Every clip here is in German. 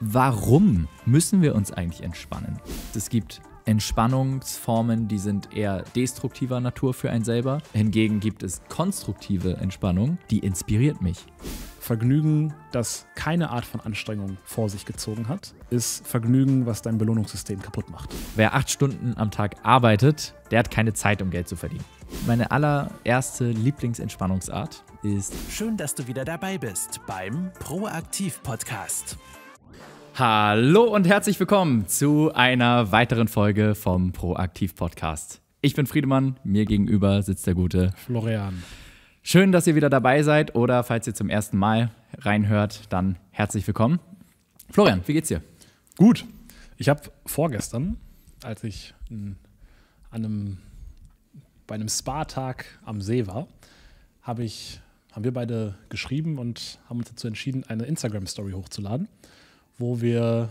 warum müssen wir uns eigentlich entspannen? Es gibt Entspannungsformen, die sind eher destruktiver Natur für einen selber. Hingegen gibt es konstruktive Entspannung, die inspiriert mich. Vergnügen, das keine Art von Anstrengung vor sich gezogen hat, ist Vergnügen, was dein Belohnungssystem kaputt macht. Wer acht Stunden am Tag arbeitet, der hat keine Zeit, um Geld zu verdienen. Meine allererste Lieblingsentspannungsart ist. Schön, dass du wieder dabei bist beim Proaktiv-Podcast. Hallo und herzlich willkommen zu einer weiteren Folge vom Proaktiv Podcast. Ich bin Friedemann, mir gegenüber sitzt der gute Florian. Schön, dass ihr wieder dabei seid oder falls ihr zum ersten Mal reinhört, dann herzlich willkommen. Florian, wie geht's dir? Gut. Ich habe vorgestern, als ich an einem, bei einem Spa-Tag am See war, habe ich haben wir beide geschrieben und haben uns dazu entschieden, eine Instagram-Story hochzuladen wo wir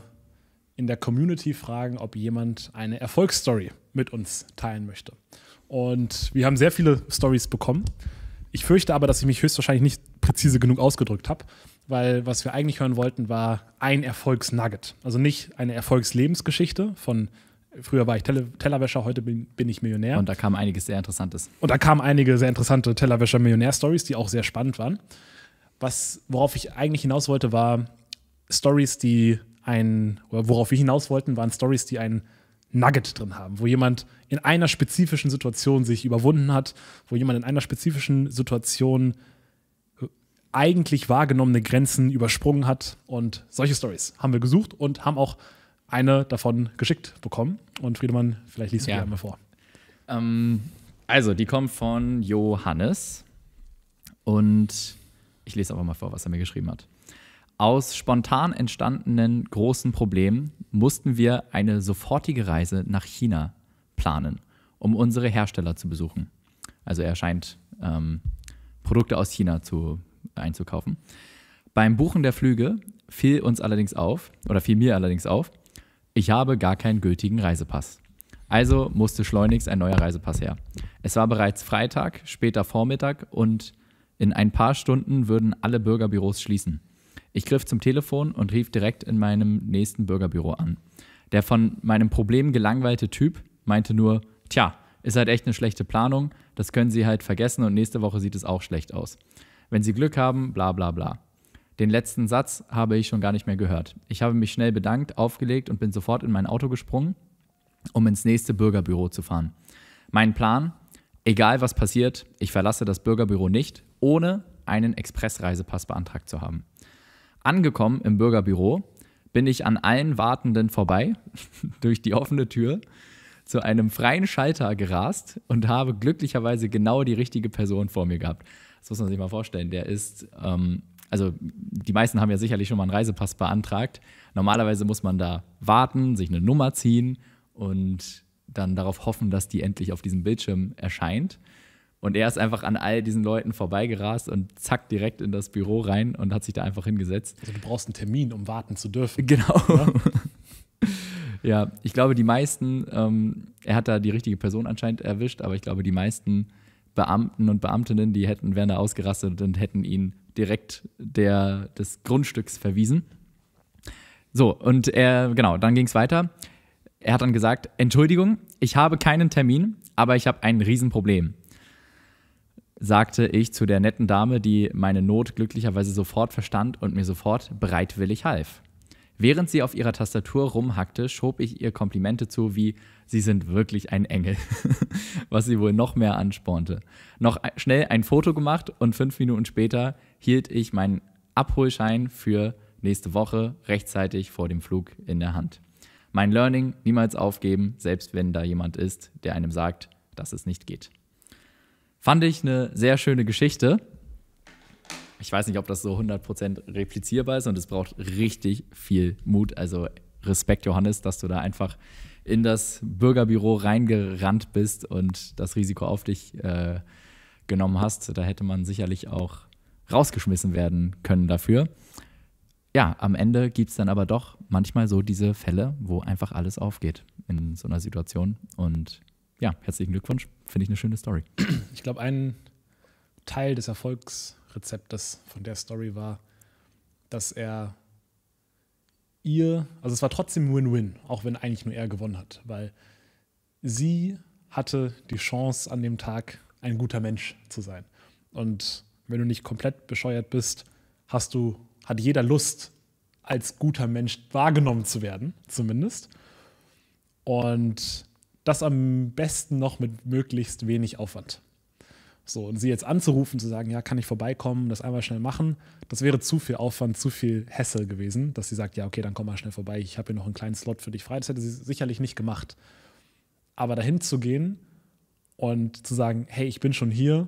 in der Community fragen, ob jemand eine Erfolgsstory mit uns teilen möchte. Und wir haben sehr viele Stories bekommen. Ich fürchte aber, dass ich mich höchstwahrscheinlich nicht präzise genug ausgedrückt habe, weil was wir eigentlich hören wollten, war ein Erfolgsnugget. Also nicht eine Erfolgslebensgeschichte von früher war ich Tele Tellerwäscher, heute bin, bin, ich Millionär. Und da kam einiges sehr Interessantes. Und da kamen einige sehr interessante Tellerwäscher-Millionär-Stories, die auch sehr spannend waren. Was, worauf ich eigentlich hinaus wollte, war, Stories, die ein, worauf wir hinaus wollten, waren Stories, die ein Nugget drin haben, wo jemand in einer spezifischen Situation sich überwunden hat, wo jemand in einer spezifischen Situation äh, eigentlich wahrgenommene Grenzen übersprungen hat. Und solche Stories haben wir gesucht und haben auch eine davon geschickt bekommen. Und Friedemann, vielleicht liest du ja. die einmal vor. Ähm, also, die kommt von Johannes. Und ich lese aber mal vor, was er mir geschrieben hat. Aus spontan entstandenen großen Problemen mussten wir eine sofortige Reise nach China planen, um unsere Hersteller zu besuchen. Also er scheint ähm, Produkte aus China zu, einzukaufen. Beim Buchen der Flüge fiel uns allerdings auf, oder fiel mir allerdings auf, ich habe gar keinen gültigen Reisepass. Also musste schleunigst ein neuer Reisepass her. Es war bereits Freitag, später Vormittag und in ein paar Stunden würden alle Bürgerbüros schließen. Ich griff zum Telefon und rief direkt in meinem nächsten Bürgerbüro an. Der von meinem Problem gelangweilte Typ meinte nur, tja, ist halt echt eine schlechte Planung, das können Sie halt vergessen und nächste Woche sieht es auch schlecht aus. Wenn Sie Glück haben, bla bla bla. Den letzten Satz habe ich schon gar nicht mehr gehört. Ich habe mich schnell bedankt, aufgelegt und bin sofort in mein Auto gesprungen, um ins nächste Bürgerbüro zu fahren. Mein Plan, egal was passiert, ich verlasse das Bürgerbüro nicht, ohne einen Expressreisepass beantragt zu haben. Angekommen im Bürgerbüro bin ich an allen Wartenden vorbei, durch die offene Tür, zu einem freien Schalter gerast und habe glücklicherweise genau die richtige Person vor mir gehabt. Das muss man sich mal vorstellen. Der ist, ähm, also die meisten haben ja sicherlich schon mal einen Reisepass beantragt. Normalerweise muss man da warten, sich eine Nummer ziehen und dann darauf hoffen, dass die endlich auf diesem Bildschirm erscheint. Und er ist einfach an all diesen Leuten vorbeigerast und zack direkt in das Büro rein und hat sich da einfach hingesetzt. Also du brauchst einen Termin, um warten zu dürfen. Genau. Ja? Ja, ich glaube, die meisten, ähm, er hat da die richtige Person anscheinend erwischt, aber ich glaube, die meisten Beamten und Beamtinnen, die hätten, wären da ausgerastet und hätten ihn direkt der, des Grundstücks verwiesen. So, und er, genau, dann ging es weiter. Er hat dann gesagt: Entschuldigung, ich habe keinen Termin, aber ich habe ein Riesenproblem sagte ich zu der netten Dame, die meine Not glücklicherweise sofort verstand und mir sofort bereitwillig half. Während sie auf ihrer Tastatur rumhackte, schob ich ihr Komplimente zu wie Sie sind wirklich ein Engel, was sie wohl noch mehr anspornte. Noch schnell ein Foto gemacht und fünf Minuten später hielt ich meinen Abholschein für nächste Woche rechtzeitig vor dem Flug in der Hand. Mein Learning, niemals aufgeben, selbst wenn da jemand ist, der einem sagt, dass es nicht geht. Fand ich eine sehr schöne Geschichte. Ich weiß nicht, ob das so 100% replizierbar ist und es braucht richtig viel Mut. Also Respekt, Johannes, dass du da einfach in das Bürgerbüro reingerannt bist und das Risiko auf dich äh, genommen hast. Da hätte man sicherlich auch rausgeschmissen werden können dafür. Ja, am Ende gibt es dann aber doch manchmal so diese Fälle, wo einfach alles aufgeht in so einer Situation. Und ja, herzlichen Glückwunsch. Finde ich eine schöne Story. Ich glaube, ein Teil des Erfolgsrezeptes von der Story war, dass er ihr, also es war trotzdem Win-Win, auch wenn eigentlich nur er gewonnen hat, weil sie hatte die Chance, an dem Tag ein guter Mensch zu sein. Und wenn du nicht komplett bescheuert bist, hast du, hat jeder Lust, als guter Mensch wahrgenommen zu werden, zumindest. Und das am besten noch mit möglichst wenig Aufwand. So, und sie jetzt anzurufen, zu sagen, ja, kann ich vorbeikommen, das einmal schnell machen, das wäre zu viel Aufwand, zu viel Hessel gewesen, dass sie sagt, ja, okay, dann komm mal schnell vorbei, ich habe hier noch einen kleinen Slot für dich frei. Das hätte sie sicherlich nicht gemacht. Aber dahin zu gehen und zu sagen, hey, ich bin schon hier,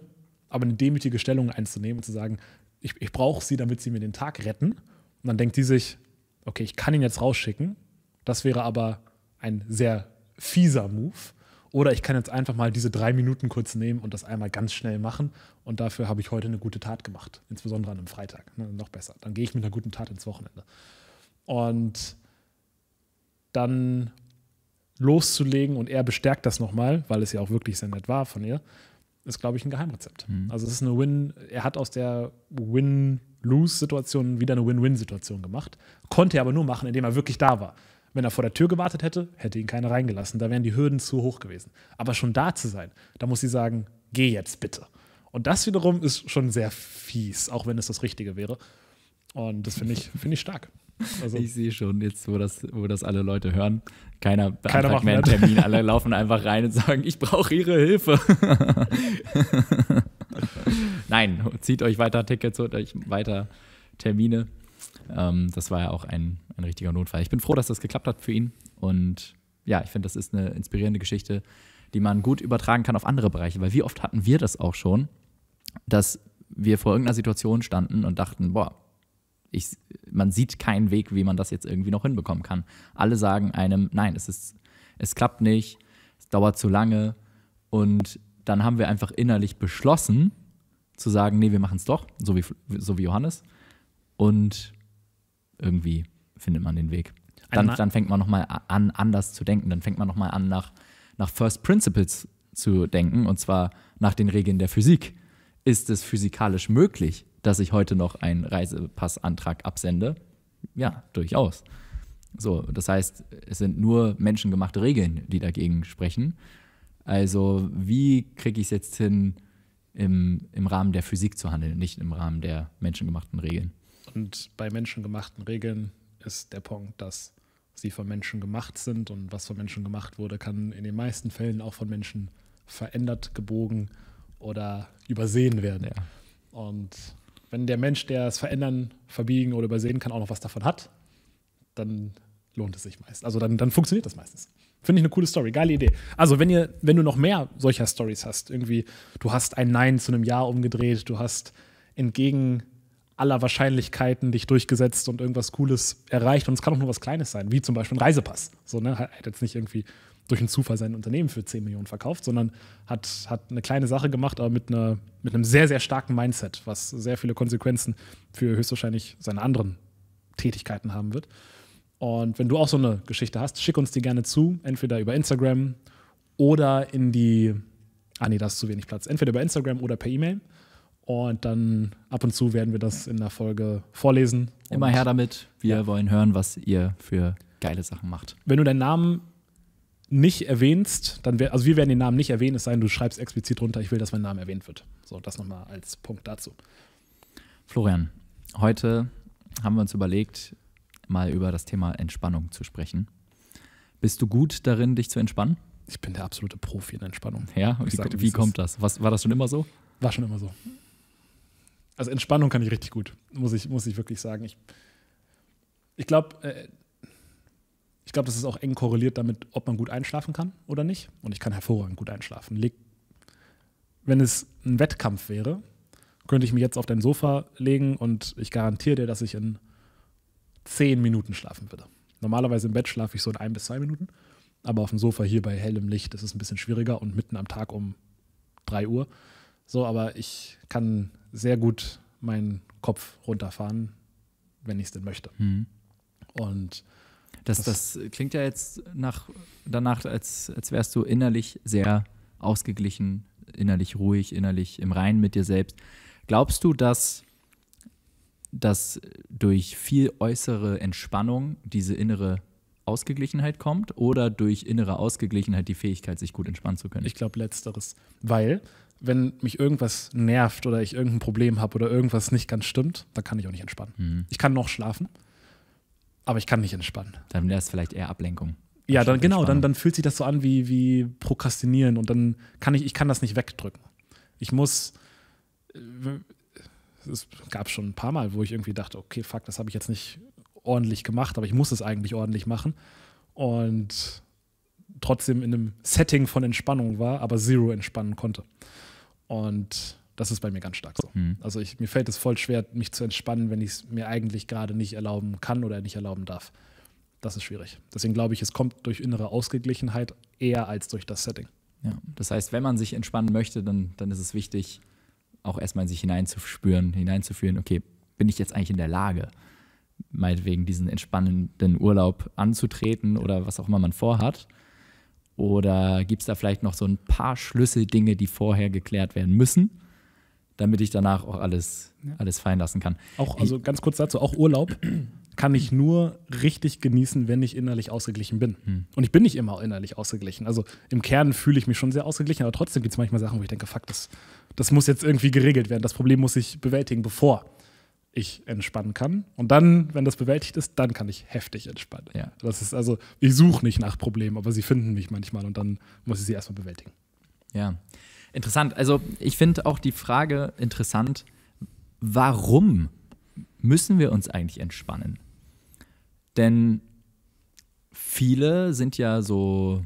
aber eine demütige Stellung einzunehmen und zu sagen, ich, ich brauche sie, damit sie mir den Tag retten. Und dann denkt die sich, okay, ich kann ihn jetzt rausschicken. Das wäre aber ein sehr fieser Move. Oder ich kann jetzt einfach mal diese drei Minuten kurz nehmen und das einmal ganz schnell machen. Und dafür habe ich heute eine gute Tat gemacht. Insbesondere an einem Freitag. Ne, noch besser. Dann gehe ich mit einer guten Tat ins Wochenende. Und dann loszulegen und er bestärkt das nochmal, weil es ja auch wirklich sehr nett war von ihr, ist, glaube ich, ein Geheimrezept. Mhm. Also es ist eine Win, er hat aus der Win-Lose-Situation wieder eine Win-Win-Situation gemacht, konnte er aber nur machen, indem er wirklich da war. Wenn er vor der Tür gewartet hätte, hätte ihn keiner reingelassen. Da wären die Hürden zu hoch gewesen. Aber schon da zu sein, da muss sie sagen, geh jetzt bitte. Und das wiederum ist schon sehr fies, auch wenn es das Richtige wäre. Und das finde ich, find ich stark. Also, ich sehe schon, jetzt, wo das, wo das alle Leute hören, keiner beantragt keiner mehr einen Termin. Alle laufen einfach rein und sagen, ich brauche ihre Hilfe. Nein, zieht euch weiter Tickets, holt euch weiter Termine. Ähm, das war ja auch ein, ein richtiger Notfall. Ich bin froh, dass das geklappt hat für ihn. Und ja, ich finde, das ist eine inspirierende Geschichte, die man gut übertragen kann auf andere Bereiche. Weil wie oft hatten wir das auch schon, dass wir vor irgendeiner Situation standen und dachten, boah, ich, man sieht keinen Weg, wie man das jetzt irgendwie noch hinbekommen kann. Alle sagen einem, nein, es ist, es klappt nicht, es dauert zu lange. Und dann haben wir einfach innerlich beschlossen, zu sagen, nee, wir machen es doch, so wie, so wie Johannes. Und irgendwie findet man den Weg. Dann, dann fängt man nochmal an, anders zu denken. Dann fängt man nochmal an, nach, nach First Principles zu denken, und zwar nach den Regeln der Physik. Ist es physikalisch möglich, dass ich heute noch einen Reisepassantrag absende? Ja, durchaus. So, das heißt, es sind nur menschengemachte Regeln, die dagegen sprechen. Also, wie kriege ich es jetzt hin, im, im Rahmen der Physik zu handeln, nicht im Rahmen der menschengemachten Regeln? Und bei menschengemachten Regeln ist der Punkt, dass sie von Menschen gemacht sind und was von Menschen gemacht wurde, kann in den meisten Fällen auch von Menschen verändert, gebogen oder übersehen werden. Ja. Und wenn der Mensch, der es verändern, verbiegen oder übersehen kann, auch noch was davon hat, dann lohnt es sich meist. Also dann, dann funktioniert das meistens. Finde ich eine coole Story, geile Idee. Also wenn ihr, wenn du noch mehr solcher Stories hast, irgendwie, du hast ein Nein zu einem Ja umgedreht, du hast entgegen aller Wahrscheinlichkeiten dich durchgesetzt und irgendwas Cooles erreicht. Und es kann auch nur was Kleines sein, wie zum Beispiel ein Reisepass. So, ne? Hat jetzt nicht irgendwie durch einen Zufall sein Unternehmen für 10 Millionen verkauft, sondern hat, hat eine kleine Sache gemacht, aber mit, einer, mit einem sehr, sehr starken Mindset, was sehr viele Konsequenzen für höchstwahrscheinlich seine anderen Tätigkeiten haben wird. Und wenn du auch so eine Geschichte hast, schick uns die gerne zu, entweder über Instagram oder in die. Ah, nee, da ist zu wenig Platz. Entweder über Instagram oder per E-Mail. Und dann ab und zu werden wir das in der Folge vorlesen. Immer her damit. Wir ja. wollen hören, was ihr für geile Sachen macht. Wenn du deinen Namen nicht erwähnst, dann also wir werden den Namen nicht erwähnen, es sei denn, du schreibst explizit runter, ich will, dass mein Name erwähnt wird. So, das nochmal als Punkt dazu. Florian, heute haben wir uns überlegt, mal über das Thema Entspannung zu sprechen. Bist du gut darin, dich zu entspannen? Ich bin der absolute Profi in Entspannung. Ja, wie, sage, wie kommt das? Was, war das schon immer so? War schon immer so. Also Entspannung kann ich richtig gut, muss ich, muss ich wirklich sagen. Ich, ich glaube, äh, ich das ist auch eng korreliert damit, ob man gut einschlafen kann oder nicht. Und ich kann hervorragend gut einschlafen. Leg, wenn es ein Wettkampf wäre, könnte ich mich jetzt auf dein Sofa legen und ich garantiere dir, dass ich in zehn Minuten schlafen würde. Normalerweise im Bett schlafe ich so in ein bis zwei Minuten, aber auf dem Sofa hier bei hellem Licht ist es ein bisschen schwieriger und mitten am Tag um drei Uhr so, aber ich kann sehr gut meinen Kopf runterfahren, wenn ich es denn möchte. Mhm. Und das, das, das, klingt ja jetzt nach, danach, als, als wärst du innerlich sehr ausgeglichen, innerlich ruhig, innerlich im Reinen mit dir selbst. Glaubst du, dass, dass durch viel äußere Entspannung diese innere Ausgeglichenheit kommt oder durch innere Ausgeglichenheit die Fähigkeit, sich gut entspannen zu können? Ich glaube, letzteres. Weil wenn mich irgendwas nervt oder ich irgendein Problem habe oder irgendwas nicht ganz stimmt, dann kann ich auch nicht entspannen. Mhm. Ich kann noch schlafen, aber ich kann nicht entspannen. Dann wäre es vielleicht eher Ablenkung. Ja, dann genau, dann, dann fühlt sich das so an wie, wie Prokrastinieren und dann kann ich, ich kann das nicht wegdrücken. Ich muss, äh, es gab schon ein paar Mal, wo ich irgendwie dachte, okay, fuck, das habe ich jetzt nicht ordentlich gemacht, aber ich muss es eigentlich ordentlich machen. Und trotzdem in einem Setting von Entspannung war, aber zero entspannen konnte. Und das ist bei mir ganz stark so. Mhm. Also ich, mir fällt es voll schwer, mich zu entspannen, wenn ich es mir eigentlich gerade nicht erlauben kann oder nicht erlauben darf. Das ist schwierig. Deswegen glaube ich, es kommt durch innere Ausgeglichenheit eher als durch das Setting. Ja, das heißt, wenn man sich entspannen möchte, dann, dann ist es wichtig, auch erstmal in sich hineinzuspüren, hineinzuführen, okay, bin ich jetzt eigentlich in der Lage, meinetwegen diesen entspannenden Urlaub anzutreten oder was auch immer man vorhat. Oder gibt es da vielleicht noch so ein paar Schlüsseldinge, die vorher geklärt werden müssen, damit ich danach auch alles, ja. alles fallen lassen kann? Auch, also ganz kurz dazu, auch Urlaub kann ich nur richtig genießen, wenn ich innerlich ausgeglichen bin. Hm. Und ich bin nicht immer innerlich ausgeglichen. Also im Kern fühle ich mich schon sehr ausgeglichen, aber trotzdem gibt es manchmal Sachen, wo ich denke, fuck, das, das muss jetzt irgendwie geregelt werden. Das Problem muss ich bewältigen, bevor ich entspannen kann. Und dann, wenn das bewältigt ist, dann kann ich heftig entspannen. Ja. Das ist also, ich suche nicht nach Problemen, aber sie finden mich manchmal und dann muss ich sie erstmal bewältigen. Ja, interessant. Also ich finde auch die Frage interessant, warum müssen wir uns eigentlich entspannen? Denn viele sind ja so,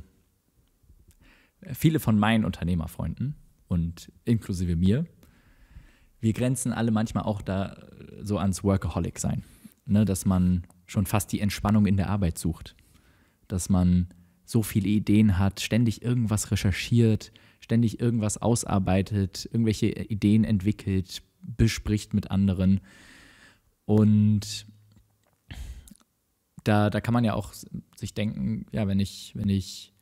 viele von meinen Unternehmerfreunden und inklusive mir, wir grenzen alle manchmal auch da äh, so ans Workaholic sein. Ne, dass man schon fast die Entspannung in der Arbeit sucht. Dass man so viele Ideen hat, ständig irgendwas recherchiert, ständig irgendwas ausarbeitet, irgendwelche äh, Ideen entwickelt, bespricht mit anderen. Und da, da kann man ja auch sich denken, ja, wenn ich, wenn ich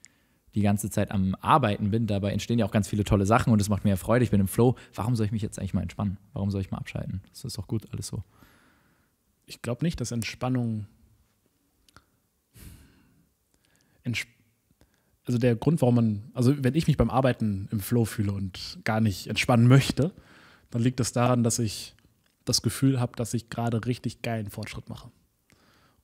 die ganze Zeit am Arbeiten bin, dabei entstehen ja auch ganz viele tolle Sachen und es macht mir ja Freude, ich bin im Flow. Warum soll ich mich jetzt eigentlich mal entspannen? Warum soll ich mal abschalten? Das ist doch gut, alles so. Ich glaube nicht, dass Entspannung. Entsp also der Grund, warum man, also wenn ich mich beim Arbeiten im Flow fühle und gar nicht entspannen möchte, dann liegt das daran, dass ich das Gefühl habe, dass ich gerade richtig geilen Fortschritt mache.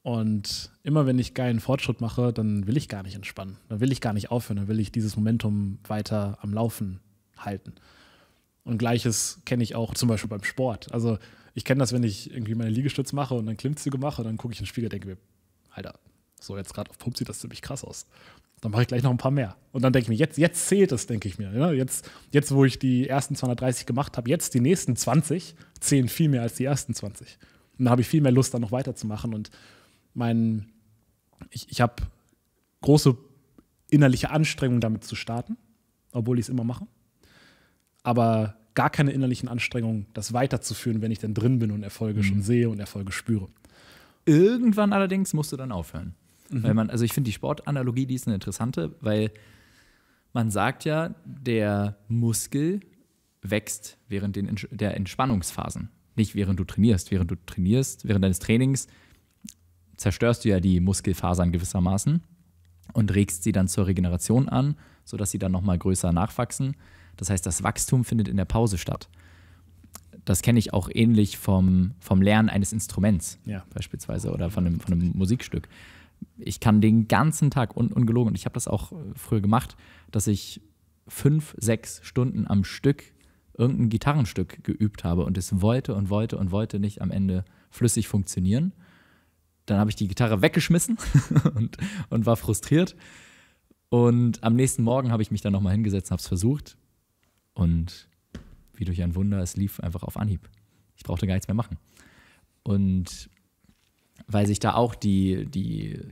Und immer wenn ich geilen Fortschritt mache, dann will ich gar nicht entspannen, dann will ich gar nicht aufhören, dann will ich dieses Momentum weiter am Laufen halten. Und gleiches kenne ich auch zum Beispiel beim Sport. Also ich kenne das, wenn ich irgendwie meine Liegestütze mache und dann Klimmzüge mache, dann gucke ich in den Spiegel und denke mir, Alter, so jetzt gerade auf Pump sieht das ziemlich krass aus. Dann mache ich gleich noch ein paar mehr. Und dann denke ich mir, jetzt, jetzt zählt es, denke ich mir. Ja, ne? jetzt, jetzt, wo ich die ersten 230 gemacht habe, jetzt die nächsten 20 zählen viel mehr als die ersten 20. Und dann habe ich viel mehr Lust, dann noch weiterzumachen. Und mein, ich, ich habe große innerliche Anstrengungen damit zu starten, obwohl ich es immer mache. Aber gar keine innerlichen Anstrengungen, das weiterzuführen, wenn ich dann drin bin und Erfolge mhm. schon sehe und Erfolge spüre. Irgendwann allerdings musst du dann aufhören. Mhm. Weil man, also ich finde die Sportanalogie, die ist eine interessante, weil man sagt ja, der Muskel wächst während den, der Entspannungsphasen. Nicht während du trainierst. Während du trainierst, während deines Trainings zerstörst du ja die Muskelfasern gewissermaßen und regst sie dann zur Regeneration an, sodass sie dann nochmal größer nachwachsen. Das heißt, das Wachstum findet in der Pause statt. Das kenne ich auch ähnlich vom, vom Lernen eines Instruments ja. beispielsweise oder von einem, von einem Musikstück. Ich kann den ganzen Tag un ungelogen, und ich habe das auch früher gemacht, dass ich fünf, sechs Stunden am Stück irgendein Gitarrenstück geübt habe und es wollte und wollte und wollte nicht am Ende flüssig funktionieren dann habe ich die Gitarre weggeschmissen und, und war frustriert. Und am nächsten Morgen habe ich mich dann nochmal hingesetzt und habe es versucht. Und wie durch ein Wunder, es lief einfach auf Anhieb. Ich brauchte gar nichts mehr machen. Und weil sich da auch die, die, äh,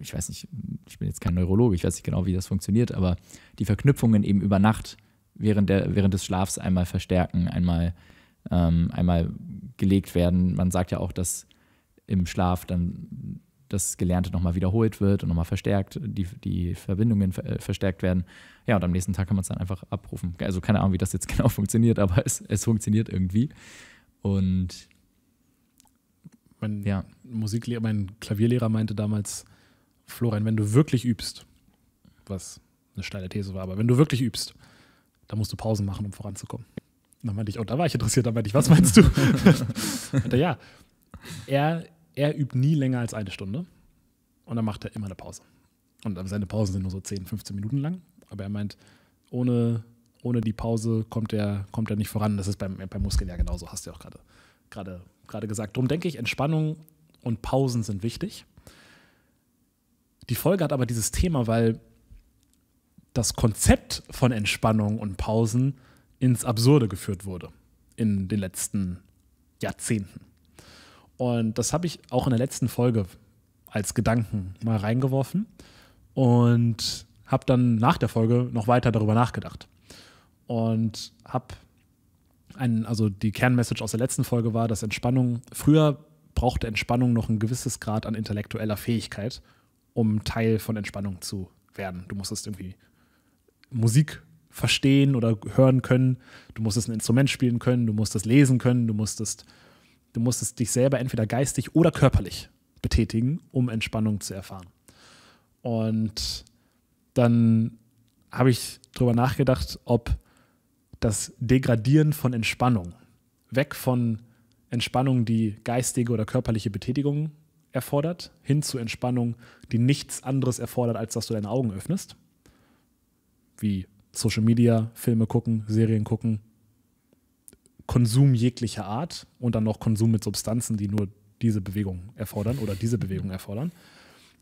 ich weiß nicht, ich bin jetzt kein Neurologe, ich weiß nicht genau, wie das funktioniert, aber die Verknüpfungen eben über Nacht während, der, während des Schlafs einmal verstärken, einmal, ähm, einmal gelegt werden. Man sagt ja auch, dass im Schlaf dann das Gelernte nochmal wiederholt wird und nochmal verstärkt, die, die Verbindungen ver äh, verstärkt werden. Ja, und am nächsten Tag kann man es dann einfach abrufen. Also keine Ahnung, wie das jetzt genau funktioniert, aber es, es funktioniert irgendwie. Und mein ja. Musiklehrer, mein Klavierlehrer meinte damals, Florian, wenn du wirklich übst, was eine steile These war, aber wenn du wirklich übst, dann musst du Pausen machen, um voranzukommen. Und Dann meinte ich, oh, da war ich interessiert, dann meinte ich, was meinst du? ja, er er übt nie länger als eine Stunde und dann macht er immer eine Pause. Und seine Pausen sind nur so 10, 15 Minuten lang. Aber er meint, ohne, ohne die Pause kommt er, kommt er nicht voran. Das ist beim, beim Muskeln ja genauso, hast du ja auch gerade, gerade, gerade gesagt. Darum denke ich, Entspannung und Pausen sind wichtig. Die Folge hat aber dieses Thema, weil das Konzept von Entspannung und Pausen ins Absurde geführt wurde in den letzten Jahrzehnten. Und das habe ich auch in der letzten Folge als Gedanken mal reingeworfen und habe dann nach der Folge noch weiter darüber nachgedacht. Und habe einen, also die Kernmessage aus der letzten Folge war, dass Entspannung, früher brauchte Entspannung noch ein gewisses Grad an intellektueller Fähigkeit, um Teil von Entspannung zu werden. Du musstest irgendwie Musik verstehen oder hören können, du musstest ein Instrument spielen können, du musstest lesen können, du musstest Du musstest dich selber entweder geistig oder körperlich betätigen, um Entspannung zu erfahren. Und dann habe ich darüber nachgedacht, ob das Degradieren von Entspannung weg von Entspannung, die geistige oder körperliche Betätigung erfordert, hin zu Entspannung, die nichts anderes erfordert, als dass du deine Augen öffnest. Wie Social Media, Filme gucken, Serien gucken, Konsum jeglicher Art und dann noch Konsum mit Substanzen, die nur diese Bewegung erfordern oder diese Bewegung erfordern,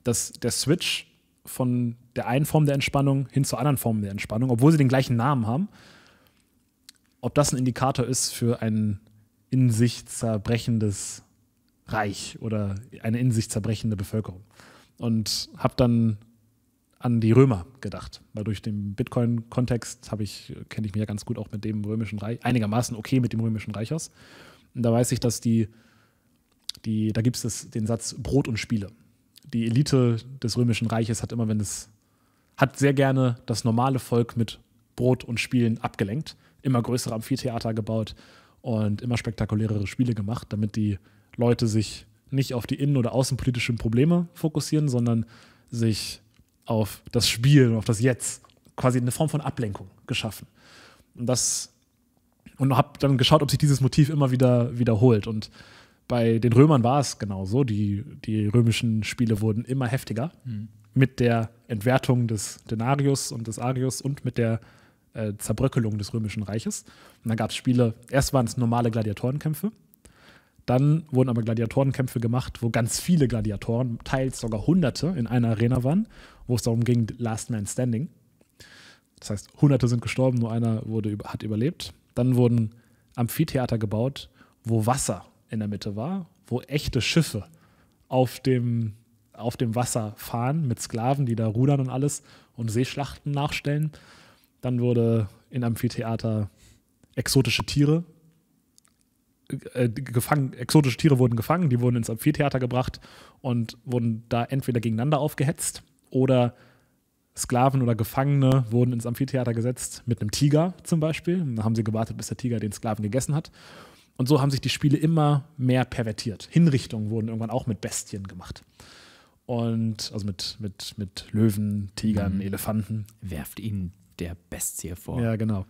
dass der Switch von der einen Form der Entspannung hin zur anderen Form der Entspannung, obwohl sie den gleichen Namen haben, ob das ein Indikator ist für ein in sich zerbrechendes Reich oder eine in sich zerbrechende Bevölkerung. Und habe dann an die Römer gedacht, weil durch den Bitcoin-Kontext habe ich, kenne ich mich ja ganz gut auch mit dem römischen Reich, einigermaßen okay mit dem römischen Reich aus. Und da weiß ich, dass die, die da gibt es den Satz Brot und Spiele. Die Elite des römischen Reiches hat immer, wenn es, hat sehr gerne das normale Volk mit Brot und Spielen abgelenkt, immer größere Amphitheater gebaut und immer spektakulärere Spiele gemacht, damit die Leute sich nicht auf die innen- oder außenpolitischen Probleme fokussieren, sondern sich auf das Spiel und auf das Jetzt. Quasi eine Form von Ablenkung geschaffen. Und das und habe dann geschaut, ob sich dieses Motiv immer wieder wiederholt. Und bei den Römern war es genauso. Die, die römischen Spiele wurden immer heftiger mhm. mit der Entwertung des Denarius und des Arius und mit der äh, Zerbröckelung des römischen Reiches. Und dann gab es Spiele, erst waren es normale Gladiatorenkämpfe, dann wurden aber Gladiatorenkämpfe gemacht, wo ganz viele Gladiatoren, teils sogar Hunderte, in einer Arena waren, wo es darum ging, Last Man Standing. Das heißt, Hunderte sind gestorben, nur einer wurde, hat überlebt. Dann wurden Amphitheater gebaut, wo Wasser in der Mitte war, wo echte Schiffe auf dem, auf dem Wasser fahren mit Sklaven, die da rudern und alles und Seeschlachten nachstellen. Dann wurde in Amphitheater exotische Tiere äh, äh, gefangen, exotische Tiere wurden gefangen, die wurden ins Amphitheater gebracht und wurden da entweder gegeneinander aufgehetzt oder Sklaven oder Gefangene wurden ins Amphitheater gesetzt mit einem Tiger zum Beispiel. Da haben sie gewartet, bis der Tiger den Sklaven gegessen hat. Und so haben sich die Spiele immer mehr pervertiert. Hinrichtungen wurden irgendwann auch mit Bestien gemacht. Und also mit, mit, mit Löwen, Tigern, mhm. Elefanten. Werft ihnen der Bestie vor. Ja, genau.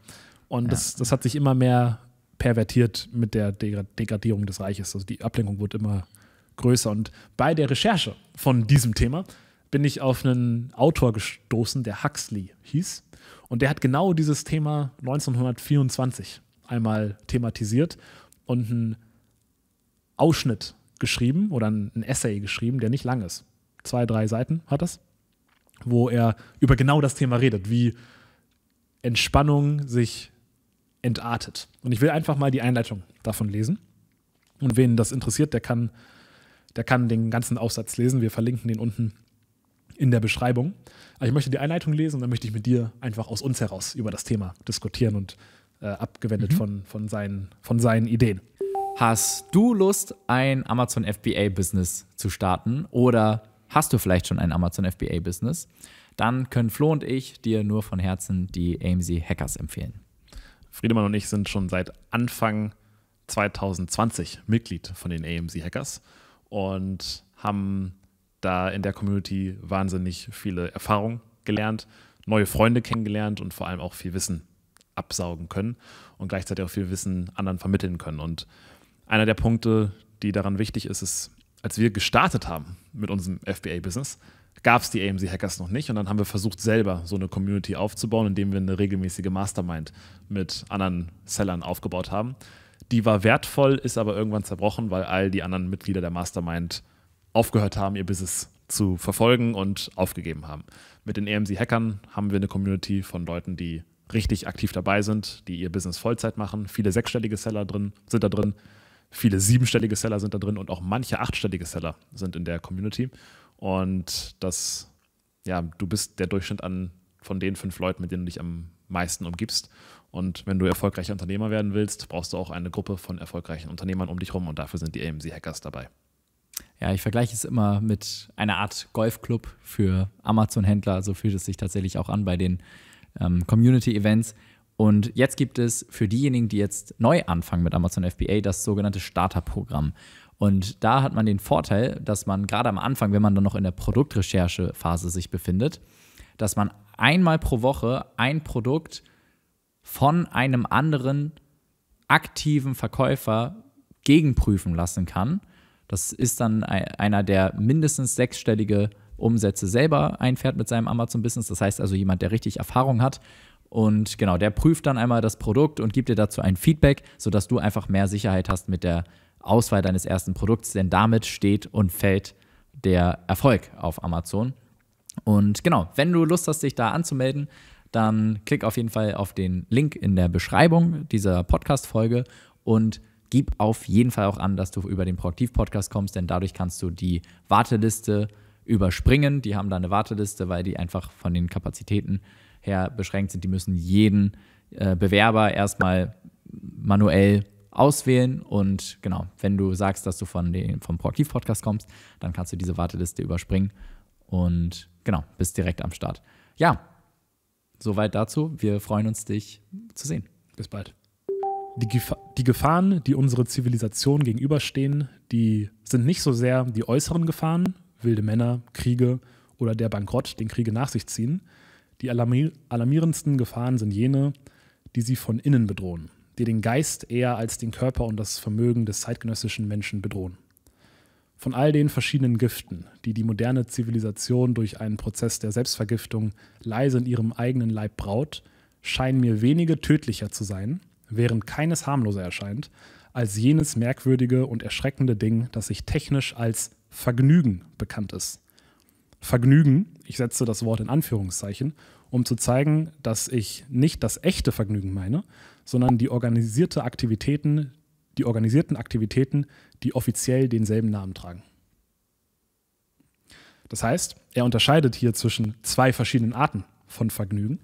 Und ja. Das, das hat sich immer mehr pervertiert mit der Degradierung des Reiches. Also die Ablenkung wird immer größer. Und bei der Recherche von diesem Thema bin ich auf einen Autor gestoßen, der Huxley hieß. Und der hat genau dieses Thema 1924 einmal thematisiert und einen Ausschnitt geschrieben oder ein Essay geschrieben, der nicht lang ist. Zwei, drei Seiten hat das, wo er über genau das Thema redet, wie Entspannung sich entartet. Und ich will einfach mal die Einleitung davon lesen. Und wen das interessiert, der kann, der kann den ganzen Aufsatz lesen. Wir verlinken den unten in der Beschreibung. Aber also ich möchte die Einleitung lesen und dann möchte ich mit dir einfach aus uns heraus über das Thema diskutieren und äh, abgewendet mhm. von, von, seinen, von seinen Ideen. Hast du Lust, ein Amazon FBA-Business zu starten oder hast du vielleicht schon ein Amazon FBA-Business? Dann können Flo und ich dir nur von Herzen die AMZ Hackers empfehlen. Friedemann und ich sind schon seit Anfang 2020 Mitglied von den AMC Hackers und haben da in der Community wahnsinnig viele Erfahrungen gelernt, neue Freunde kennengelernt und vor allem auch viel Wissen absaugen können und gleichzeitig auch viel Wissen anderen vermitteln können. Und einer der Punkte, die daran wichtig ist, ist, als wir gestartet haben mit unserem FBA-Business, gab es die AMC Hackers noch nicht. Und dann haben wir versucht, selber so eine Community aufzubauen, indem wir eine regelmäßige Mastermind mit anderen Sellern aufgebaut haben. Die war wertvoll, ist aber irgendwann zerbrochen, weil all die anderen Mitglieder der Mastermind aufgehört haben, ihr Business zu verfolgen und aufgegeben haben. Mit den AMC Hackern haben wir eine Community von Leuten, die richtig aktiv dabei sind, die ihr Business Vollzeit machen. Viele sechsstellige Seller drin, sind da drin, viele siebenstellige Seller sind da drin und auch manche achtstellige Seller sind in der Community. Und das, ja, du bist der Durchschnitt an von den fünf Leuten, mit denen du dich am meisten umgibst. Und wenn du erfolgreicher Unternehmer werden willst, brauchst du auch eine Gruppe von erfolgreichen Unternehmern um dich herum und dafür sind die AMC-Hackers dabei. Ja, ich vergleiche es immer mit einer Art Golfclub für Amazon-Händler. So fühlt es sich tatsächlich auch an bei den ähm, Community-Events. Und jetzt gibt es für diejenigen, die jetzt neu anfangen mit Amazon FBA, das sogenannte Starter-Programm. Und da hat man den Vorteil, dass man gerade am Anfang, wenn man dann noch in der Produktrecherchephase sich befindet, dass man einmal pro Woche ein Produkt von einem anderen aktiven Verkäufer gegenprüfen lassen kann. Das ist dann einer, der mindestens sechsstellige Umsätze selber einfährt mit seinem Amazon-Business. Das heißt also jemand, der richtig Erfahrung hat. Und genau, der prüft dann einmal das Produkt und gibt dir dazu ein Feedback, sodass du einfach mehr Sicherheit hast mit der Auswahl deines ersten Produkts, denn damit steht und fällt der Erfolg auf Amazon. Und genau, wenn du Lust hast, dich da anzumelden, dann klick auf jeden Fall auf den Link in der Beschreibung dieser Podcast-Folge und gib auf jeden Fall auch an, dass du über den Proaktiv-Podcast kommst, denn dadurch kannst du die Warteliste überspringen. Die haben da eine Warteliste, weil die einfach von den Kapazitäten her beschränkt sind. Die müssen jeden äh, Bewerber erstmal manuell auswählen. Und genau, wenn du sagst, dass du von den, vom Proaktiv-Podcast kommst, dann kannst du diese Warteliste überspringen und genau, bist direkt am Start. Ja, soweit dazu. Wir freuen uns, dich zu sehen. Bis bald. Die, Gefahr, die Gefahren, die unsere Zivilisation gegenüberstehen, die sind nicht so sehr die äußeren Gefahren, wilde Männer, Kriege oder der Bankrott, den Kriege nach sich ziehen. Die alarmierendsten Gefahren sind jene, die sie von innen bedrohen die den Geist eher als den Körper und das Vermögen des zeitgenössischen Menschen bedrohen. Von all den verschiedenen Giften, die die moderne Zivilisation durch einen Prozess der Selbstvergiftung leise in ihrem eigenen Leib braut, scheinen mir wenige tödlicher zu sein, während keines harmloser erscheint, als jenes merkwürdige und erschreckende Ding, das sich technisch als Vergnügen bekannt ist. Vergnügen, ich setze das Wort in Anführungszeichen, um zu zeigen, dass ich nicht das echte Vergnügen meine, sondern die organisierte Aktivitäten, die organisierten Aktivitäten, die offiziell denselben Namen tragen. Das heißt, er unterscheidet hier zwischen zwei verschiedenen Arten von Vergnügen.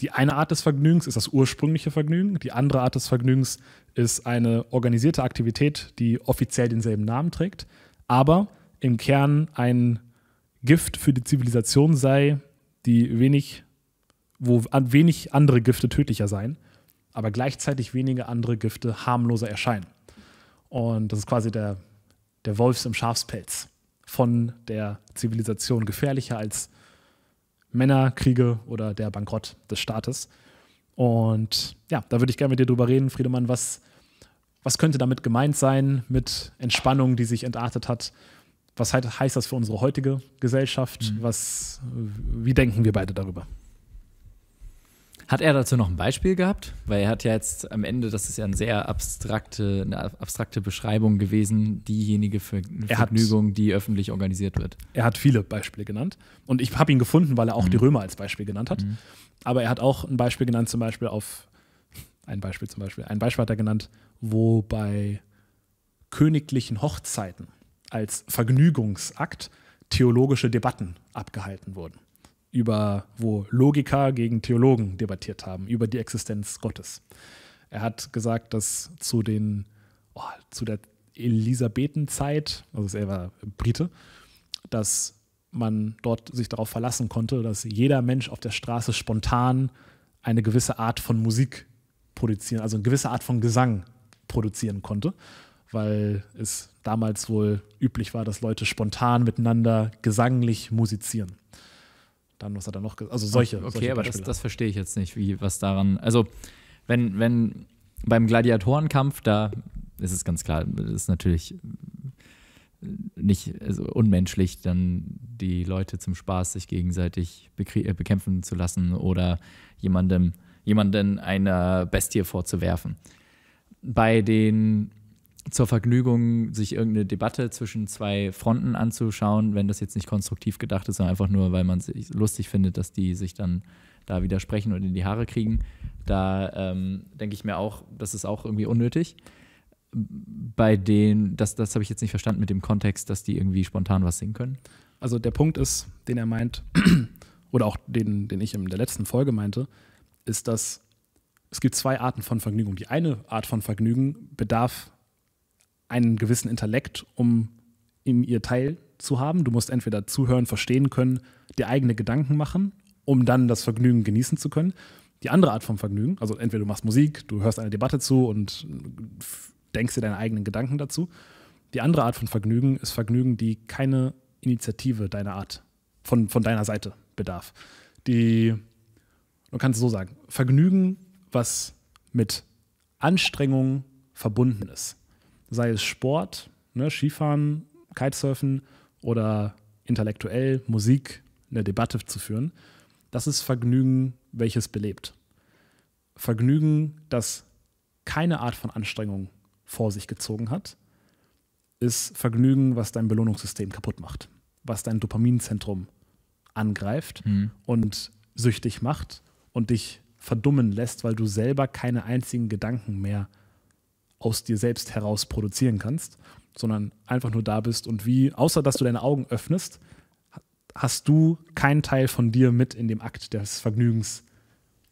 Die eine Art des Vergnügens ist das ursprüngliche Vergnügen, die andere Art des Vergnügens ist eine organisierte Aktivität, die offiziell denselben Namen trägt, aber im Kern ein Gift für die Zivilisation sei, die wenig wo an wenig andere Gifte tödlicher sein, aber gleichzeitig wenige andere Gifte harmloser erscheinen. Und das ist quasi der, der Wolfs im Schafspelz von der Zivilisation gefährlicher als Männer, Kriege oder der Bankrott des Staates. Und ja, da würde ich gerne mit dir drüber reden, Friedemann, was, was könnte damit gemeint sein mit Entspannung, die sich entartet hat? Was heißt das für unsere heutige Gesellschaft? Mhm. Was, wie denken wir beide darüber? Hat er dazu noch ein Beispiel gehabt? Weil er hat ja jetzt am Ende, das ist ja eine sehr abstrakte, eine abstrakte Beschreibung gewesen, diejenige Ver Vergnügung, hat, die öffentlich organisiert wird. Er hat viele Beispiele genannt. Und ich habe ihn gefunden, weil er auch mhm. die Römer als Beispiel genannt hat. Mhm. Aber er hat auch ein Beispiel genannt, zum Beispiel auf ein Beispiel zum Beispiel. Ein Beispiel hat er genannt, wo bei königlichen Hochzeiten als Vergnügungsakt theologische Debatten abgehalten wurden über, wo Logiker gegen Theologen debattiert haben, über die Existenz Gottes. Er hat gesagt, dass zu den, oh, zu der Elisabethenzeit, also er war Brite, dass man dort sich darauf verlassen konnte, dass jeder Mensch auf der Straße spontan eine gewisse Art von Musik produzieren, also eine gewisse Art von Gesang produzieren konnte, weil es damals wohl üblich war, dass Leute spontan miteinander gesanglich musizieren. Dann, was hat er noch gesagt? Also solche. Okay, solche aber das, das, verstehe ich jetzt nicht, wie, was daran. Also, wenn, wenn beim Gladiatorenkampf, da ist es ganz klar, ist natürlich nicht also unmenschlich, dann die Leute zum Spaß sich gegenseitig äh, bekämpfen zu lassen oder jemandem, jemanden einer Bestie vorzuwerfen. Bei den zur Vergnügung, sich irgendeine Debatte zwischen zwei Fronten anzuschauen, wenn das jetzt nicht konstruktiv gedacht ist, sondern einfach nur, weil man es lustig findet, dass die sich dann da widersprechen und in die Haare kriegen. Da ähm, denke ich mir auch, das ist auch irgendwie unnötig. Bei denen, das, das habe ich jetzt nicht verstanden mit dem Kontext, dass die irgendwie spontan was singen können. Also der Punkt ist, den er meint, oder auch den, den ich in der letzten Folge meinte, ist, dass es gibt zwei Arten von Vergnügen. Die eine Art von Vergnügen bedarf einen gewissen Intellekt, um in ihr teilzuhaben. Du musst entweder zuhören, verstehen können, dir eigene Gedanken machen, um dann das Vergnügen genießen zu können. Die andere Art von Vergnügen, also entweder du machst Musik, du hörst eine Debatte zu und äh, denkst dir deine eigenen Gedanken dazu. Die andere Art von Vergnügen ist Vergnügen, die keine Initiative deiner Art, von, von deiner Seite bedarf. Die, man kann es so sagen, Vergnügen, was mit Anstrengung verbunden ist sei es Sport, ne, Skifahren, Kitesurfen oder intellektuell Musik, eine Debatte zu führen, das ist Vergnügen, welches belebt. Vergnügen, das keine Art von Anstrengung vor sich gezogen hat, ist Vergnügen, was dein Belohnungssystem kaputt macht, was dein Dopaminzentrum angreift mhm. und süchtig macht und dich verdummen lässt, weil du selber keine einzigen Gedanken mehr hast aus dir selbst heraus produzieren kannst, sondern einfach nur da bist und wie, außer dass du deine Augen öffnest, hast du keinen Teil von dir mit in dem Akt des Vergnügens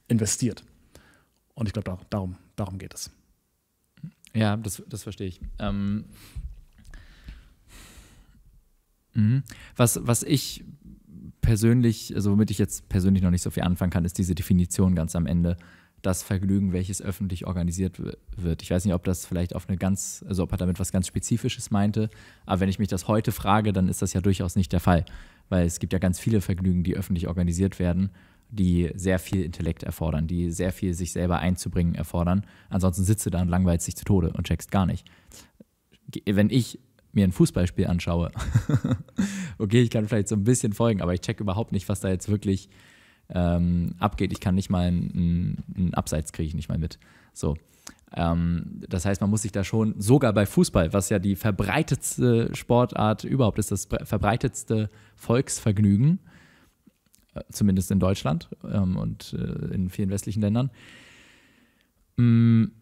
investiert. Und ich glaube, darum, darum geht es. Ja, das, das verstehe ich. Ähm mhm. was, was ich persönlich, also womit ich jetzt persönlich noch nicht so viel anfangen kann, ist diese Definition ganz am Ende das Vergnügen, welches öffentlich organisiert wird. Ich weiß nicht, ob das vielleicht auf eine ganz, also ob er damit was ganz Spezifisches meinte, aber wenn ich mich das heute frage, dann ist das ja durchaus nicht der Fall, weil es gibt ja ganz viele Vergnügen, die öffentlich organisiert werden, die sehr viel Intellekt erfordern, die sehr viel sich selber einzubringen erfordern. Ansonsten sitze da und langweilst dich zu Tode und checkst gar nicht. Wenn ich mir ein Fußballspiel anschaue, okay, ich kann vielleicht so ein bisschen folgen, aber ich check überhaupt nicht, was da jetzt wirklich ähm, abgeht. Ich kann nicht mal einen, einen Abseits kriege ich nicht mal mit. So. Ähm, das heißt, man muss sich da schon, sogar bei Fußball, was ja die verbreitetste Sportart überhaupt ist, das verbreitetste Volksvergnügen, äh, zumindest in Deutschland ähm, und äh, in vielen westlichen Ländern, mh, mm,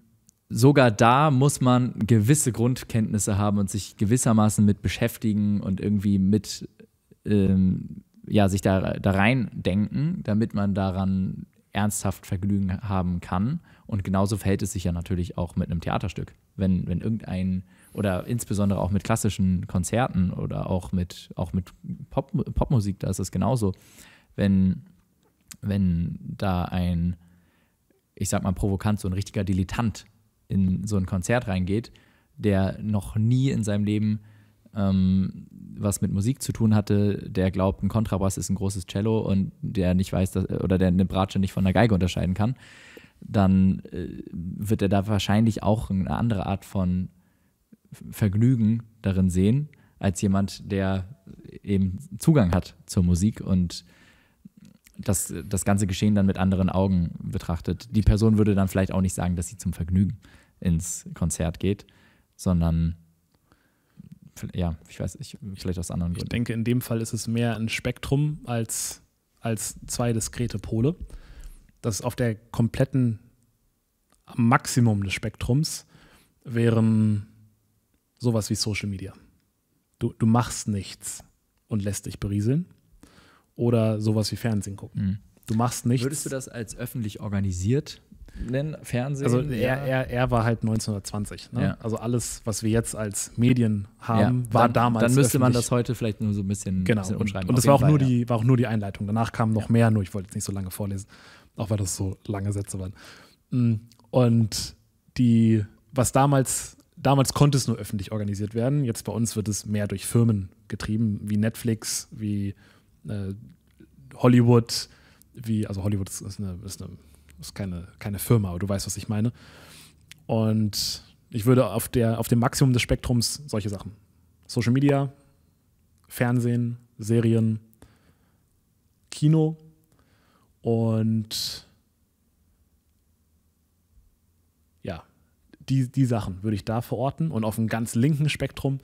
sogar da muss man gewisse Grundkenntnisse haben und sich gewissermaßen mit beschäftigen und irgendwie mit ähm, ja, sich da, da rein denken, damit man daran ernsthaft Vergnügen haben kann. Und genauso verhält es sich ja natürlich auch mit einem Theaterstück. Wenn, wenn irgendein, oder insbesondere auch mit klassischen Konzerten oder auch mit, auch mit Pop, Popmusik, da ist es genauso. Wenn, wenn da ein, ich sag mal provokant, so ein richtiger Dilettant in so ein Konzert reingeht, der noch nie in seinem Leben ähm, was mit Musik zu tun hatte, der glaubt, ein Kontrabass ist ein großes Cello und der nicht weiß, dass, oder der eine Bratsche nicht von einer Geige unterscheiden kann, dann äh, wird er da wahrscheinlich auch eine andere Art von Vergnügen darin sehen, als jemand, der eben Zugang hat zur Musik und das, das ganze Geschehen dann mit anderen Augen betrachtet. Die Person würde dann vielleicht auch nicht sagen, dass sie zum Vergnügen ins Konzert geht, sondern ja, ich weiß, ich, vielleicht aus anderen ich Gründen. Ich denke, in dem Fall ist es mehr ein Spektrum als, als zwei diskrete Pole. Das auf der kompletten Maximum des Spektrums wären sowas wie Social Media. Du, du machst nichts und lässt dich berieseln. Oder sowas wie Fernsehen gucken. Mhm. Du machst nichts. Würdest du das als öffentlich organisiert nennen, Fernsehen. Also er, er, er war halt 1920. Ne? Ja. Also alles, was wir jetzt als Medien haben, ja, war dann, damals. Dann müsste öffentlich. man das heute vielleicht nur so ein bisschen, genau. bisschen umschreiben. Und, und das war auch, nur die, war auch nur die Einleitung. Danach kamen noch mehr, nur ich wollte jetzt nicht so lange vorlesen, auch weil das so lange Sätze waren. Und die, was damals, damals konnte es nur öffentlich organisiert werden, jetzt bei uns wird es mehr durch Firmen getrieben, wie Netflix, wie äh, Hollywood, wie, also Hollywood ist, eine, ist eine ist keine, keine Firma, aber du weißt, was ich meine. Und ich würde auf, der, auf dem Maximum des Spektrums solche Sachen. Social Media, Fernsehen, Serien, Kino und ja, die, die Sachen würde ich da verorten und auf dem ganz linken Spektrum,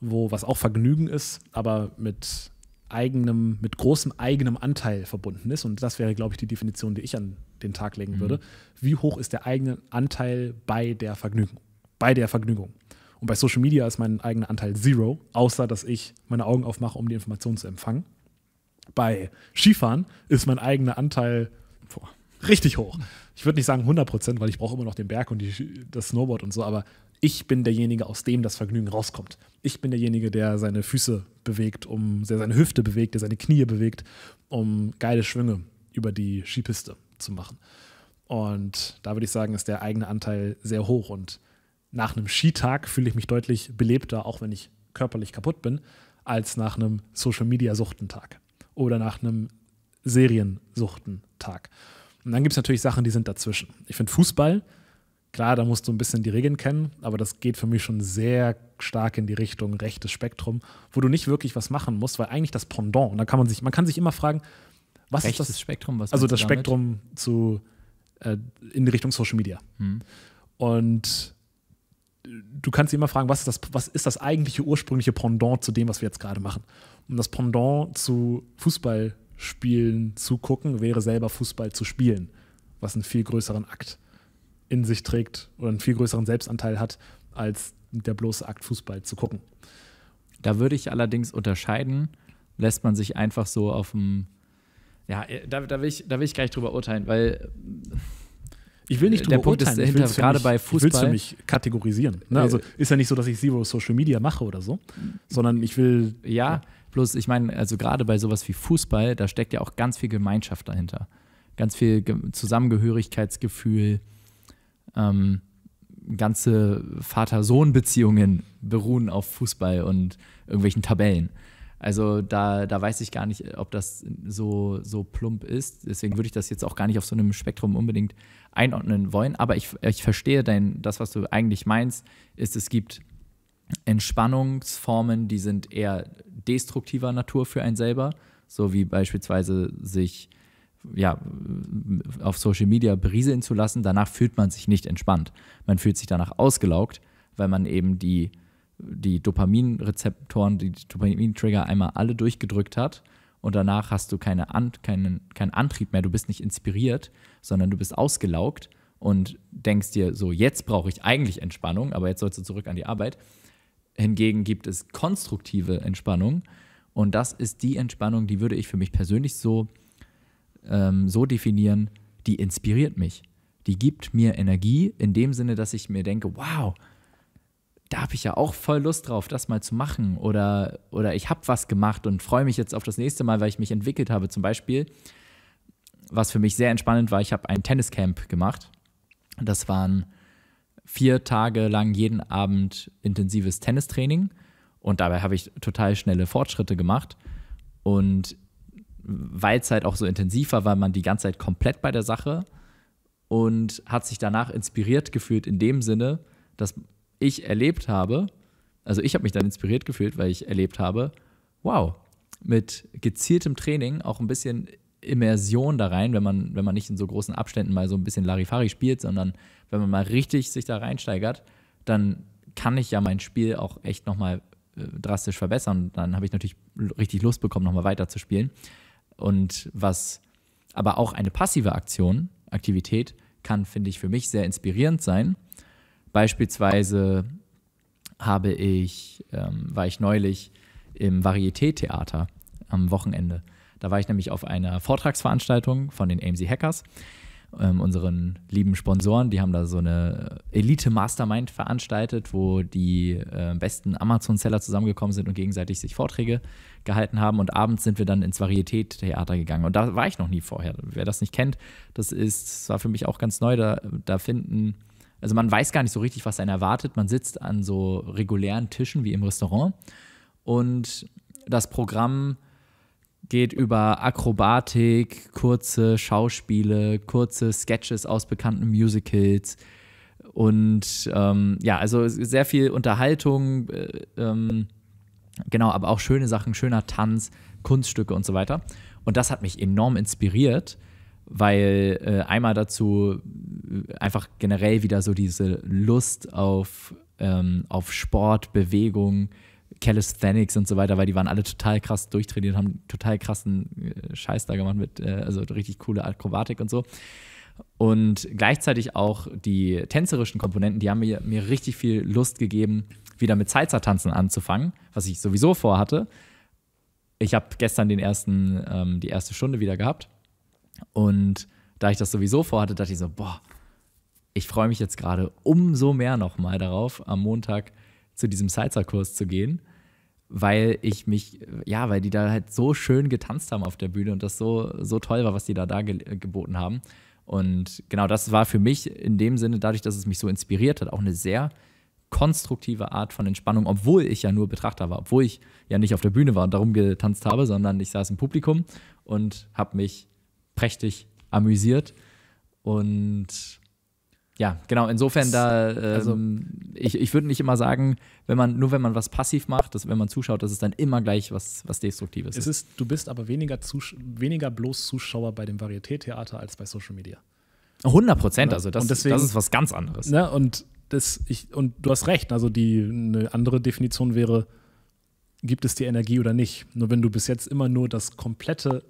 wo was auch Vergnügen ist, aber mit eigenem, mit großem eigenem Anteil verbunden ist. Und das wäre, glaube ich, die Definition, die ich an den Tag legen mhm. würde. Wie hoch ist der eigene Anteil bei der Vergnügung? Bei der Vergnügung. Und bei Social Media ist mein eigener Anteil zero, außer dass ich meine Augen aufmache, um die Informationen zu empfangen. Bei Skifahren ist mein eigener Anteil boah, richtig hoch. Ich würde nicht sagen 100 Prozent, weil ich brauche immer noch den Berg und die, das Snowboard und so, aber ich bin derjenige, aus dem das Vergnügen rauskommt. Ich bin derjenige, der seine Füße bewegt, um, der seine Hüfte bewegt, der seine Knie bewegt, um geile Schwünge über die Skipiste zu machen. Und da würde ich sagen, ist der eigene Anteil sehr hoch. Und nach einem Skitag fühle ich mich deutlich belebter, auch wenn ich körperlich kaputt bin, als nach einem Social-Media-Suchtentag oder nach einem Seriensuchtentag. Und dann gibt es natürlich Sachen, die sind dazwischen. Ich finde Fußball Klar, da musst du ein bisschen die Regeln kennen, aber das geht für mich schon sehr stark in die Richtung rechtes Spektrum, wo du nicht wirklich was machen musst, weil eigentlich das Pendant, und da kann man sich, man kann sich immer fragen, was rechtes ist das Spektrum? Was also das Spektrum zu äh, in die Richtung Social Media. Hm. Und du kannst dich immer fragen, was ist, das, was ist das eigentliche ursprüngliche Pendant zu dem, was wir jetzt gerade machen? Und das Pendant zu Fußballspielen zu gucken, wäre selber Fußball zu spielen, was einen viel größeren Akt in sich trägt oder einen viel größeren Selbstanteil hat, als der bloße Akt Fußball zu gucken. Da würde ich allerdings unterscheiden, lässt man sich einfach so auf dem. Ja, äh, da, da, will ich, da will ich gar nicht drüber urteilen, weil. Äh, ich will nicht drüber der Punkt urteilen. Ist dahinter, gerade mich, bei Fußball. Ich will mich kategorisieren. Ne? Äh, also ist ja nicht so, dass ich Zero Social Media mache oder so, sondern ich will. Ja, ja. bloß ich meine, also gerade bei sowas wie Fußball, da steckt ja auch ganz viel Gemeinschaft dahinter. Ganz viel Zusammengehörigkeitsgefühl ähm, ganze Vater-Sohn-Beziehungen beruhen auf Fußball und irgendwelchen Tabellen. Also da, da weiß ich gar nicht, ob das so, so plump ist. Deswegen würde ich das jetzt auch gar nicht auf so einem Spektrum unbedingt einordnen wollen. Aber ich, ich verstehe dein, das, was du eigentlich meinst, ist, es gibt Entspannungsformen, die sind eher destruktiver Natur für einen selber. So wie beispielsweise sich ja, auf Social Media berieseln zu lassen, danach fühlt man sich nicht entspannt. Man fühlt sich danach ausgelaugt, weil man eben die, die Dopaminrezeptoren, die Dopamin-Trigger einmal alle durchgedrückt hat und danach hast du keine An keinen, keinen Antrieb mehr, du bist nicht inspiriert, sondern du bist ausgelaugt und denkst dir so, jetzt brauche ich eigentlich Entspannung, aber jetzt sollst du zurück an die Arbeit. Hingegen gibt es konstruktive Entspannung und das ist die Entspannung, die würde ich für mich persönlich so ähm, so definieren, die inspiriert mich. Die gibt mir Energie in dem Sinne, dass ich mir denke, wow, da habe ich ja auch voll Lust drauf, das mal zu machen. Oder, oder ich habe was gemacht und freue mich jetzt auf das nächste Mal, weil ich mich entwickelt habe. Zum Beispiel, was für mich sehr entspannend war, ich habe ein Tenniscamp gemacht. Das waren vier Tage lang jeden Abend intensives Tennistraining. Und dabei habe ich total schnelle Fortschritte gemacht. Und weil es halt auch so intensiv war, weil man die ganze Zeit komplett bei der Sache und hat sich danach inspiriert gefühlt in dem Sinne, dass ich erlebt habe, also ich habe mich dann inspiriert gefühlt, weil ich erlebt habe, wow, mit gezieltem Training auch ein bisschen Immersion da rein, wenn man, wenn man nicht in so großen Abständen mal so ein bisschen Larifari spielt, sondern wenn man mal richtig sich da reinsteigert, dann kann ich ja mein Spiel auch echt nochmal äh, drastisch verbessern. Dann habe ich natürlich richtig Lust bekommen, nochmal weiter zu spielen. Und was aber auch eine passive Aktion, Aktivität, kann, finde ich, für mich sehr inspirierend sein. Beispielsweise habe ich, ähm, war ich neulich im Varieté-Theater am Wochenende. Da war ich nämlich auf einer Vortragsveranstaltung von den AMC Hackers ähm, unseren lieben Sponsoren, die haben da so eine Elite-Mastermind veranstaltet, wo die äh, besten Amazon-Seller zusammengekommen sind und gegenseitig sich Vorträge gehalten haben. Und abends sind wir dann ins Varieté-Theater gegangen. Und da war ich noch nie vorher. Wer das nicht kennt, das ist, das war für mich auch ganz neu. Da, da finden, also man weiß gar nicht so richtig, was einen erwartet. Man sitzt an so regulären Tischen wie im Restaurant. Und das Programm geht über Akrobatik, kurze Schauspiele, kurze Sketches aus bekannten Musicals. Und ähm, ja, also sehr viel Unterhaltung, äh, ähm, genau, aber auch schöne Sachen, schöner Tanz, Kunststücke und so weiter. Und das hat mich enorm inspiriert, weil äh, einmal dazu äh, einfach generell wieder so diese Lust auf, ähm, auf Sport, Bewegung, Calisthenics und so weiter, weil die waren alle total krass durchtrainiert, haben total krassen äh, Scheiß da gemacht mit, äh, also richtig coole Akrobatik und so. Und gleichzeitig auch die tänzerischen Komponenten, die haben mir, mir richtig viel Lust gegeben, wieder mit Salsa-Tanzen anzufangen, was ich sowieso vorhatte. Ich habe gestern den ersten, ähm, die erste Stunde wieder gehabt. Und da ich das sowieso vorhatte, dachte ich so, boah, ich freue mich jetzt gerade umso mehr nochmal darauf, am Montag zu diesem Salsa-Kurs zu gehen, weil ich mich, ja, weil die da halt so schön getanzt haben auf der Bühne und das so, so toll war, was die da, da ge geboten haben. Und genau das war für mich in dem Sinne, dadurch, dass es mich so inspiriert hat, auch eine sehr konstruktive Art von Entspannung, obwohl ich ja nur Betrachter war, obwohl ich ja nicht auf der Bühne war und darum getanzt habe, sondern ich saß im Publikum und habe mich prächtig amüsiert. Und ja, genau, insofern da, also ähm, also, ich, ich würde nicht immer sagen, wenn man, nur wenn man was passiv macht, dass, wenn man zuschaut, das ist dann immer gleich was, was Destruktives es ist. Du bist aber weniger, Zus weniger bloß Zuschauer bei dem Varieté-Theater als bei Social Media. 100 Prozent, also das, deswegen, das ist was ganz anderes. Ne, und, das, ich, und du hast recht, also die, eine andere Definition wäre, gibt es die Energie oder nicht? Nur wenn du bis jetzt immer nur das komplette,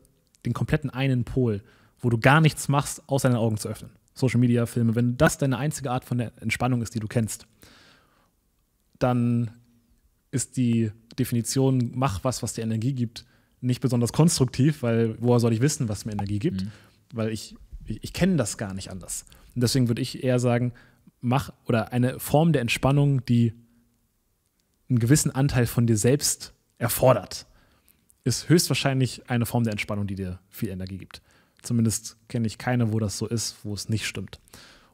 den kompletten einen Pol, wo du gar nichts machst, außer deine Augen zu öffnen Social Media Filme, wenn das deine einzige Art von Entspannung ist, die du kennst, dann ist die Definition, mach was, was dir Energie gibt, nicht besonders konstruktiv, weil woher soll ich wissen, was mir Energie gibt? Mhm. Weil ich, ich, ich kenne das gar nicht anders. Und deswegen würde ich eher sagen, mach oder eine Form der Entspannung, die einen gewissen Anteil von dir selbst erfordert, ist höchstwahrscheinlich eine Form der Entspannung, die dir viel Energie gibt. Zumindest kenne ich keine, wo das so ist, wo es nicht stimmt.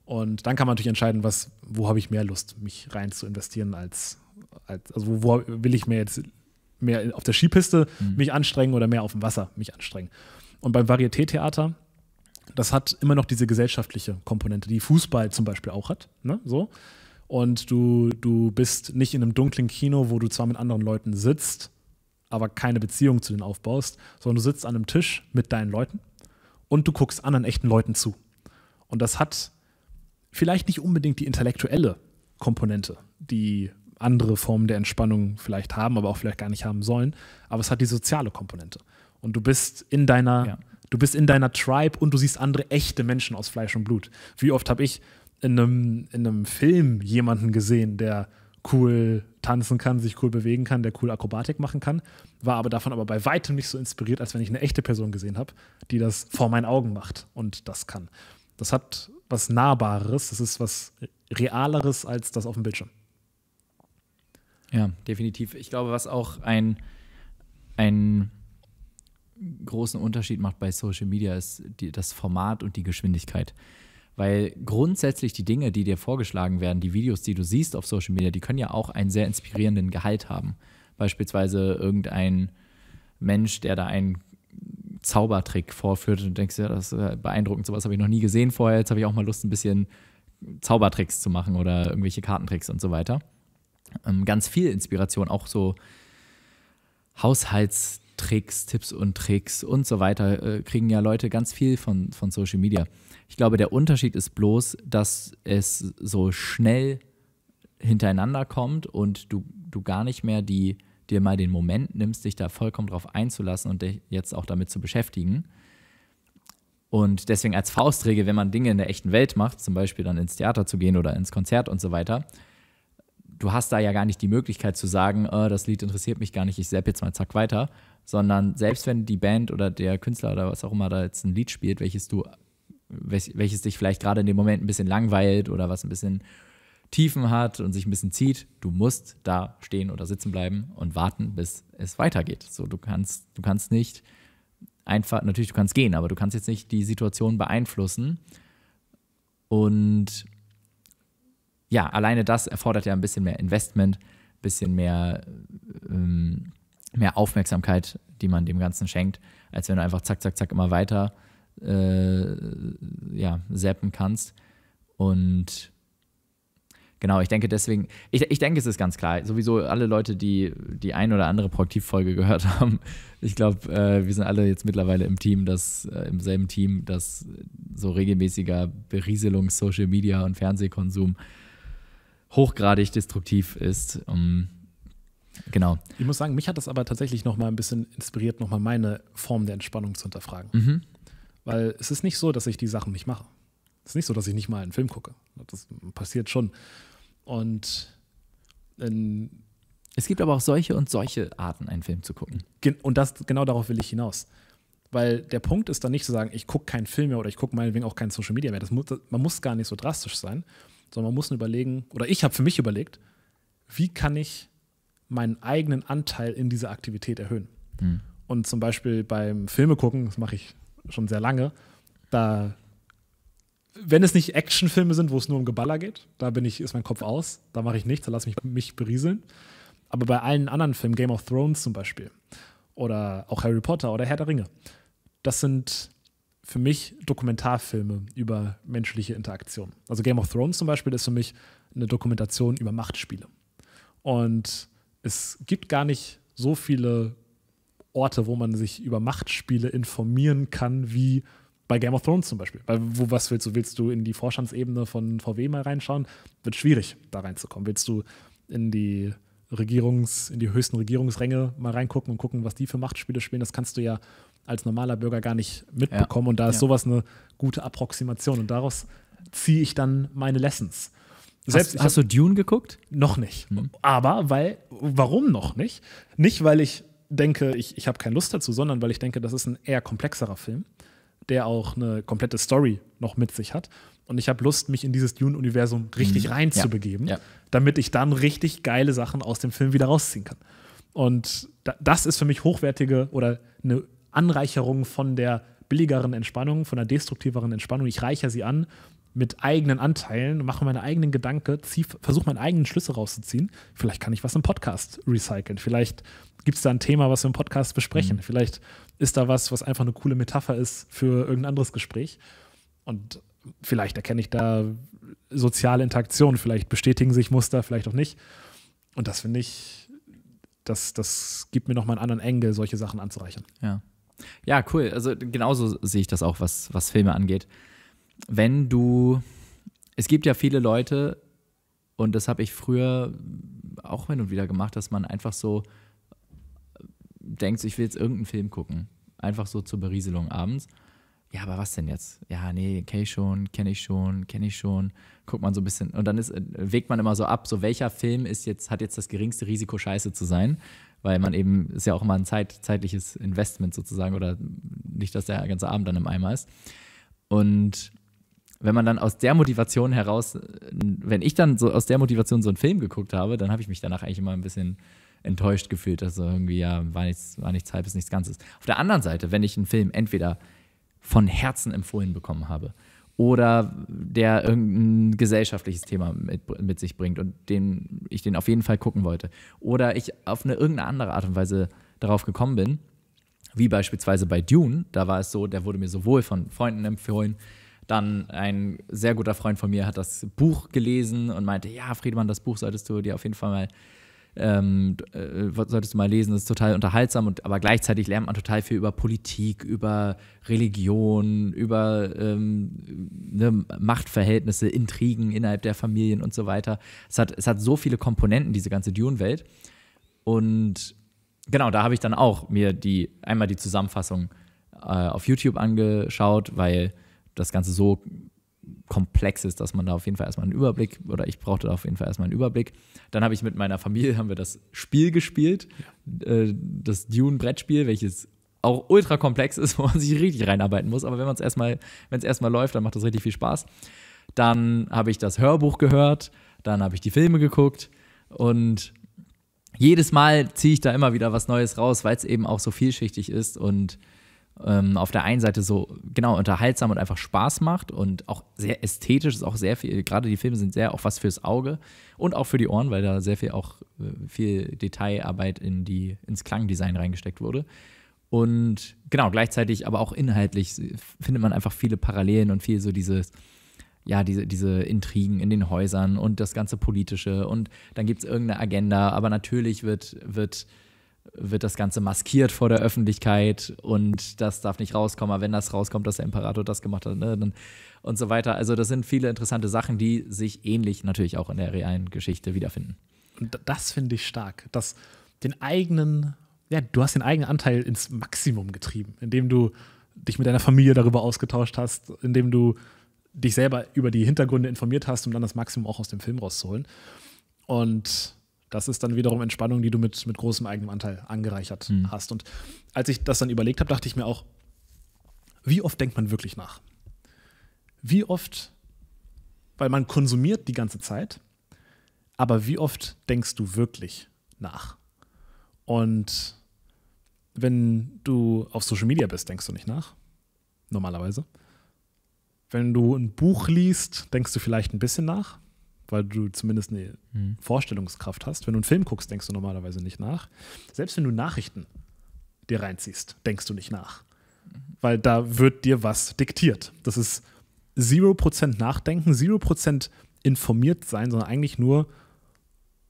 Und dann kann man natürlich entscheiden, was, wo habe ich mehr Lust, mich rein zu investieren, als, als also wo, wo will ich mir jetzt mehr auf der Skipiste mhm. mich anstrengen oder mehr auf dem Wasser mich anstrengen. Und beim Varieté-Theater, das hat immer noch diese gesellschaftliche Komponente, die Fußball zum Beispiel auch hat. Ne? So. Und du, du bist nicht in einem dunklen Kino, wo du zwar mit anderen Leuten sitzt, aber keine Beziehung zu denen aufbaust, sondern du sitzt an einem Tisch mit deinen Leuten und du guckst anderen echten Leuten zu. Und das hat vielleicht nicht unbedingt die intellektuelle Komponente, die andere Formen der Entspannung vielleicht haben, aber auch vielleicht gar nicht haben sollen, aber es hat die soziale Komponente. Und du bist in deiner, ja. du bist in deiner Tribe und du siehst andere echte Menschen aus Fleisch und Blut. Wie oft habe ich in einem, in einem Film jemanden gesehen, der cool tanzen kann, sich cool bewegen kann, der cool Akrobatik machen kann, war aber davon aber bei weitem nicht so inspiriert, als wenn ich eine echte Person gesehen habe, die das vor meinen Augen macht und das kann. Das hat was Nahbareres, das ist was Realeres als das auf dem Bildschirm. Ja, definitiv. Ich glaube, was auch ein, ein großen Unterschied macht bei Social Media, ist die, das Format und die Geschwindigkeit. Weil grundsätzlich die Dinge, die dir vorgeschlagen werden, die Videos, die du siehst auf Social Media, die können ja auch einen sehr inspirierenden Gehalt haben. Beispielsweise irgendein Mensch, der da einen Zaubertrick vorführt und du denkst, ja, das ist beeindruckend, sowas habe ich noch nie gesehen vorher, jetzt habe ich auch mal Lust, ein bisschen Zaubertricks zu machen oder irgendwelche Kartentricks und so weiter. Ähm, ganz viel Inspiration, auch so Haushalts- Tricks, Tipps und Tricks und so weiter äh, kriegen ja Leute ganz viel von, von Social Media. Ich glaube, der Unterschied ist bloß, dass es so schnell hintereinander kommt und du, du gar nicht mehr die, dir mal den Moment nimmst, dich da vollkommen drauf einzulassen und dich jetzt auch damit zu beschäftigen. Und deswegen als Faustregel, wenn man Dinge in der echten Welt macht, zum Beispiel dann ins Theater zu gehen oder ins Konzert und so weiter, du hast da ja gar nicht die Möglichkeit zu sagen, oh, das Lied interessiert mich gar nicht, ich sepp jetzt mal zack weiter, sondern selbst wenn die Band oder der Künstler oder was auch immer da jetzt ein Lied spielt, welches du, welches dich vielleicht gerade in dem Moment ein bisschen langweilt oder was ein bisschen Tiefen hat und sich ein bisschen zieht, du musst da stehen oder sitzen bleiben und warten, bis es weitergeht. So, du kannst, du kannst nicht einfach, natürlich, du kannst gehen, aber du kannst jetzt nicht die Situation beeinflussen und ja, alleine das erfordert ja ein bisschen mehr Investment, ein bisschen mehr, ähm, mehr Aufmerksamkeit, die man dem Ganzen schenkt, als wenn du einfach zack, zack, zack immer weiter äh, ja, zappen kannst. Und genau, ich denke deswegen, ich, ich denke, es ist ganz klar, sowieso alle Leute, die die ein oder andere Proaktivfolge gehört haben, ich glaube, äh, wir sind alle jetzt mittlerweile im Team, das, äh, im selben Team, das so regelmäßiger Berieselung, Social Media und Fernsehkonsum hochgradig destruktiv ist. Um, ähm, genau. Ich muss sagen, mich hat das aber tatsächlich nochmal ein bisschen inspiriert, nochmal meine Form der Entspannung zu hinterfragen. Mhm. Weil es ist nicht so, dass ich die Sachen nicht mache. Es ist nicht so, dass ich nicht mal einen Film gucke. Das passiert schon. Und es gibt aber auch solche und solche Arten, einen Film zu gucken. Und das, genau darauf will ich hinaus. Weil der Punkt ist dann nicht zu sagen, ich gucke keinen Film mehr oder ich gucke meinetwegen auch kein Social Media mehr. Das muss, man muss gar nicht so drastisch sein, sondern man muss überlegen, oder ich habe für mich überlegt, wie kann ich meinen eigenen Anteil in dieser Aktivität erhöhen. Mhm. Und zum Beispiel beim Filme gucken, das mache ich schon sehr lange, da, wenn es nicht Actionfilme sind, wo es nur um Geballer geht, da bin ich, ist mein Kopf aus, da mache ich nichts, da lasse ich mich, mich berieseln. Aber bei allen anderen Filmen, Game of Thrones zum Beispiel, oder auch Harry Potter oder Herr der Ringe, das sind für mich Dokumentarfilme über menschliche Interaktion. Also Game of Thrones zum Beispiel ist für mich eine Dokumentation über Machtspiele. Und es gibt gar nicht so viele Orte, wo man sich über Machtspiele informieren kann, wie bei Game of Thrones zum Beispiel. Weil, wo, was willst du? Willst du in die Vorstandsebene von VW mal reinschauen? Wird schwierig, da reinzukommen. Willst du in die Regierungs, in die höchsten Regierungsränge mal reingucken und gucken, was die für Machtspiele spielen? Das kannst du ja als normaler Bürger gar nicht mitbekommen. Ja. Und da ist ja. sowas eine gute Approximation. Und daraus ziehe ich dann meine Lessons. Selbst, hast, hast du Dune geguckt? Noch nicht. Mhm. Aber weil, warum noch nicht? Nicht, weil ich denke, ich, ich habe keine Lust dazu, sondern weil ich denke, das ist ein eher komplexerer Film, der auch eine komplette Story noch mit sich hat. Und ich habe Lust, mich in dieses Dune-Universum richtig mhm. reinzubegeben, ja. ja. damit ich dann richtig geile Sachen aus dem Film wieder rausziehen kann. Und das ist für mich hochwertige oder eine Anreicherung von der billigeren Entspannung, von der destruktiveren Entspannung. Ich reiche sie an mit eigenen Anteilen, mache meine eigenen Gedanken, versuche meine eigenen Schlüsse rauszuziehen. Vielleicht kann ich was im Podcast recyceln. Vielleicht gibt es da ein Thema, was wir im Podcast besprechen. Mhm. Vielleicht ist da was, was einfach eine coole Metapher ist für irgendein anderes Gespräch. Und vielleicht erkenne ich da soziale Interaktion, vielleicht bestätigen sich Muster, vielleicht auch nicht. Und das finde ich, das, das gibt mir nochmal einen anderen Engel, solche Sachen anzureichern. Ja. Ja, cool. Also genauso sehe ich das auch, was, was Filme angeht. Wenn du, es gibt ja viele Leute, und das habe ich früher auch hin und wieder gemacht, dass man einfach so denkt, ich will jetzt irgendeinen Film gucken. Einfach so zur Berieselung abends. Ja, aber was denn jetzt? Ja, nee, kenne ich schon, kenne ich schon, kenne ich schon. Guckt man so ein bisschen. Und dann ist, äh, wägt man immer so ab, so welcher Film ist jetzt, hat jetzt das geringste Risiko, scheiße zu sein weil man eben, ist ja auch immer ein zeit, zeitliches Investment sozusagen oder nicht, dass der ganze Abend dann im Eimer ist. Und wenn man dann aus der Motivation heraus, wenn ich dann so aus der Motivation so einen Film geguckt habe, dann habe ich mich danach eigentlich immer ein bisschen enttäuscht gefühlt, dass so irgendwie, ja, war nichts, war nichts halbes, nichts Ganzes. Auf der anderen Seite, wenn ich einen Film entweder von Herzen empfohlen bekommen habe, oder der irgendein gesellschaftliches Thema mit, mit sich bringt und den ich den auf jeden Fall gucken wollte. Oder ich auf eine irgendeine andere Art und Weise darauf gekommen bin, wie beispielsweise bei Dune, da war es so, der wurde mir sowohl von Freunden empfohlen, dann ein sehr guter Freund von mir hat das Buch gelesen und meinte, ja, Friedemann, das Buch solltest du dir auf jeden Fall mal ähm, äh, solltest du mal lesen, das ist total unterhaltsam, und, aber gleichzeitig lernt man total viel über Politik, über Religion, über ähm, ne, Machtverhältnisse, Intrigen innerhalb der Familien und so weiter. Es hat, es hat so viele Komponenten, diese ganze Dune-Welt. Und genau, da habe ich dann auch mir die einmal die Zusammenfassung äh, auf YouTube angeschaut, weil das Ganze so komplex ist, dass man da auf jeden Fall erstmal einen Überblick oder ich brauchte da auf jeden Fall erstmal einen Überblick. Dann habe ich mit meiner Familie haben wir das Spiel gespielt, ja. Äh, das Dune Brettspiel, welches auch ultra komplex ist, wo man sich richtig reinarbeiten muss, aber wenn man es erstmal wenn es erstmal läuft, dann macht das richtig viel Spaß. Dann habe ich das Hörbuch gehört, dann habe ich die Filme geguckt und jedes Mal ziehe ich da immer wieder was Neues raus, weil es eben auch so vielschichtig ist und ähm, auf der einen Seite so, genau, unterhaltsam und einfach Spaß macht und auch sehr ästhetisch, ist auch sehr viel, gerade die Filme sind sehr auch was fürs Auge und auch für die Ohren, weil da sehr viel auch äh, viel Detailarbeit in die, ins Klangdesign reingesteckt wurde. Und genau, gleichzeitig aber auch inhaltlich findet man einfach viele Parallelen und viel so dieses, ja, diese, diese Intrigen in den Häusern und das ganze Politische und dann gibt es irgendeine Agenda, aber natürlich wird, wird wird das Ganze maskiert vor der Öffentlichkeit und das darf nicht rauskommen, aber wenn das rauskommt, dass der Imperator das gemacht hat ne, und so weiter. Also das sind viele interessante Sachen, die sich ähnlich natürlich auch in der realen Geschichte wiederfinden. Und das finde ich stark, dass den eigenen, ja, du hast den eigenen Anteil ins Maximum getrieben, indem du dich mit deiner Familie darüber ausgetauscht hast, indem du dich selber über die Hintergründe informiert hast, um dann das Maximum auch aus dem Film rauszuholen. Und das ist dann wiederum Entspannung, die du mit, mit großem eigenem Anteil angereichert mhm. hast. Und als ich das dann überlegt habe, dachte ich mir auch, wie oft denkt man wirklich nach? Wie oft, weil man konsumiert die ganze Zeit, aber wie oft denkst du wirklich nach? Und wenn du auf Social Media bist, denkst du nicht nach. Normalerweise. Wenn du ein Buch liest, denkst du vielleicht ein bisschen nach weil du zumindest eine mhm. Vorstellungskraft hast. Wenn du einen Film guckst, denkst du normalerweise nicht nach. Selbst wenn du Nachrichten dir reinziehst, denkst du nicht nach. Weil da wird dir was diktiert. Das ist 0% Nachdenken, 0% informiert sein, sondern eigentlich nur,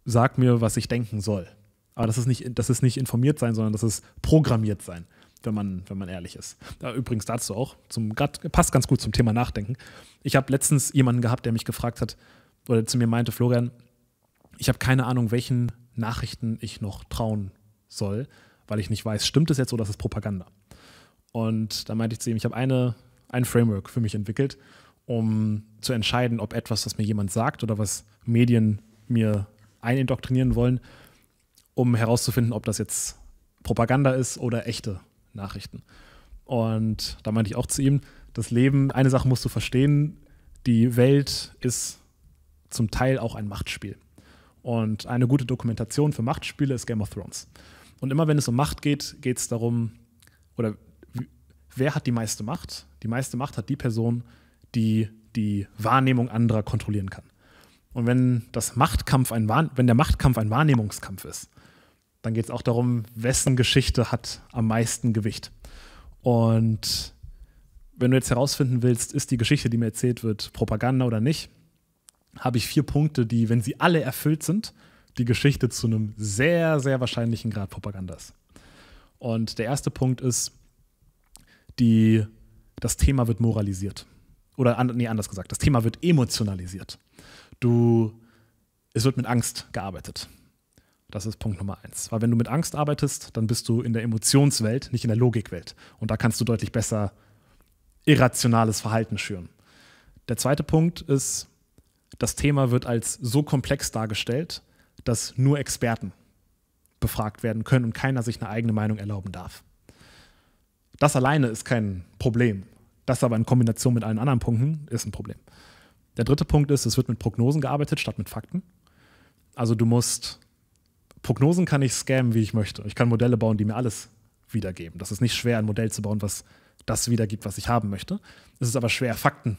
sag mir, was ich denken soll. Aber das ist nicht, das ist nicht informiert sein, sondern das ist programmiert sein, wenn man, wenn man ehrlich ist. Da, übrigens dazu auch, zum, grad, passt ganz gut zum Thema Nachdenken. Ich habe letztens jemanden gehabt, der mich gefragt hat, oder zu mir meinte Florian, ich habe keine Ahnung, welchen Nachrichten ich noch trauen soll, weil ich nicht weiß, stimmt es jetzt oder ist es Propaganda? Und da meinte ich zu ihm, ich habe eine, ein Framework für mich entwickelt, um zu entscheiden, ob etwas, was mir jemand sagt oder was Medien mir einindoktrinieren wollen, um herauszufinden, ob das jetzt Propaganda ist oder echte Nachrichten. Und da meinte ich auch zu ihm, das Leben, eine Sache musst du verstehen, die Welt ist zum Teil auch ein Machtspiel. Und eine gute Dokumentation für Machtspiele ist Game of Thrones. Und immer wenn es um Macht geht, geht es darum, oder wer hat die meiste Macht? Die meiste Macht hat die Person, die die Wahrnehmung anderer kontrollieren kann. Und wenn, das Machtkampf ein wenn der Machtkampf ein Wahrnehmungskampf ist, dann geht es auch darum, wessen Geschichte hat am meisten Gewicht. Und wenn du jetzt herausfinden willst, ist die Geschichte, die mir erzählt wird, Propaganda oder nicht, habe ich vier Punkte, die, wenn sie alle erfüllt sind, die Geschichte zu einem sehr, sehr wahrscheinlichen Grad Propaganda ist. Und der erste Punkt ist, die, das Thema wird moralisiert. Oder an, nee, anders gesagt, das Thema wird emotionalisiert. Du, es wird mit Angst gearbeitet. Das ist Punkt Nummer eins. Weil wenn du mit Angst arbeitest, dann bist du in der Emotionswelt, nicht in der Logikwelt. Und da kannst du deutlich besser irrationales Verhalten schüren. Der zweite Punkt ist, das Thema wird als so komplex dargestellt, dass nur Experten befragt werden können und keiner sich eine eigene Meinung erlauben darf. Das alleine ist kein Problem. Das aber in Kombination mit allen anderen Punkten ist ein Problem. Der dritte Punkt ist, es wird mit Prognosen gearbeitet statt mit Fakten. Also du musst, Prognosen kann ich scammen, wie ich möchte. Ich kann Modelle bauen, die mir alles wiedergeben. Das ist nicht schwer, ein Modell zu bauen, was das wiedergibt, was ich haben möchte. Es ist aber schwer, Fakten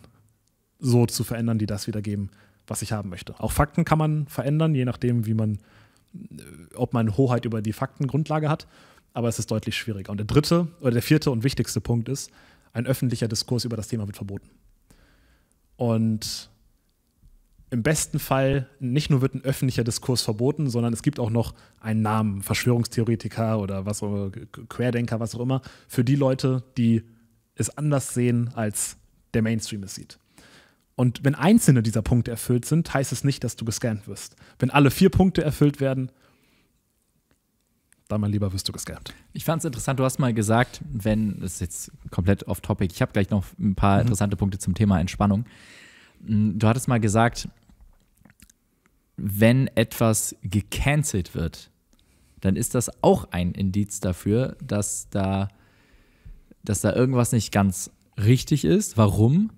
so zu verändern, die das wiedergeben, was ich haben möchte. Auch Fakten kann man verändern, je nachdem, wie man, äh, ob man Hoheit über die Faktengrundlage hat, aber es ist deutlich schwieriger. Und der dritte oder der vierte und wichtigste Punkt ist, ein öffentlicher Diskurs über das Thema wird verboten. Und im besten Fall nicht nur wird ein öffentlicher Diskurs verboten, sondern es gibt auch noch einen Namen, Verschwörungstheoretiker oder was auch Querdenker, was auch immer, für die Leute, die es anders sehen, als der Mainstream es sieht. Und wenn einzelne dieser Punkte erfüllt sind, heißt es nicht, dass du gescannt wirst. Wenn alle vier Punkte erfüllt werden, dann mein lieber wirst du gescannt. Ich fand es interessant, du hast mal gesagt, wenn, das ist jetzt komplett off-topic, ich habe gleich noch ein paar mhm. interessante mhm. Punkte zum Thema Entspannung. Hm, du hattest mal gesagt, wenn etwas gecancelt wird, dann ist das auch ein Indiz dafür, dass da, dass da irgendwas nicht ganz richtig ist. Warum?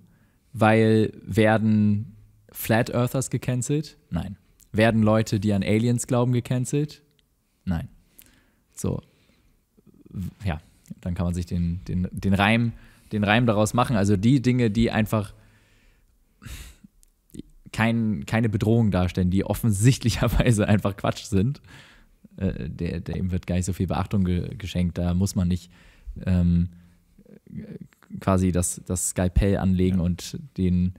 weil werden Flat Earthers gecancelt? Nein. Werden Leute, die an Aliens glauben, gecancelt? Nein. So. Ja, dann kann man sich den, den, den, Reim, den Reim daraus machen. Also die Dinge, die einfach kein, keine Bedrohung darstellen, die offensichtlicherweise einfach Quatsch sind, äh, der, dem wird gar nicht so viel Beachtung ge geschenkt. Da muss man nicht ähm, quasi das, das Sky anlegen ja. und den,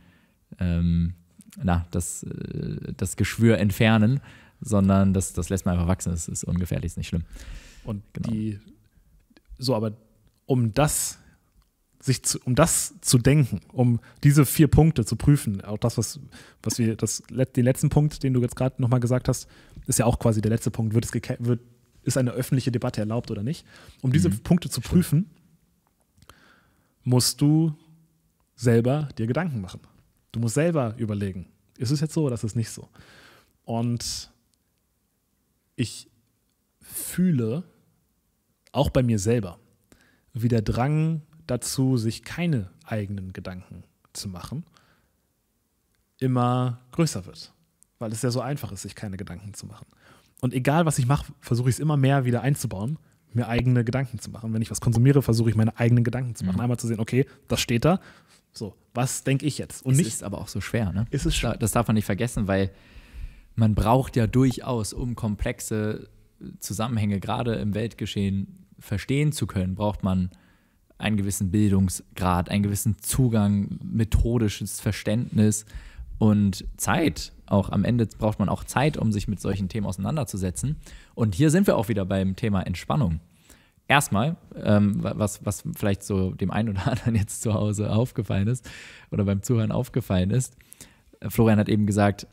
ähm, na, das, äh, das Geschwür entfernen, sondern das, das lässt man einfach wachsen. Das ist ungefährlich, ist nicht schlimm. Und genau. die, so, aber um das sich zu, um das zu denken, um diese vier Punkte zu prüfen, auch das, was, was wir, das, den letzten Punkt, den du jetzt gerade nochmal gesagt hast, ist ja auch quasi der letzte Punkt, wird es wird, ist eine öffentliche Debatte erlaubt oder nicht? Um diese mhm. Punkte zu prüfen, musst du selber dir Gedanken machen. Du musst selber überlegen, ist es jetzt so oder ist es nicht so? Und ich fühle auch bei mir selber, wie der Drang dazu, sich keine eigenen Gedanken zu machen, immer größer wird. Weil es ja so einfach ist, sich keine Gedanken zu machen. Und egal, was ich mache, versuche ich es immer mehr wieder einzubauen, mir eigene Gedanken zu machen. Wenn ich was konsumiere, versuche ich meine eigenen Gedanken zu machen. Mhm. Einmal zu sehen, okay, das steht da. So, was denke ich jetzt? Und es nicht, ist aber auch so schwer, ne? Ist es schwer. Das darf man nicht vergessen, weil man braucht ja durchaus, um komplexe Zusammenhänge gerade im Weltgeschehen verstehen zu können, braucht man einen gewissen Bildungsgrad, einen gewissen Zugang, methodisches Verständnis und Zeit. Auch am Ende braucht man auch Zeit, um sich mit solchen Themen auseinanderzusetzen. Und hier sind wir auch wieder beim Thema Entspannung. Erstmal, ähm, was, was vielleicht so dem einen oder anderen jetzt zu Hause aufgefallen ist oder beim Zuhören aufgefallen ist, Florian hat eben gesagt,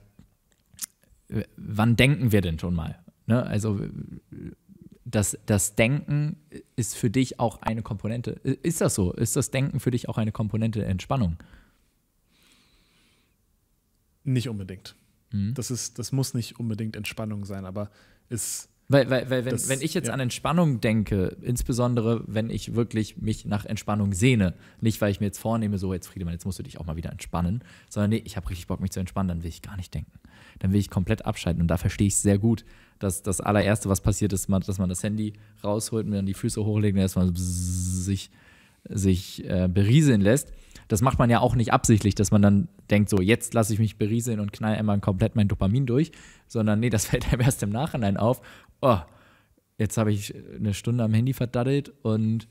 wann denken wir denn schon mal? Ne? Also das, das Denken ist für dich auch eine Komponente. Ist das so? Ist das Denken für dich auch eine Komponente der Entspannung? Nicht unbedingt. Mhm. Das, ist, das muss nicht unbedingt Entspannung sein, aber ist. Weil, weil, weil wenn, das, wenn ich jetzt ja. an Entspannung denke, insbesondere wenn ich wirklich mich nach Entspannung sehne, nicht weil ich mir jetzt vornehme, so jetzt Friedemann, jetzt musst du dich auch mal wieder entspannen, sondern nee, ich habe richtig Bock, mich zu entspannen, dann will ich gar nicht denken. Dann will ich komplett abschalten und da verstehe ich sehr gut, dass das allererste, was passiert ist, dass man das Handy rausholt und dann die Füße hochlegt und erstmal sich, sich äh, berieseln lässt das macht man ja auch nicht absichtlich, dass man dann denkt, so jetzt lasse ich mich berieseln und knall einmal komplett mein Dopamin durch, sondern nee, das fällt einem erst im Nachhinein auf. Oh, jetzt habe ich eine Stunde am Handy verdaddelt und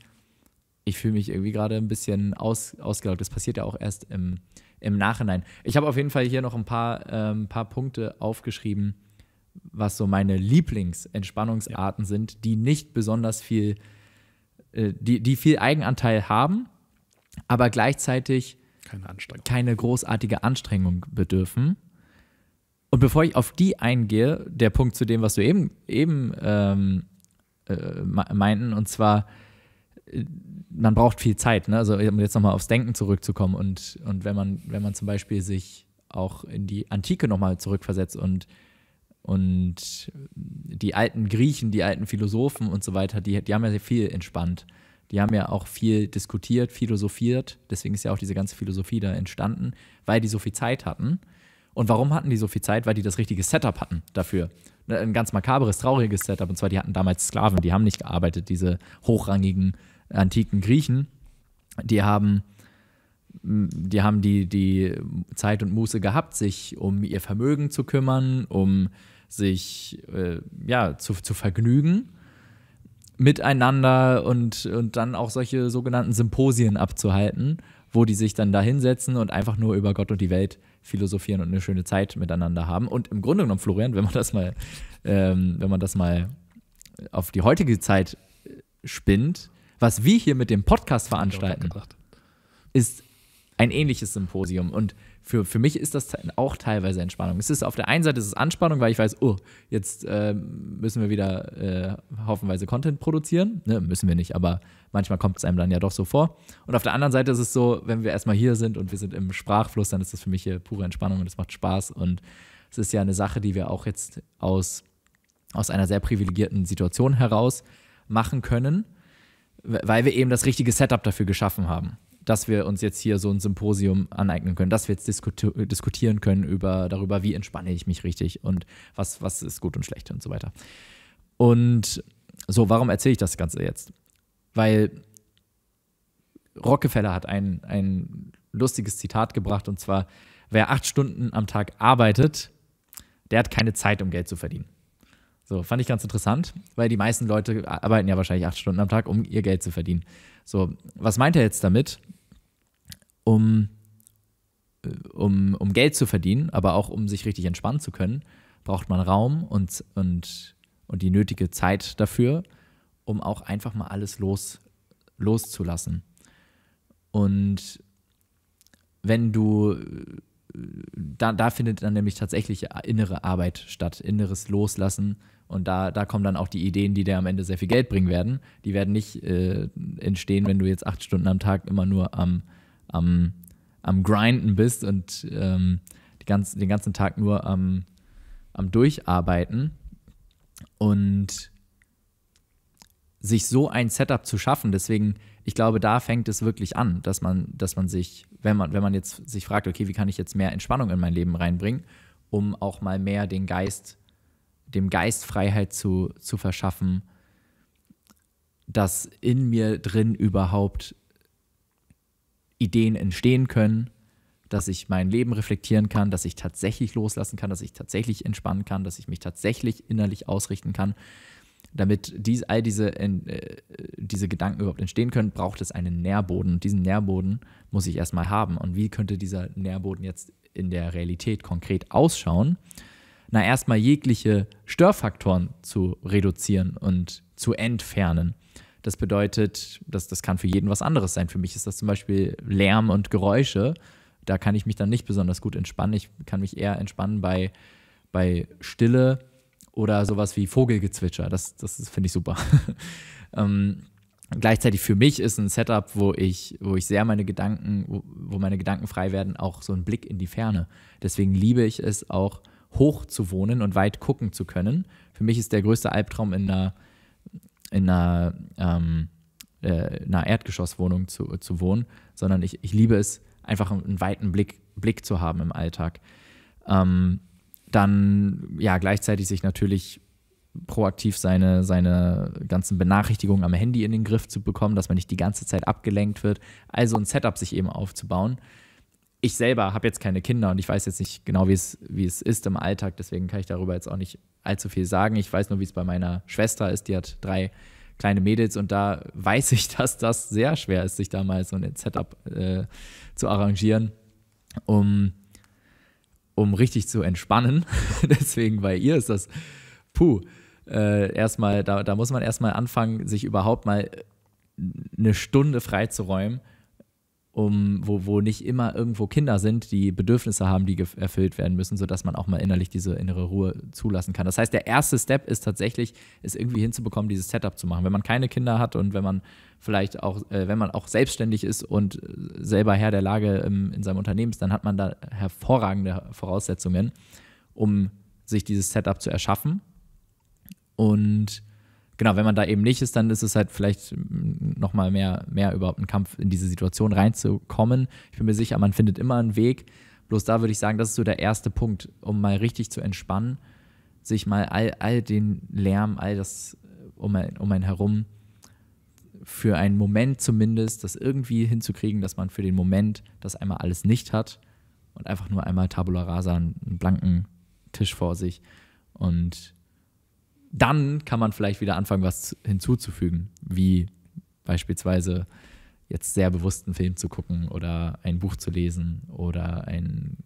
ich fühle mich irgendwie gerade ein bisschen aus, ausgelaugt. Das passiert ja auch erst im, im Nachhinein. Ich habe auf jeden Fall hier noch ein paar, äh, paar Punkte aufgeschrieben, was so meine Lieblingsentspannungsarten ja. sind, die nicht besonders viel, äh, die, die viel Eigenanteil haben aber gleichzeitig keine, keine großartige Anstrengung bedürfen. Und bevor ich auf die eingehe, der Punkt zu dem, was du eben, eben ähm, äh, meinten, und zwar, äh, man braucht viel Zeit, ne? also um jetzt nochmal aufs Denken zurückzukommen und, und wenn, man, wenn man zum Beispiel sich auch in die Antike nochmal zurückversetzt und, und die alten Griechen, die alten Philosophen und so weiter, die, die haben ja sehr viel entspannt. Die haben ja auch viel diskutiert, philosophiert. Deswegen ist ja auch diese ganze Philosophie da entstanden, weil die so viel Zeit hatten. Und warum hatten die so viel Zeit? Weil die das richtige Setup hatten dafür. Ne, ein ganz makabres, trauriges Setup. Und zwar, die hatten damals Sklaven, die haben nicht gearbeitet, diese hochrangigen antiken Griechen. Die haben, mm, die, haben die, die Zeit und Muße gehabt, sich um ihr Vermögen zu kümmern, um sich äh, ja, zu, zu vergnügen miteinander und, und dann auch solche sogenannten Symposien abzuhalten, wo die sich dann da hinsetzen und einfach nur über Gott und die Welt philosophieren und eine schöne Zeit miteinander haben. Und im Grunde genommen, Florian, wenn man das mal, ähm, wenn man das mal auf die heutige Zeit äh, spinnt, was wir hier mit dem Podcast veranstalten, ist ein ähnliches Symposium. Und für, für mich ist das auch teilweise Entspannung. Es ist auf der einen Seite ist es Anspannung, weil ich weiß, oh, jetzt äh, müssen wir wieder äh, haufenweise Content produzieren. Ne, müssen wir nicht, aber manchmal kommt es einem dann ja doch so vor. Und auf der anderen Seite ist es so, wenn wir erstmal hier sind und wir sind im Sprachfluss, dann ist das für mich hier pure Entspannung und es macht Spaß. Und es ist ja eine Sache, die wir auch jetzt aus, aus einer sehr privilegierten Situation heraus machen können, weil wir eben das richtige Setup dafür geschaffen haben dass wir uns jetzt hier so ein Symposium aneignen können, dass wir jetzt diskutieren können über, darüber, wie entspanne ich mich richtig und was, was ist gut und schlecht und so weiter. Und so, warum erzähle ich das Ganze jetzt? Weil Rockefeller hat ein, ein lustiges Zitat gebracht und zwar, wer acht Stunden am Tag arbeitet, der hat keine Zeit, um Geld zu verdienen. So, fand ich ganz interessant, weil die meisten Leute arbeiten ja wahrscheinlich acht Stunden am Tag, um ihr Geld zu verdienen. So, was meint er jetzt damit? um, äh, um, um Geld zu verdienen, aber auch um sich richtig entspannen zu können, braucht man Raum und, und, und die nötige Zeit dafür, um auch einfach mal alles los, loszulassen. Und wenn du, äh, da, da findet dann nämlich tatsächlich innere Arbeit statt, inneres Loslassen. Und da, da kommen dann auch die Ideen, die dir am Ende sehr viel Geld bringen werden. Die werden nicht äh, entstehen, wenn du jetzt acht Stunden am Tag immer nur am am, am Grinden bist und ähm, ganz, den ganzen Tag nur am, am Durcharbeiten. Und sich so ein Setup zu schaffen, deswegen, ich glaube, da fängt es wirklich an, dass man, dass man sich, wenn man, wenn man jetzt sich fragt, okay, wie kann ich jetzt mehr Entspannung in mein Leben reinbringen, um auch mal mehr den Geist, dem Geist Freiheit zu, zu verschaffen, dass in mir drin überhaupt Ideen entstehen können, dass ich mein Leben reflektieren kann, dass ich tatsächlich loslassen kann, dass ich tatsächlich entspannen kann, dass ich mich tatsächlich innerlich ausrichten kann. Damit dies, all diese, äh, diese Gedanken überhaupt entstehen können, braucht es einen Nährboden. Und diesen Nährboden muss ich erstmal haben. Und wie könnte dieser Nährboden jetzt in der Realität konkret ausschauen? Na, erstmal jegliche Störfaktoren zu reduzieren und zu entfernen. Das bedeutet, das, das kann für jeden was anderes sein. Für mich ist das zum Beispiel Lärm und Geräusche. Da kann ich mich dann nicht besonders gut entspannen. Ich kann mich eher entspannen bei, bei Stille oder sowas wie Vogelgezwitscher. Das, das finde ich super. ähm, gleichzeitig für mich ist ein Setup, wo ich, wo ich sehr meine Gedanken, wo, wo meine Gedanken frei werden, auch so ein Blick in die Ferne. Deswegen liebe ich es auch hoch zu wohnen und weit gucken zu können. Für mich ist der größte Albtraum in einer in einer, ähm, äh, einer Erdgeschosswohnung zu, zu wohnen, sondern ich, ich liebe es, einfach einen weiten Blick, Blick zu haben im Alltag. Ähm, dann ja gleichzeitig sich natürlich proaktiv seine, seine ganzen Benachrichtigungen am Handy in den Griff zu bekommen, dass man nicht die ganze Zeit abgelenkt wird. Also ein Setup sich eben aufzubauen ich selber habe jetzt keine Kinder und ich weiß jetzt nicht genau, wie es, wie es ist im Alltag, deswegen kann ich darüber jetzt auch nicht allzu viel sagen. Ich weiß nur, wie es bei meiner Schwester ist, die hat drei kleine Mädels und da weiß ich, dass das sehr schwer ist, sich da mal so ein Setup äh, zu arrangieren, um, um richtig zu entspannen. deswegen bei ihr ist das, puh, äh, erstmal, da, da muss man erstmal anfangen, sich überhaupt mal eine Stunde freizuräumen um, wo, wo nicht immer irgendwo Kinder sind, die Bedürfnisse haben, die erfüllt werden müssen, sodass man auch mal innerlich diese innere Ruhe zulassen kann. Das heißt, der erste Step ist tatsächlich, es irgendwie hinzubekommen, dieses Setup zu machen. Wenn man keine Kinder hat und wenn man vielleicht auch, äh, wenn man auch selbstständig ist und äh, selber Herr der Lage im, ähm, in seinem Unternehmen ist, dann hat man da hervorragende Voraussetzungen, um sich dieses Setup zu erschaffen. Und genau, wenn man da eben nicht ist, dann ist es halt vielleicht nochmal mehr, mehr überhaupt ein Kampf, in diese Situation reinzukommen. Ich bin mir sicher, man findet immer einen Weg. Bloß da würde ich sagen, das ist so der erste Punkt, um mal richtig zu entspannen, sich mal all, all den Lärm, all das äh, um, um einen herum für einen Moment zumindest, das irgendwie hinzukriegen, dass man für den Moment das einmal alles nicht hat und einfach nur einmal Tabula Rasa, einen blanken Tisch vor sich und dann kann man vielleicht wieder anfangen, was hinzuzufügen, wie beispielsweise jetzt sehr bewusst einen Film zu gucken oder ein Buch zu lesen oder ein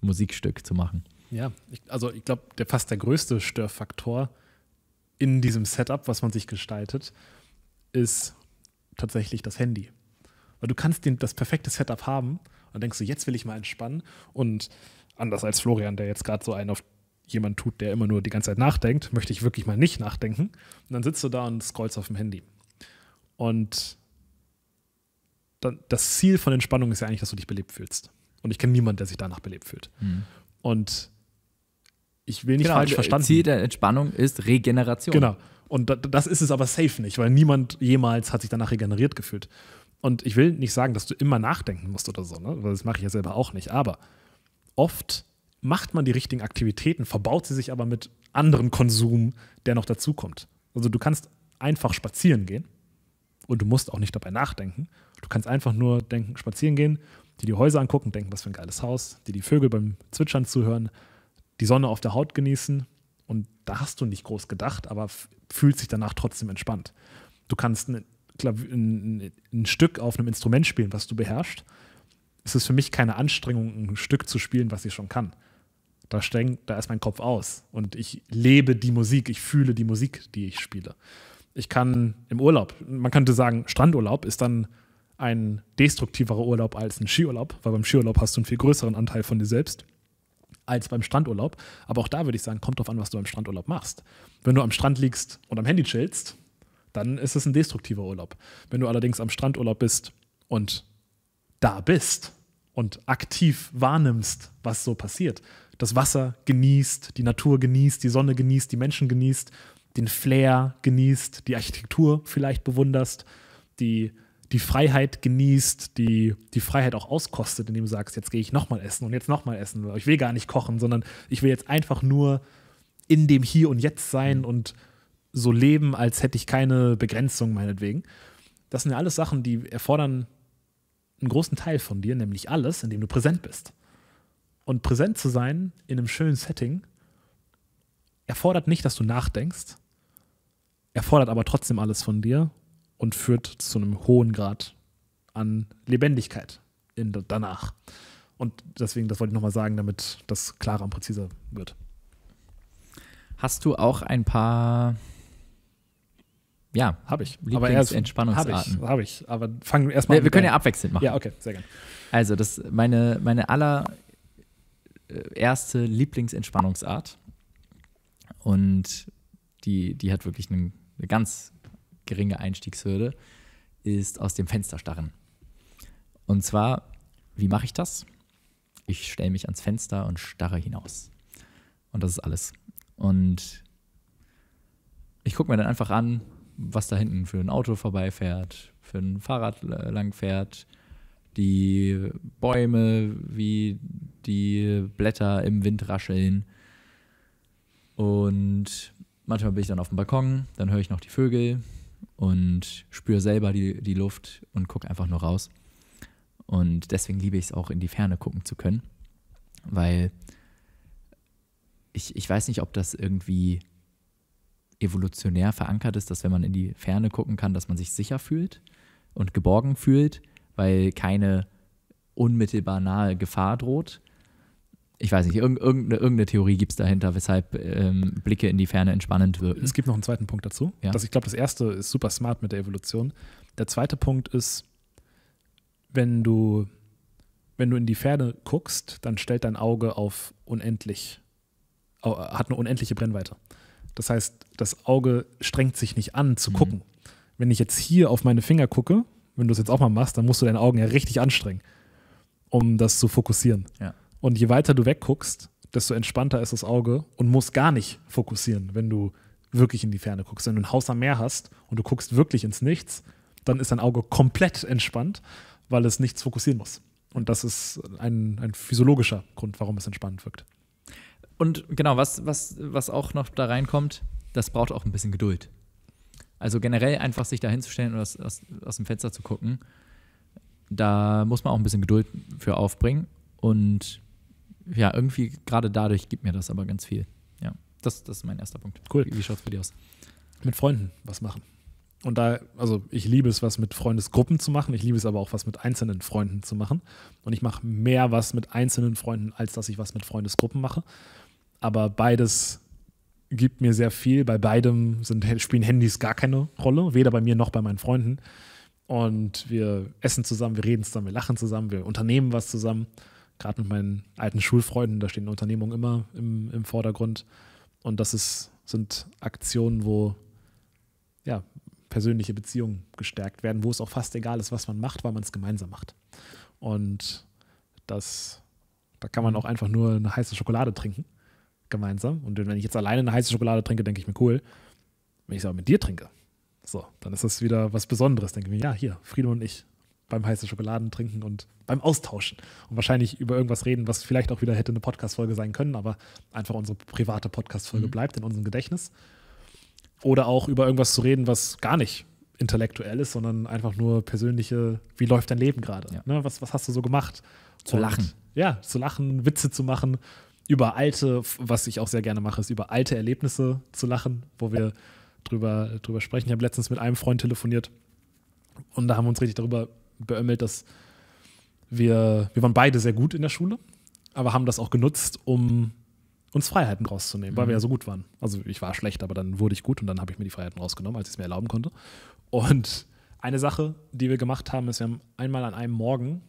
Musikstück zu machen. Ja, ich, also ich glaube, der fast der größte Störfaktor in diesem Setup, was man sich gestaltet, ist tatsächlich das Handy. Weil du kannst den, das perfekte Setup haben und denkst du, so, jetzt will ich mal entspannen und anders als Florian, der jetzt gerade so einen auf jemand tut, der immer nur die ganze Zeit nachdenkt, möchte ich wirklich mal nicht nachdenken. Und dann sitzt du da und scrollst auf dem Handy. Und dann, das Ziel von Entspannung ist ja eigentlich, dass du dich belebt fühlst. Und ich kenne niemanden, der sich danach belebt fühlt. Mhm. Und ich will nicht genau, falsch verstanden. Ziel der Entspannung ist Regeneration. Genau. Und das ist es aber safe nicht, weil niemand jemals hat sich danach regeneriert gefühlt. Und ich will nicht sagen, dass du immer nachdenken musst oder so, ne? das mache ich ja selber auch nicht. Aber oft macht man die richtigen Aktivitäten, verbaut sie sich aber mit anderen Konsum, der noch dazukommt. Also du kannst einfach spazieren gehen und du musst auch nicht dabei nachdenken. Du kannst einfach nur denken, spazieren gehen, dir die Häuser angucken, denken, was für ein geiles Haus, dir die Vögel beim Zwitschern zuhören, die Sonne auf der Haut genießen und da hast du nicht groß gedacht, aber fühlt sich danach trotzdem entspannt. Du kannst ein, ein, ein Stück auf einem Instrument spielen, was du beherrschst. Es ist für mich keine Anstrengung, ein Stück zu spielen, was ich schon kann. Da, steng, da ist mein Kopf aus und ich lebe die Musik, ich fühle die Musik, die ich spiele. Ich kann im Urlaub, man könnte sagen, Strandurlaub ist dann ein destruktiverer Urlaub als ein Skiurlaub, weil beim Skiurlaub hast du einen viel größeren Anteil von dir selbst als beim Strandurlaub. Aber auch da würde ich sagen, kommt drauf an, was du am Strandurlaub machst. Wenn du am Strand liegst und am Handy chillst, dann ist es ein destruktiver Urlaub. Wenn du allerdings am Strandurlaub bist und da bist und aktiv wahrnimmst, was so passiert, das Wasser genießt, die Natur genießt, die Sonne genießt, die Menschen genießt, den Flair genießt, die Architektur vielleicht bewunderst, die, die Freiheit genießt, die, die Freiheit auch auskostet, indem du sagst, jetzt gehe ich nochmal essen und jetzt nochmal essen. Ich will gar nicht kochen, sondern ich will jetzt einfach nur in dem Hier und Jetzt sein mhm. und so leben, als hätte ich keine Begrenzung meinetwegen. Das sind ja alles Sachen, die erfordern einen großen Teil von dir, nämlich alles, in dem du präsent bist. Und präsent zu sein in einem schönen Setting erfordert nicht, dass du nachdenkst, erfordert aber trotzdem alles von dir und führt zu einem hohen Grad an Lebendigkeit in, danach. Und deswegen, das wollte ich nochmal sagen, damit das klarer und präziser wird. Hast du auch ein paar. Ja, habe ich. Lieblingsentspannungsarten. Habe ich, hab ich, aber fangen wir erstmal an. Wir können ja abwechselnd machen. Ja, okay, sehr gerne. Also, das, meine, meine aller äh, erste Lieblingsentspannungsart. Und die, die hat wirklich eine, eine ganz geringe Einstiegshürde, ist aus dem Fenster starren. Und zwar, wie mache ich das? Ich stelle mich ans Fenster und starre hinaus. Und das ist alles. Und ich gucke mir dann einfach an, was da hinten für ein Auto vorbeifährt, für ein Fahrrad äh, langfährt, die Bäume, wie die Blätter im Wind rascheln. Und manchmal bin ich dann auf dem Balkon, dann höre ich noch die Vögel und spüre selber die, die Luft und gucke einfach nur raus. Und deswegen liebe ich es auch, in die Ferne gucken zu können, weil ich, ich weiß nicht, ob das irgendwie evolutionär verankert ist, dass wenn man in die Ferne gucken kann, dass man sich sicher fühlt und geborgen fühlt weil keine unmittelbar nahe Gefahr droht. Ich weiß nicht, irgendeine, irgendeine Theorie gibt es dahinter, weshalb ähm, Blicke in die Ferne entspannend wirken. Es gibt noch einen zweiten Punkt dazu. Ja? Das, ich glaube, das erste ist super smart mit der Evolution. Der zweite Punkt ist, wenn du, wenn du in die Ferne guckst, dann stellt dein Auge auf unendlich, hat eine unendliche Brennweite. Das heißt, das Auge strengt sich nicht an zu mhm. gucken. Wenn ich jetzt hier auf meine Finger gucke, wenn du es jetzt auch mal machst, dann musst du deine Augen ja richtig anstrengen, um das zu fokussieren. Ja. Und je weiter du wegguckst, desto entspannter ist das Auge und muss gar nicht fokussieren, wenn du wirklich in die Ferne guckst. Wenn du ein Haus am Meer hast und du guckst wirklich ins Nichts, dann ist dein Auge komplett entspannt, weil es nichts fokussieren muss. Und das ist ein, ein physiologischer Grund, warum es entspannend wirkt. Und genau, was, was, was auch noch da reinkommt, das braucht auch ein bisschen Geduld. Also generell einfach sich da hinzustellen und aus, aus, aus dem Fenster zu gucken, da muss man auch ein bisschen Geduld für aufbringen. Und ja, irgendwie gerade dadurch gibt mir das aber ganz viel. Ja, das, das ist mein erster Punkt. Cool. Wie, wie schaut es bei dir aus? Mit Freunden was machen. Und da, also ich liebe es, was mit Freundesgruppen zu machen. Ich liebe es aber auch, was mit einzelnen Freunden zu machen. Und ich mache mehr was mit einzelnen Freunden, als dass ich was mit Freundesgruppen mache. Aber beides gibt mir sehr viel. Bei beidem sind, spielen Handys gar keine Rolle, weder bei mir noch bei meinen Freunden. Und wir essen zusammen, wir reden zusammen, wir lachen zusammen, wir unternehmen was zusammen. Gerade mit meinen alten Schulfreunden, da stehen Unternehmungen immer im, im Vordergrund. Und das ist, sind Aktionen, wo ja, persönliche Beziehungen gestärkt werden, wo es auch fast egal ist, was man macht, weil man es gemeinsam macht. Und das, da kann man mhm. auch einfach nur eine heiße Schokolade trinken gemeinsam. Und wenn ich jetzt alleine eine heiße Schokolade trinke, denke ich mir, cool. Wenn ich es aber mit dir trinke, so, dann ist das wieder was Besonderes, denke ich mir. Ja, hier, Friede und ich beim heißen Schokoladen trinken und beim Austauschen und wahrscheinlich über irgendwas reden, was vielleicht auch wieder hätte eine Podcast-Folge sein können, aber einfach unsere private Podcast-Folge mhm. bleibt in unserem Gedächtnis. Oder auch über irgendwas zu reden, was gar nicht intellektuell ist, sondern einfach nur persönliche, wie läuft dein Leben gerade? Ja. Ne? Was, was hast du so gemacht? Zu und, lachen. Ja, zu lachen, Witze zu machen, über alte, was ich auch sehr gerne mache, ist über alte Erlebnisse zu lachen, wo wir drüber, drüber sprechen. Ich habe letztens mit einem Freund telefoniert und da haben wir uns richtig darüber beömmelt, dass wir, wir waren beide sehr gut in der Schule, aber haben das auch genutzt, um uns Freiheiten rauszunehmen, weil mhm. wir ja so gut waren. Also ich war schlecht, aber dann wurde ich gut und dann habe ich mir die Freiheiten rausgenommen, als ich es mir erlauben konnte. Und eine Sache, die wir gemacht haben, ist, wir haben einmal an einem Morgen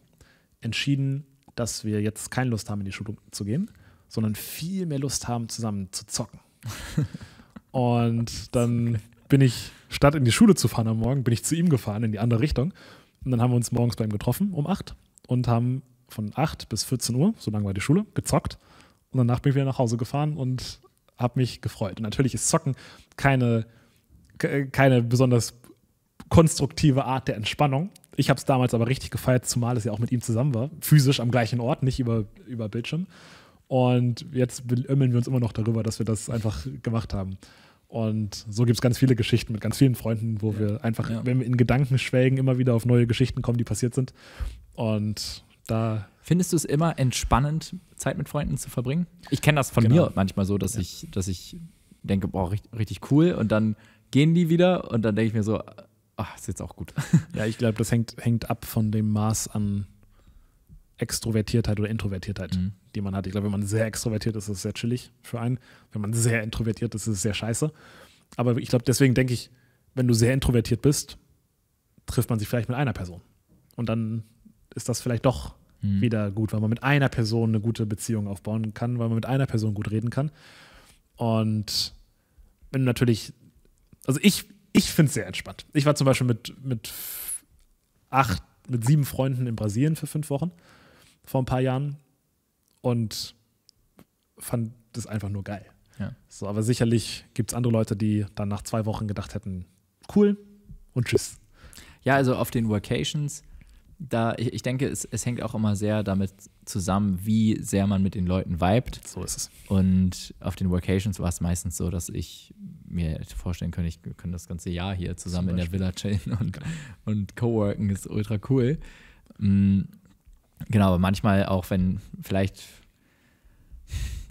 entschieden, dass wir jetzt keine Lust haben, in die Schule zu gehen sondern viel mehr Lust haben, zusammen zu zocken. und dann bin ich, statt in die Schule zu fahren am Morgen, bin ich zu ihm gefahren in die andere Richtung. Und dann haben wir uns morgens bei ihm getroffen um 8 und haben von 8 bis 14 Uhr, so lange war die Schule, gezockt. Und danach bin ich wieder nach Hause gefahren und habe mich gefreut. Und natürlich ist Zocken keine, keine besonders konstruktive Art der Entspannung. Ich habe es damals aber richtig gefeiert, zumal es ja auch mit ihm zusammen war. Physisch am gleichen Ort, nicht über, über Bildschirm. Und jetzt beömmeln wir uns immer noch darüber, dass wir das einfach gemacht haben. Und so gibt es ganz viele Geschichten mit ganz vielen Freunden, wo ja. wir einfach, ja. wenn wir in Gedanken schwelgen, immer wieder auf neue Geschichten kommen, die passiert sind. Und da. Findest du es immer entspannend, Zeit mit Freunden zu verbringen? Ich kenne das von genau. mir manchmal so, dass ja. ich, dass ich denke, boah, richtig, richtig cool. Und dann gehen die wieder und dann denke ich mir so, ach, ist jetzt auch gut. Ja, ich glaube, das hängt, hängt ab von dem Maß an Extrovertiertheit oder Introvertiertheit. Mhm die man hat. Ich glaube, wenn man sehr extrovertiert ist, ist es sehr chillig für einen. Wenn man sehr introvertiert ist, ist es sehr scheiße. Aber ich glaube, deswegen denke ich, wenn du sehr introvertiert bist, trifft man sich vielleicht mit einer Person. Und dann ist das vielleicht doch mhm. wieder gut, weil man mit einer Person eine gute Beziehung aufbauen kann, weil man mit einer Person gut reden kann. Und wenn natürlich, also ich, ich finde es sehr entspannt. Ich war zum Beispiel mit, mit acht, mit sieben Freunden in Brasilien für fünf Wochen vor ein paar Jahren und fand das einfach nur geil. Ja. So, aber sicherlich gibt es andere Leute, die dann nach zwei Wochen gedacht hätten, cool und tschüss. Ja, also auf den Workations, da, ich, ich denke, es, es, hängt auch immer sehr damit zusammen, wie sehr man mit den Leuten vibet. So ist es. Und auf den Workations war es meistens so, dass ich mir vorstellen könnte, ich könnte das ganze Jahr hier zusammen in der Villa chillen und, und coworken, ist ultra cool. Mhm. Genau, aber manchmal auch, wenn vielleicht,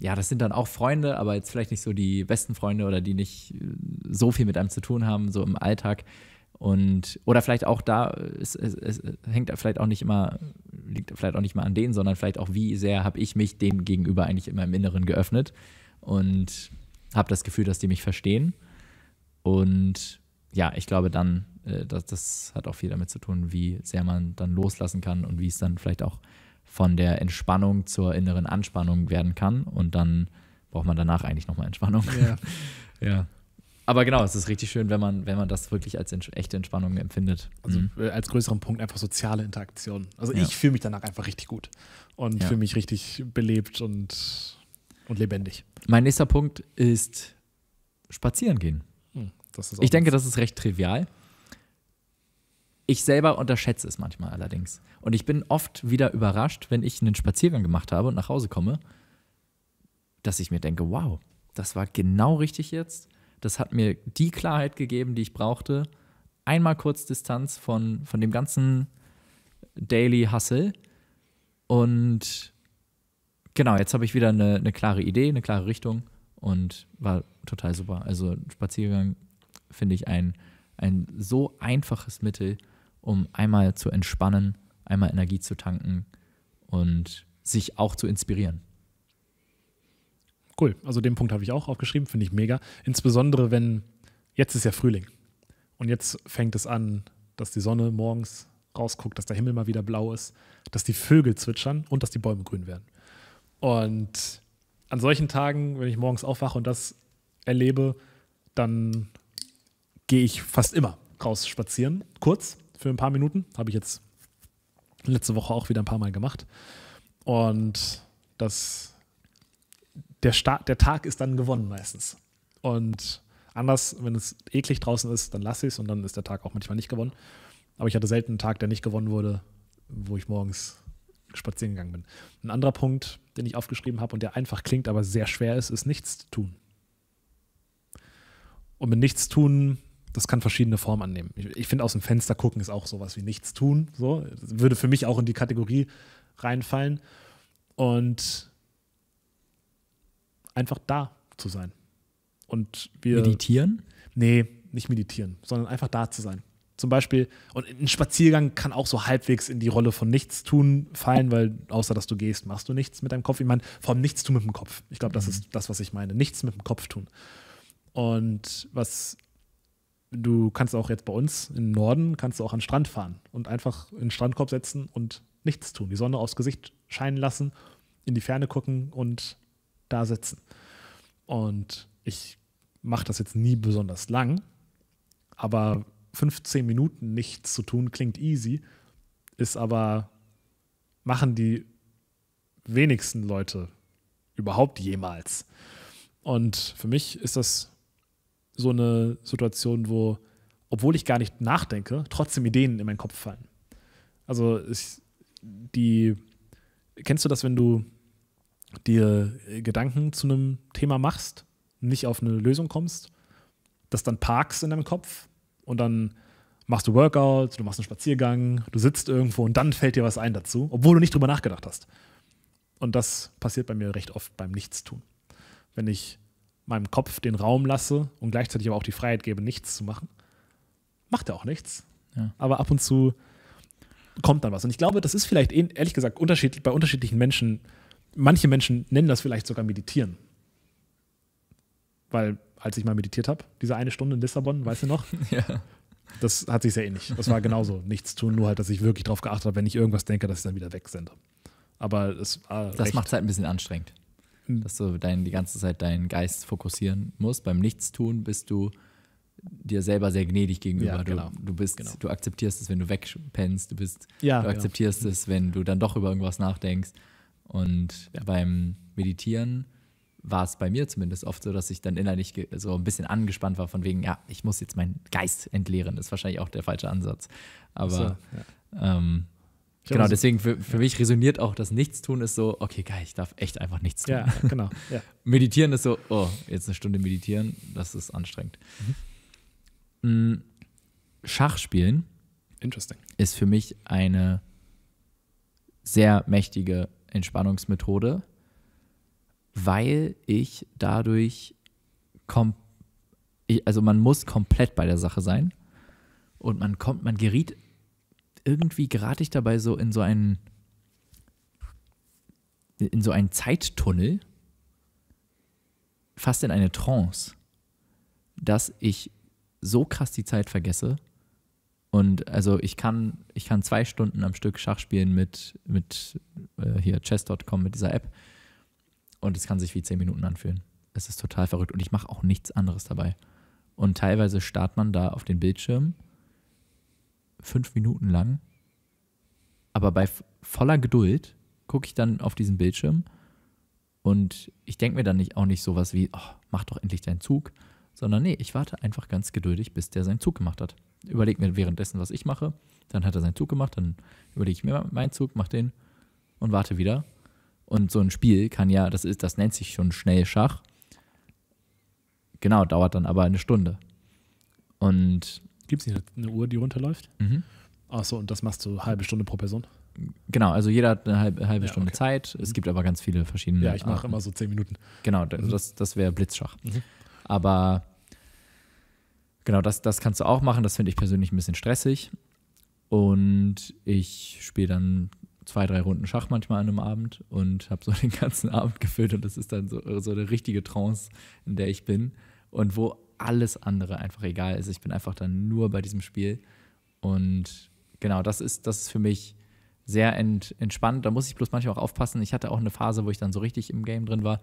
ja, das sind dann auch Freunde, aber jetzt vielleicht nicht so die besten Freunde oder die nicht äh, so viel mit einem zu tun haben, so im Alltag. Und, oder vielleicht auch da, es, es, es hängt vielleicht auch nicht immer, liegt vielleicht auch nicht mal an denen, sondern vielleicht auch, wie sehr habe ich mich dem gegenüber eigentlich in meinem Inneren geöffnet und habe das Gefühl, dass die mich verstehen. Und ja, ich glaube dann, äh, das, das hat auch viel damit zu tun, wie sehr man dann loslassen kann und wie es dann vielleicht auch von der Entspannung zur inneren Anspannung werden kann. Und dann braucht man danach eigentlich nochmal Entspannung. Ja. ja. Aber genau, es ist richtig schön, wenn man, wenn man das wirklich als ents echte Entspannung empfindet. Also mhm. Äh, als größeren Punkt einfach soziale Interaktion. Also ja. ich fühle mich danach einfach richtig gut und ja. fühle mich richtig belebt und, und lebendig. Mein nächster Punkt ist spazieren gehen ich denke, das ist recht trivial. Ich selber unterschätze es manchmal allerdings. Und ich bin oft wieder überrascht, wenn ich einen Spaziergang gemacht habe und nach Hause komme, dass ich mir denke, wow, das war genau richtig jetzt. Das hat mir die Klarheit gegeben, die ich brauchte. Einmal kurz Distanz von, von dem ganzen Daily Hustle. Und genau, jetzt habe ich wieder eine, eine klare Idee, eine klare Richtung und war total super. Also Spaziergang finde ich, ein, ein so einfaches Mittel, um einmal zu entspannen, einmal Energie zu tanken und sich auch zu inspirieren. Cool, also den Punkt habe ich auch aufgeschrieben, finde ich mega. Insbesondere wenn, jetzt ist ja Frühling und jetzt fängt es an, dass die Sonne morgens rausguckt, dass der Himmel mal wieder blau ist, dass die Vögel zwitschern und dass die Bäume grün werden. Und an solchen Tagen, wenn ich morgens aufwache und das erlebe, dann gehe ich fast immer raus spazieren. Kurz, für ein paar Minuten. Habe ich jetzt letzte Woche auch wieder ein paar Mal gemacht. Und das, der, Start, der Tag ist dann gewonnen meistens. Und anders, wenn es eklig draußen ist, dann lasse ich es und dann ist der Tag auch manchmal nicht gewonnen. Aber ich hatte selten einen Tag, der nicht gewonnen wurde, wo ich morgens spazieren gegangen bin. Ein anderer Punkt, den ich aufgeschrieben habe und der einfach klingt, aber sehr schwer ist, ist nichts tun. Und mit nichts tun das kann verschiedene Formen annehmen. Ich, ich finde, aus dem Fenster gucken ist auch sowas wie nichts tun. So. Das würde für mich auch in die Kategorie reinfallen. Und einfach da zu sein. Und wir. Meditieren? Nee, nicht meditieren, sondern einfach da zu sein. Zum Beispiel, und ein Spaziergang kann auch so halbwegs in die Rolle von Nichtstun fallen, weil außer dass du gehst, machst du nichts mit deinem Kopf. Ich meine, vor allem nichts tun mit dem Kopf. Ich glaube, das mhm. ist das, was ich meine. Nichts mit dem Kopf tun. Und was du kannst auch jetzt bei uns im Norden, kannst du auch an den Strand fahren und einfach in den Strandkorb setzen und nichts tun. Die Sonne aufs Gesicht scheinen lassen, in die Ferne gucken und da sitzen. Und ich mache das jetzt nie besonders lang, aber 15 Minuten nichts zu tun klingt easy, ist aber, machen die wenigsten Leute überhaupt jemals. Und für mich ist das so eine Situation, wo, obwohl ich gar nicht nachdenke, trotzdem Ideen in meinen Kopf fallen. Also ich, die, kennst du das, wenn du dir äh, Gedanken zu einem Thema machst, nicht auf eine Lösung kommst, das dann parkst in deinem Kopf und dann machst du Workouts, du machst einen Spaziergang, du sitzt irgendwo und dann fällt dir was ein dazu, obwohl du nicht drüber nachgedacht hast. Und das passiert bei mir recht oft beim Nichtstun. Wenn ich meinem Kopf den Raum lasse und gleichzeitig aber auch die Freiheit gebe, nichts zu machen, macht er auch nichts. Ja. Aber ab und zu kommt dann was. Und ich glaube, das ist vielleicht eh, ehrlich gesagt unterschiedlich bei unterschiedlichen Menschen. Manche Menschen nennen das vielleicht sogar meditieren. Weil, als ich mal meditiert habe, diese eine Stunde in Lissabon, weißt du noch? ja. Das hat sich sehr ähnlich. Das war genauso. Nichts tun, nur halt, dass ich wirklich darauf geachtet habe, wenn ich irgendwas denke, dass ich dann wieder wegsende. Aber es war. Das macht es halt ein bisschen anstrengend dass du dein, die ganze Zeit deinen Geist fokussieren musst. Beim Nichtstun bist du dir selber sehr gnädig gegenüber. Ja, genau. du, du, bist, genau. du akzeptierst es, wenn du wegpennst, du bist, ja, du akzeptierst ja. es, wenn du dann doch über irgendwas nachdenkst. Und beim Meditieren war es bei mir zumindest oft so, dass ich dann innerlich so ein bisschen angespannt war, von wegen, ja, ich muss jetzt meinen Geist entleeren. Das ist wahrscheinlich auch der falsche Ansatz. Aber so, ähm, Genau, genau deswegen für, für ja. mich resoniert auch das Nichtstun ist so, okay, geil, ich darf echt einfach nichts tun. Ja, genau. Ja. Meditieren ist so, oh, jetzt eine Stunde meditieren, das ist anstrengend. Mhm. Mm, Schachspielen Interesting. ist für mich eine sehr mächtige Entspannungsmethode, weil ich dadurch, kom also man muss komplett bei der Sache sein und man kommt, man geriet irgendwie gerate ich dabei so in so einen in so einen Zeittunnel, fast in eine Trance, dass ich so krass die Zeit vergesse. Und also ich kann, ich kann zwei Stunden am Stück Schach spielen mit, mit äh, hier chess.com, mit dieser App. Und es kann sich wie zehn Minuten anfühlen. Es ist total verrückt. Und ich mache auch nichts anderes dabei. Und teilweise startet man da auf den Bildschirm fünf Minuten lang. Aber bei voller Geduld gucke ich dann auf diesen Bildschirm und ich denke mir dann nicht, auch nicht sowas wie, oh, mach doch endlich deinen Zug, sondern nee, ich warte einfach ganz geduldig, bis der seinen Zug gemacht hat. Überlege mir währenddessen, was ich mache, dann hat er seinen Zug gemacht, dann überlege ich mir meinen Zug, mach den und warte wieder. Und so ein Spiel kann ja, das ist, das nennt sich schon schnell Schach. Genau, dauert dann aber eine Stunde. Und Gibt es nicht eine Uhr, die runterläuft? Mhm. Achso, und das machst du halbe Stunde pro Person? Genau, also jeder hat eine halbe, halbe ja, Stunde okay. Zeit. Es mhm. gibt aber ganz viele verschiedene. Ja, ich mache immer so zehn Minuten. Genau, mhm. das, das wäre Blitzschach. Mhm. Aber genau, das, das kannst du auch machen. Das finde ich persönlich ein bisschen stressig. Und ich spiele dann zwei, drei Runden Schach manchmal an einem Abend und habe so den ganzen Abend gefüllt. Und das ist dann so, so eine richtige Trance, in der ich bin. Und wo alles andere einfach egal ist. Ich bin einfach dann nur bei diesem Spiel. Und genau, das ist, das ist für mich sehr ent, entspannt. Da muss ich bloß manchmal auch aufpassen. Ich hatte auch eine Phase, wo ich dann so richtig im Game drin war,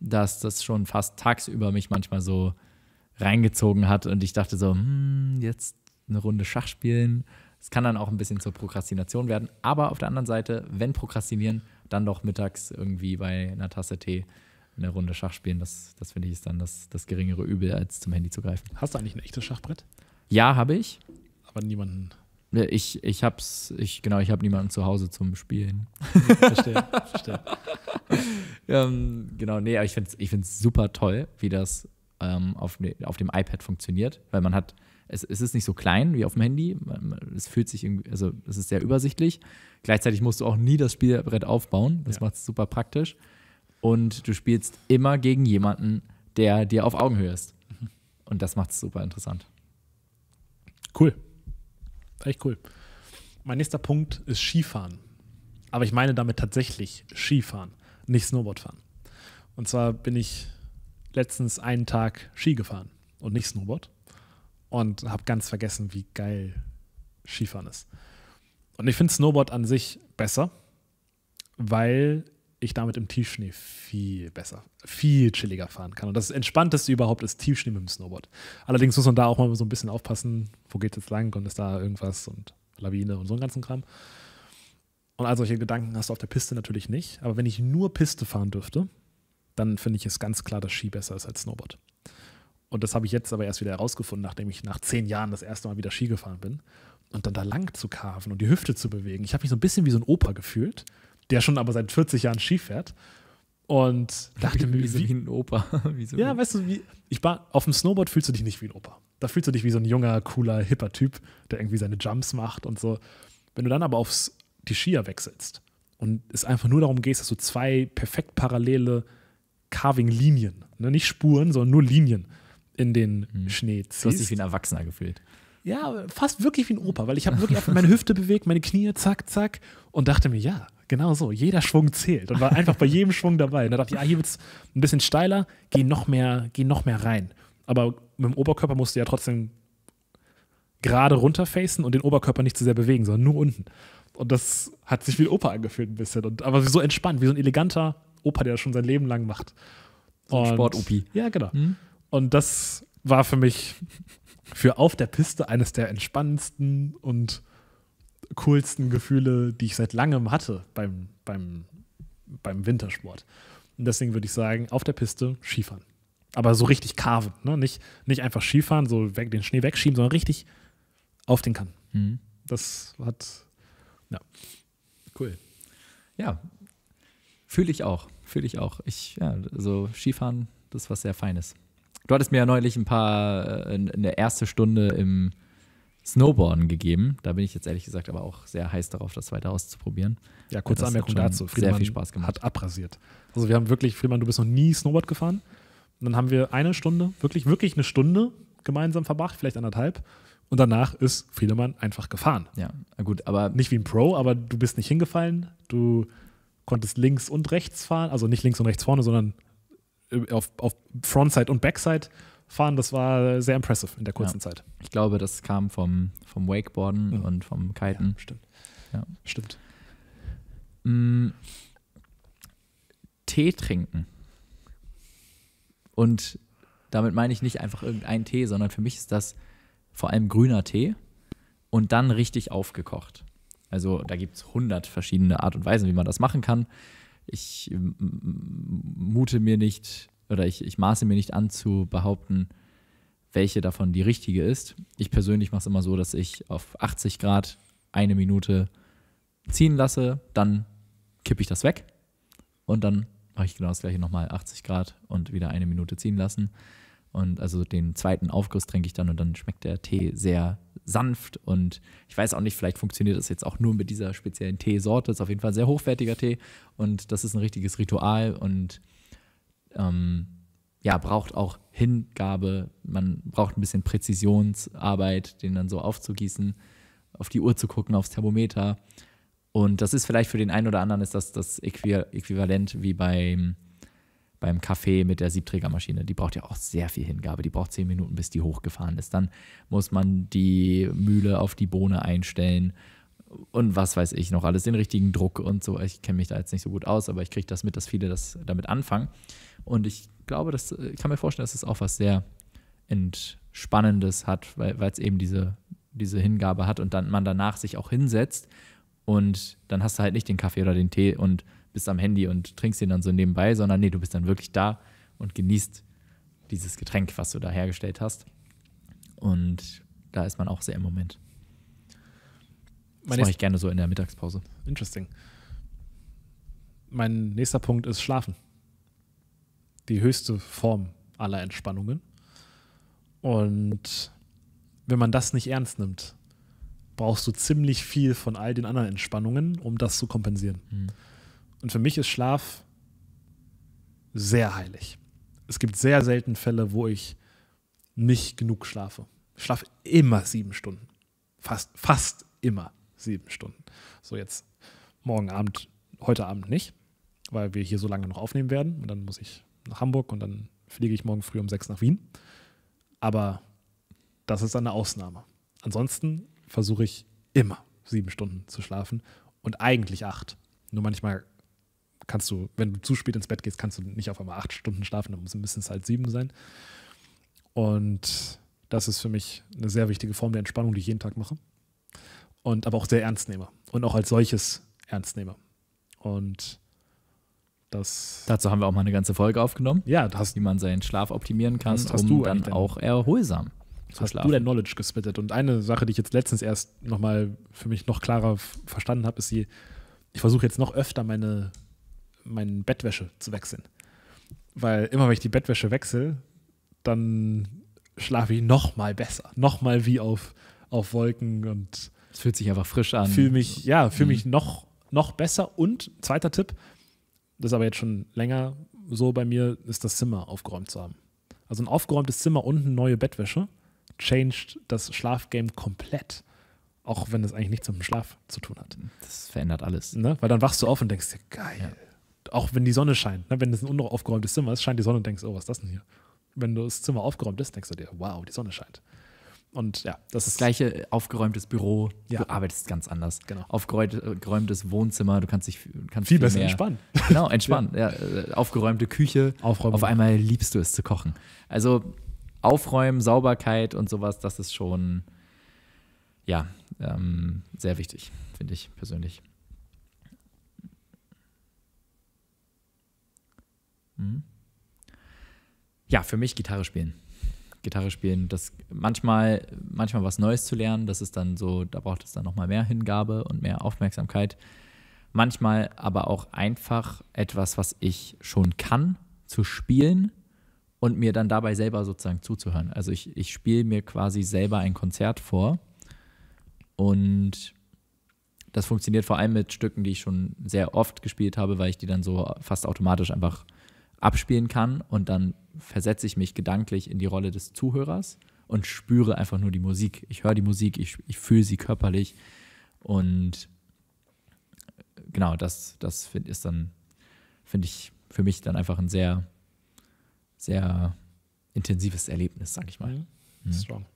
dass das schon fast tagsüber mich manchmal so reingezogen hat und ich dachte so, hm, jetzt eine Runde Schach spielen. Es kann dann auch ein bisschen zur Prokrastination werden. Aber auf der anderen Seite, wenn prokrastinieren, dann doch mittags irgendwie bei einer Tasse Tee eine Runde Schach spielen, das, das finde ich ist dann das, das geringere Übel, als zum Handy zu greifen. Hast du eigentlich ein echtes Schachbrett? Ja, habe ich. Aber niemanden. Ich, ich hab's, ich, genau, ich habe niemanden zu Hause zum Spielen. Verstehe, verstehe. ähm, genau, nee, aber ich finde es ich find's super toll, wie das ähm, auf, ne, auf dem iPad funktioniert, weil man hat, es, es ist nicht so klein wie auf dem Handy, es fühlt sich irgendwie, also es ist sehr übersichtlich. Gleichzeitig musst du auch nie das Spielbrett aufbauen, das ja. macht es super praktisch und du spielst immer gegen jemanden, der dir auf Augenhöhe ist. Mhm. Und das macht es super interessant. Cool. Echt cool. Mein nächster Punkt ist Skifahren. Aber ich meine damit tatsächlich Skifahren, nicht Snowboardfahren. Und zwar bin ich letztens einen Tag Ski gefahren und nicht Snowboard und habe ganz vergessen, wie geil Skifahren ist. Und ich finde Snowboard an sich besser, weil ich damit im Tiefschnee viel besser, viel chilliger fahren kann. Und das Entspannteste überhaupt ist Tiefschnee mit dem Snowboard. Allerdings muss man da auch mal so ein bisschen aufpassen, wo geht es jetzt lang und ist da irgendwas und Lawine und so einen ganzen Kram. Und all solche Gedanken hast du auf der Piste natürlich nicht. Aber wenn ich nur Piste fahren dürfte, dann finde ich es ganz klar, dass Ski besser ist als Snowboard. Und das habe ich jetzt aber erst wieder herausgefunden, nachdem ich nach zehn Jahren das erste Mal wieder Ski gefahren bin. Und dann da lang zu carven und die Hüfte zu bewegen. Ich habe mich so ein bisschen wie so ein Opa gefühlt, der schon aber seit 40 Jahren Ski fährt. Und dachte mir, wie, wie, wie ein Opa. Wie so ja, weißt du, wie, ich war, auf dem Snowboard fühlst du dich nicht wie ein Opa. Da fühlst du dich wie so ein junger, cooler, hipper Typ, der irgendwie seine Jumps macht und so. Wenn du dann aber auf die Skier wechselst und es einfach nur darum geht, dass du zwei perfekt parallele Carving-Linien, ne, nicht Spuren, sondern nur Linien in den hm. Schnee ziehst. Du hast dich wie ein Erwachsener gefühlt. Ja, fast wirklich wie ein Opa, weil ich habe wirklich einfach meine Hüfte bewegt, meine Knie, zack, zack und dachte mir, ja, Genau so. Jeder Schwung zählt und war einfach bei jedem Schwung dabei. Und da dachte ich, ja, ah, hier wird es ein bisschen steiler, geh noch, mehr, geh noch mehr rein. Aber mit dem Oberkörper musst du ja trotzdem gerade runterfacen und den Oberkörper nicht zu sehr bewegen, sondern nur unten. Und das hat sich wie Opa angefühlt ein bisschen. Und, aber so entspannt, wie so ein eleganter Opa, der das schon sein Leben lang macht. So Sport-Opi. Ja, genau. Mhm. Und das war für mich für auf der Piste eines der entspannendsten und coolsten Gefühle, die ich seit langem hatte beim, beim, beim Wintersport. Und deswegen würde ich sagen, auf der Piste Skifahren. Aber so richtig carven, ne? nicht, nicht einfach Skifahren, so weg, den Schnee wegschieben, sondern richtig auf den Kamm. Mhm. Das hat, ja. Cool. Ja, fühle ich auch, fühle ich auch. Ich, ja, also Skifahren, das ist was sehr Feines. Du hattest mir ja neulich ein paar, äh, eine erste Stunde im Snowboarden gegeben. Da bin ich jetzt ehrlich gesagt aber auch sehr heiß darauf, das weiter auszuprobieren. Ja, kurze Anmerkung dazu. Friedemann sehr viel Spaß gemacht. Hat abrasiert. Also wir haben wirklich, Friedemann, du bist noch nie Snowboard gefahren. Und dann haben wir eine Stunde, wirklich, wirklich eine Stunde gemeinsam verbracht, vielleicht anderthalb. Und danach ist Friedemann einfach gefahren. Ja, gut, aber. Nicht wie ein Pro, aber du bist nicht hingefallen. Du konntest links und rechts fahren, also nicht links und rechts vorne, sondern äh, auf, auf Frontside und Backside fahren, das war sehr impressive in der kurzen ja. Zeit. Ich glaube, das kam vom, vom Wakeboarden mhm. und vom Kiten. Ja, stimmt. Ja. Stimmt. Mm, Tee trinken. Und damit meine ich nicht einfach irgendeinen Tee, sondern für mich ist das vor allem grüner Tee und dann richtig aufgekocht. Also da gibt es hundert verschiedene Art und Weisen, wie man das machen kann. Ich mute mir nicht oder ich, ich maße mir nicht an zu behaupten, welche davon die richtige ist. Ich persönlich mache es immer so, dass ich auf 80 Grad eine Minute ziehen lasse, dann kippe ich das weg und dann mache ich genau das gleiche nochmal 80 Grad und wieder eine Minute ziehen lassen. Und also den zweiten Aufguss trinke ich dann und dann schmeckt der Tee sehr sanft. Und ich weiß auch nicht, vielleicht funktioniert das jetzt auch nur mit dieser speziellen Teesorte. Das Ist auf jeden Fall ein sehr hochwertiger Tee und das ist ein richtiges Ritual und ähm, ja, braucht auch Hingabe, man braucht ein bisschen Präzisionsarbeit, den dann so aufzugießen, auf die Uhr zu gucken, aufs Thermometer. Und das ist vielleicht für den einen oder anderen ist das das Äquivalent wie beim, beim Kaffee mit der Siebträgermaschine. Die braucht ja auch sehr viel Hingabe. Die braucht zehn Minuten, bis die hochgefahren ist. Dann muss man die Mühle auf die Bohne einstellen und was weiß ich noch alles, den richtigen Druck und so. Ich kenne mich da jetzt nicht so gut aus, aber ich kriege das mit, dass viele das damit anfangen. Und ich glaube, das äh, ich kann mir vorstellen, dass das auch was sehr Entspannendes hat, weil es eben diese, diese Hingabe hat und dann man danach sich auch hinsetzt und dann hast du halt nicht den Kaffee oder den Tee und bist am Handy und trinkst ihn dann so nebenbei, sondern nee, du bist dann wirklich da und genießt dieses Getränk, was du da hergestellt hast. Und da ist man auch sehr im Moment. Das mache ich gerne so in der Mittagspause. Interesting. Mein nächster Punkt ist Schlafen die höchste Form aller Entspannungen. Und wenn man das nicht ernst nimmt, brauchst du ziemlich viel von all den anderen Entspannungen, um das zu kompensieren. Mhm. Und für mich ist Schlaf sehr heilig. Es gibt sehr selten Fälle, wo ich nicht genug schlafe. Ich schlafe immer sieben Stunden. Fast, fast immer sieben Stunden. So jetzt morgen Abend, heute Abend nicht, weil wir hier so lange noch aufnehmen werden und dann muss ich nach Hamburg und dann fliege ich morgen früh um sechs nach Wien. Aber das ist eine Ausnahme. Ansonsten versuche ich immer sieben Stunden zu schlafen und eigentlich acht. Nur manchmal kannst du, wenn du zu spät ins Bett gehst, kannst du nicht auf einmal acht Stunden schlafen, dann müssen es halt sieben sein. Und das ist für mich eine sehr wichtige Form der Entspannung, die ich jeden Tag mache. Und aber auch sehr ernst nehme. Und auch als solches ernst nehme. Und das Dazu haben wir auch mal eine ganze Folge aufgenommen. Ja, das, wie man seinen Schlaf optimieren kann, das hast um du dann auch erholsam zu hast schlafen. du dein Knowledge gespittet. Und eine Sache, die ich jetzt letztens erst nochmal für mich noch klarer verstanden habe, ist die, ich versuche jetzt noch öfter meine, meine Bettwäsche zu wechseln. Weil immer wenn ich die Bettwäsche wechsle, dann schlafe ich nochmal besser. Nochmal wie auf, auf Wolken und. Es fühlt sich einfach frisch an. Fühle mich, ja, fühle mhm. mich noch, noch besser. Und zweiter Tipp, das ist aber jetzt schon länger so bei mir, ist das Zimmer aufgeräumt zu haben. Also ein aufgeräumtes Zimmer und eine neue Bettwäsche changed das Schlafgame komplett. Auch wenn das eigentlich nichts mit dem Schlaf zu tun hat. Das verändert alles. Ne? Weil dann wachst du auf und denkst dir, geil. Ja. Auch wenn die Sonne scheint. Ne? Wenn das ein unaufgeräumtes Zimmer ist, scheint die Sonne und denkst, oh, was ist das denn hier? Wenn das Zimmer aufgeräumt ist, denkst du dir, wow, die Sonne scheint. Und ja, das, das gleiche äh, aufgeräumtes Büro, ja. du arbeitest ganz anders. Genau. Aufgeräumtes Wohnzimmer, du kannst dich kannst viel, viel besser mehr, entspannen. Genau, entspannen. ja. ja. Äh, aufgeräumte Küche. Aufräumen. Auf einmal liebst du es zu kochen. Also Aufräumen, Sauberkeit und sowas, das ist schon ja ähm, sehr wichtig, finde ich persönlich. Hm. Ja, für mich Gitarre spielen. Gitarre spielen, das manchmal, manchmal was Neues zu lernen, das ist dann so, da braucht es dann nochmal mehr Hingabe und mehr Aufmerksamkeit. Manchmal aber auch einfach etwas, was ich schon kann, zu spielen und mir dann dabei selber sozusagen zuzuhören. Also ich, ich spiele mir quasi selber ein Konzert vor und das funktioniert vor allem mit Stücken, die ich schon sehr oft gespielt habe, weil ich die dann so fast automatisch einfach abspielen kann und dann versetze ich mich gedanklich in die Rolle des Zuhörers und spüre einfach nur die Musik. Ich höre die Musik, ich, ich fühle sie körperlich und genau, das, das find, ist dann, finde ich, für mich dann einfach ein sehr, sehr intensives Erlebnis, sage ich mal. Mhm. Mhm. Strong.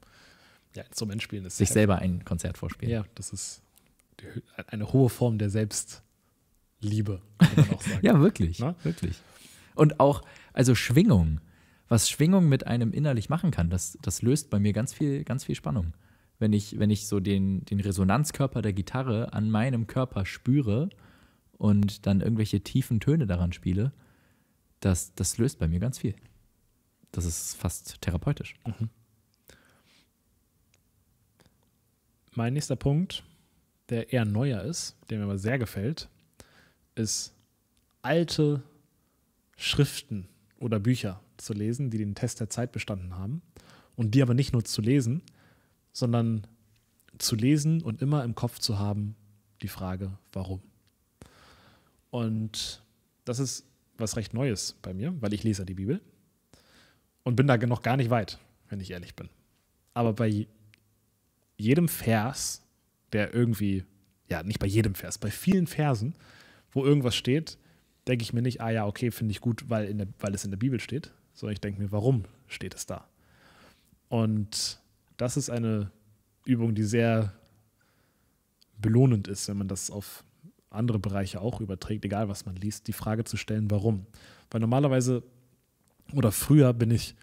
Ja, Instrument spielen ist. Sich selber ein Konzert vorspielen. Ja, das ist eine hohe Form der Selbstliebe, kann man auch sagen. ja, wirklich. Na? Ne? Wirklich. Und auch, also Schwingung, was Schwingung mit einem innerlich machen kann, das, das löst bei mir ganz viel, ganz viel Spannung. Wenn ich, wenn ich so den, den Resonanzkörper der Gitarre an meinem Körper spüre und dann irgendwelche tiefen Töne daran spiele, das, das löst bei mir ganz viel. Das ist fast therapeutisch. Mhm. Mein nächster Punkt, der eher neuer ist, der mir aber sehr gefällt, ist alte Schriften oder Bücher zu lesen, die den Test der Zeit bestanden haben. Und die aber nicht nur zu lesen, sondern zu lesen und immer im Kopf zu haben, die Frage, warum. Und das ist was recht Neues bei mir, weil ich lese die Bibel und bin da noch gar nicht weit, wenn ich ehrlich bin. Aber bei jedem Vers, der irgendwie, ja, nicht bei jedem Vers, bei vielen Versen, wo irgendwas steht, denke ich mir nicht, ah ja, okay, finde ich gut, weil, der, weil es in der Bibel steht, sondern ich denke mir, warum steht es da? Und das ist eine Übung, die sehr belohnend ist, wenn man das auf andere Bereiche auch überträgt, egal was man liest, die Frage zu stellen, warum. Weil normalerweise oder früher bin ich,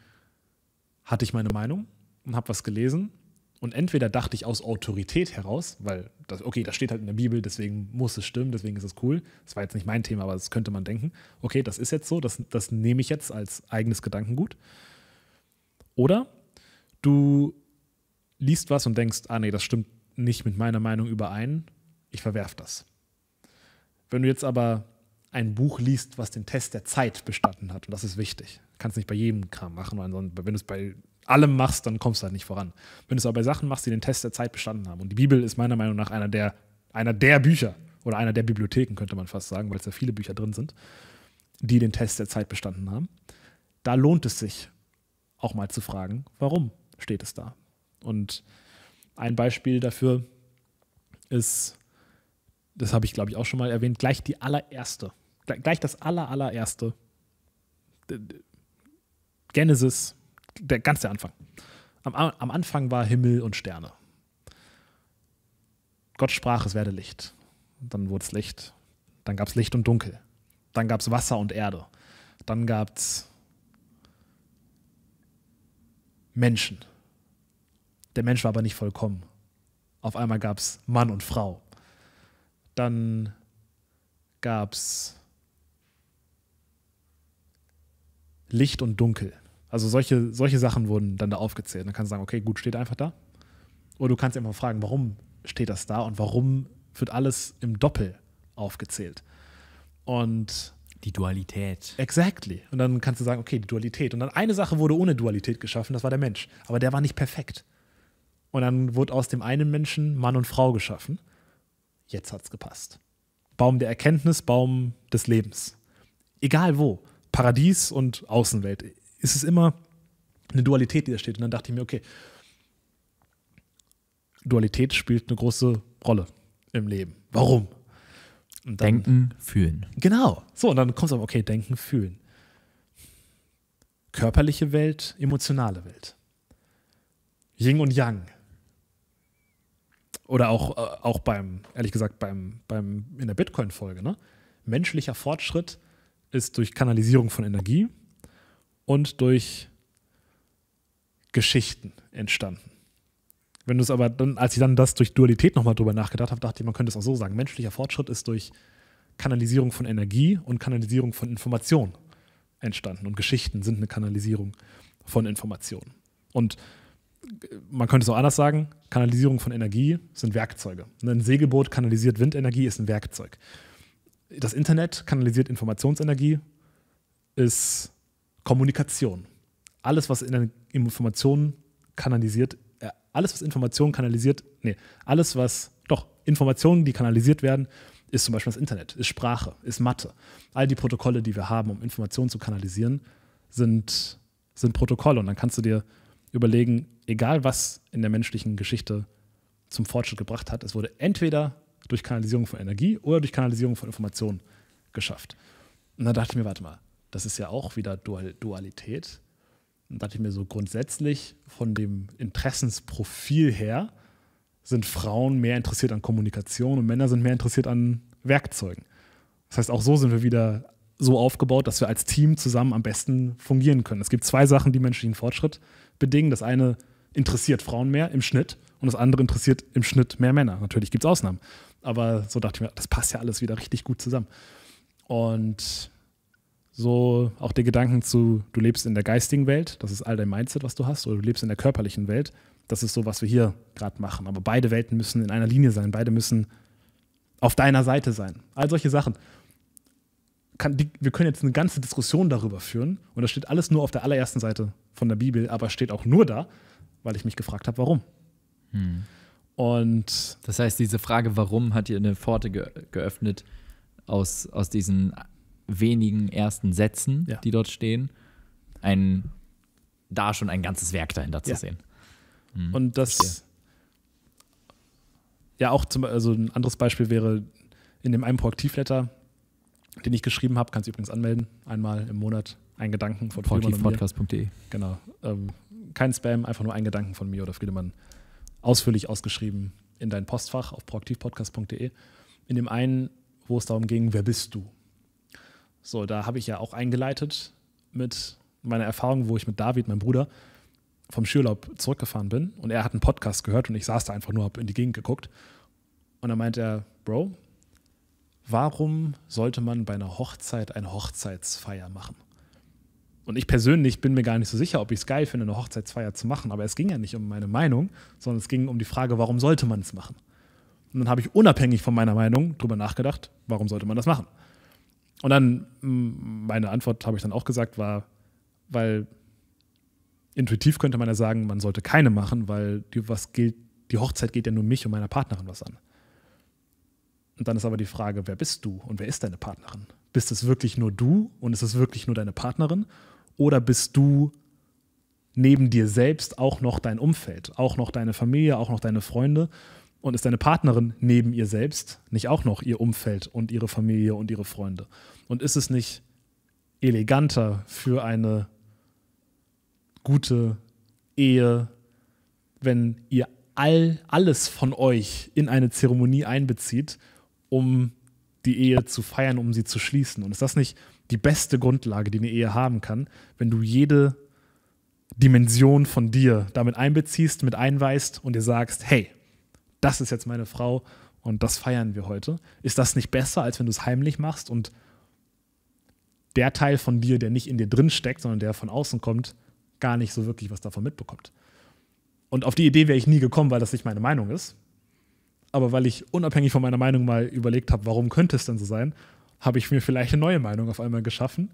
hatte ich meine Meinung und habe was gelesen und entweder dachte ich aus Autorität heraus, weil, das, okay, das steht halt in der Bibel, deswegen muss es stimmen, deswegen ist es cool. Das war jetzt nicht mein Thema, aber das könnte man denken. Okay, das ist jetzt so, das, das nehme ich jetzt als eigenes Gedankengut. Oder du liest was und denkst, ah nee, das stimmt nicht mit meiner Meinung überein, ich verwerfe das. Wenn du jetzt aber ein Buch liest, was den Test der Zeit bestanden hat, und das ist wichtig, kannst nicht bei jedem Kram machen, sondern wenn du es bei allem machst, dann kommst du halt nicht voran. Wenn du es aber bei Sachen machst, die den Test der Zeit bestanden haben. Und die Bibel ist meiner Meinung nach einer der, einer der Bücher oder einer der Bibliotheken, könnte man fast sagen, weil es ja viele Bücher drin sind, die den Test der Zeit bestanden haben. Da lohnt es sich, auch mal zu fragen, warum steht es da? Und ein Beispiel dafür ist, das habe ich glaube ich auch schon mal erwähnt, gleich die allererste, gleich das aller allererste äh, Genesis der ganz der Anfang. Am, am Anfang war Himmel und Sterne. Gott sprach, es werde Licht. Dann wurde es Licht. Dann gab es Licht und Dunkel. Dann gab es Wasser und Erde. Dann gab es Menschen. Der Mensch war aber nicht vollkommen. Auf einmal gab es Mann und Frau. Dann gab es Licht und Dunkel. Also solche, solche Sachen wurden dann da aufgezählt. Dann kannst du sagen, okay, gut, steht einfach da. Oder du kannst einfach fragen, warum steht das da und warum wird alles im Doppel aufgezählt. Und die Dualität. Exactly. Und dann kannst du sagen, okay, die Dualität. Und dann eine Sache wurde ohne Dualität geschaffen, das war der Mensch. Aber der war nicht perfekt. Und dann wurde aus dem einen Menschen Mann und Frau geschaffen. Jetzt hat's gepasst. Baum der Erkenntnis, Baum des Lebens. Egal wo. Paradies und Außenwelt ist es immer eine Dualität, die da steht. Und dann dachte ich mir, okay, Dualität spielt eine große Rolle im Leben. Warum? Dann, denken, fühlen. Genau. So, und dann kommt es aber, okay, denken, fühlen. Körperliche Welt, emotionale Welt. Yin und Yang. Oder auch, äh, auch beim, ehrlich gesagt, beim, beim, in der Bitcoin-Folge, ne? Menschlicher Fortschritt ist durch Kanalisierung von Energie und durch Geschichten entstanden. Wenn du es aber dann, als ich dann das durch Dualität nochmal drüber nachgedacht habe, dachte ich, man könnte es auch so sagen. Menschlicher Fortschritt ist durch Kanalisierung von Energie und Kanalisierung von Information entstanden. Und Geschichten sind eine Kanalisierung von Information. Und äh, man könnte es auch anders sagen, Kanalisierung von Energie sind Werkzeuge. Ne, ein Segelboot kanalisiert Windenergie, ist ein Werkzeug. Das Internet kanalisiert Informationsenergie, ist Kommunikation. Alles, was in Informationen kanalisiert, äh, alles, was Informationen kanalisiert, nee, alles, was, doch, Informationen, die kanalisiert werden, ist zum Beispiel das Internet, ist Sprache, ist Mathe. All die Protokolle, die wir haben, um Informationen zu kanalisieren, sind, sind Protokolle. Und dann kannst du dir überlegen, egal was in der menschlichen Geschichte zum Fortschritt gebracht hat, es wurde entweder durch Kanalisierung von Energie oder durch Kanalisierung von Informationen geschafft. Und dann dachte ich mir, warte mal, das ist ja auch wieder Dual Dualität. Und dachte ich mir so, grundsätzlich von dem Interessensprofil her sind Frauen mehr interessiert an Kommunikation und Männer sind mehr interessiert an Werkzeugen. Das heißt, auch so sind wir wieder so aufgebaut, dass wir als Team zusammen am besten fungieren können. Es gibt zwei Sachen, die menschlichen Fortschritt bedingen. Das eine interessiert Frauen mehr im Schnitt und das andere interessiert im Schnitt mehr Männer. Natürlich gibt es Ausnahmen. Aber so dachte ich mir, das passt ja alles wieder richtig gut zusammen. Und so auch den Gedanken zu, du lebst in der geistigen Welt, das ist all dein Mindset, was du hast, oder du lebst in der körperlichen Welt. Das ist so, was wir hier gerade machen. Aber beide Welten müssen in einer Linie sein, beide müssen auf deiner Seite sein. All solche Sachen. Kann, die, wir können jetzt eine ganze Diskussion darüber führen und das steht alles nur auf der allerersten Seite von der Bibel, aber steht auch nur da, weil ich mich gefragt habe, warum. Hm. Und das heißt, diese Frage, warum, hat dir eine Pforte ge geöffnet aus, aus diesen wenigen ersten Sätzen, ja. die dort stehen, ein, da schon ein ganzes Werk dahinter zu ja. sehen. Mhm. Und hm, das, ja, auch zum, also ein anderes Beispiel wäre in dem einen Proaktivletter, den ich geschrieben habe, kannst du übrigens anmelden, einmal im Monat, ein Gedanken von Proaktivpodcast.de. Genau. Ähm, kein Spam, einfach nur ein Gedanken von mir oder Friedemann ausführlich ausgeschrieben in dein Postfach auf proaktivpodcast.de. In dem einen, wo es darum ging, wer bist du? So, da habe ich ja auch eingeleitet mit meiner Erfahrung, wo ich mit David, meinem Bruder, vom Skiurlaub zurückgefahren bin und er hat einen Podcast gehört und ich saß da einfach nur, habe in die Gegend geguckt. Und dann meint er, Bro, warum sollte man bei einer Hochzeit eine Hochzeitsfeier machen? Und ich persönlich bin mir gar nicht so sicher, ob ich es geil finde, eine Hochzeitsfeier zu machen. Aber es ging ja nicht um meine Meinung, sondern es ging um die Frage, warum sollte man es machen? Und dann habe ich unabhängig von meiner Meinung darüber nachgedacht, warum sollte man das machen? Und dann mm, meine Antwort, habe ich dann auch gesagt, war, weil intuitiv könnte man ja sagen, man sollte keine machen, weil die, was gilt, die Hochzeit geht ja nur mich und meiner Partnerin was an. Und dann ist aber die Frage, wer bist du und wer ist deine Partnerin? Bist es wirklich nur du und ist es wirklich nur deine Partnerin? Oder bist du neben dir selbst auch noch dein Umfeld, auch noch deine Familie, auch noch deine Freunde? Und ist deine Partnerin neben ihr selbst nicht auch noch ihr Umfeld und ihre Familie und ihre Freunde? Und ist es nicht eleganter für eine gute Ehe, wenn ihr all, alles von euch in eine Zeremonie einbezieht, um die Ehe zu feiern, um sie zu schließen? Und ist das nicht die beste Grundlage, die eine Ehe haben kann, wenn du jede Dimension von dir damit einbeziehst, mit einweist und dir sagst, hey, das ist jetzt meine Frau und das feiern wir heute. Ist das nicht besser, als wenn du es heimlich machst und der Teil von dir, der nicht in dir drin steckt, sondern der von außen kommt, gar nicht so wirklich was davon mitbekommt? Und auf die Idee wäre ich nie gekommen, weil das nicht meine Meinung ist. Aber weil ich unabhängig von meiner Meinung mal überlegt habe, warum könnte es denn so sein, habe ich mir vielleicht eine neue Meinung auf einmal geschaffen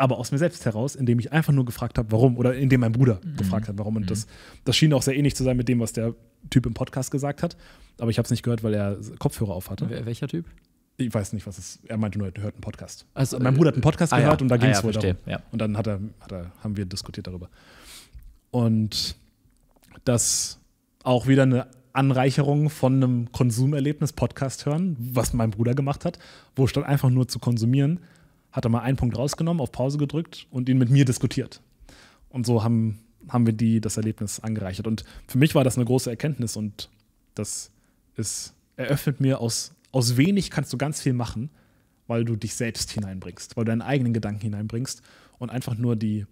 aber aus mir selbst heraus, indem ich einfach nur gefragt habe, warum, oder indem mein Bruder mhm. gefragt hat, warum. Und mhm. das, das schien auch sehr ähnlich zu sein mit dem, was der Typ im Podcast gesagt hat. Aber ich habe es nicht gehört, weil er Kopfhörer auf hatte. Welcher Typ? Ich weiß nicht, was es ist. Er meinte nur, er hört einen Podcast. Also, mein Bruder hat einen Podcast äh, gehört ah, ja. und da ging es ah, ja, wohl verstehe. darum. Ja. Und dann hat er, hat er, haben wir diskutiert darüber. Und das auch wieder eine Anreicherung von einem Konsumerlebnis, Podcast hören, was mein Bruder gemacht hat, wo statt einfach nur zu konsumieren, hat er mal einen Punkt rausgenommen, auf Pause gedrückt und ihn mit mir diskutiert. Und so haben, haben wir die das Erlebnis angereichert. Und für mich war das eine große Erkenntnis und das ist, eröffnet mir aus, aus wenig kannst du ganz viel machen, weil du dich selbst hineinbringst, weil du deinen eigenen Gedanken hineinbringst und einfach nur die,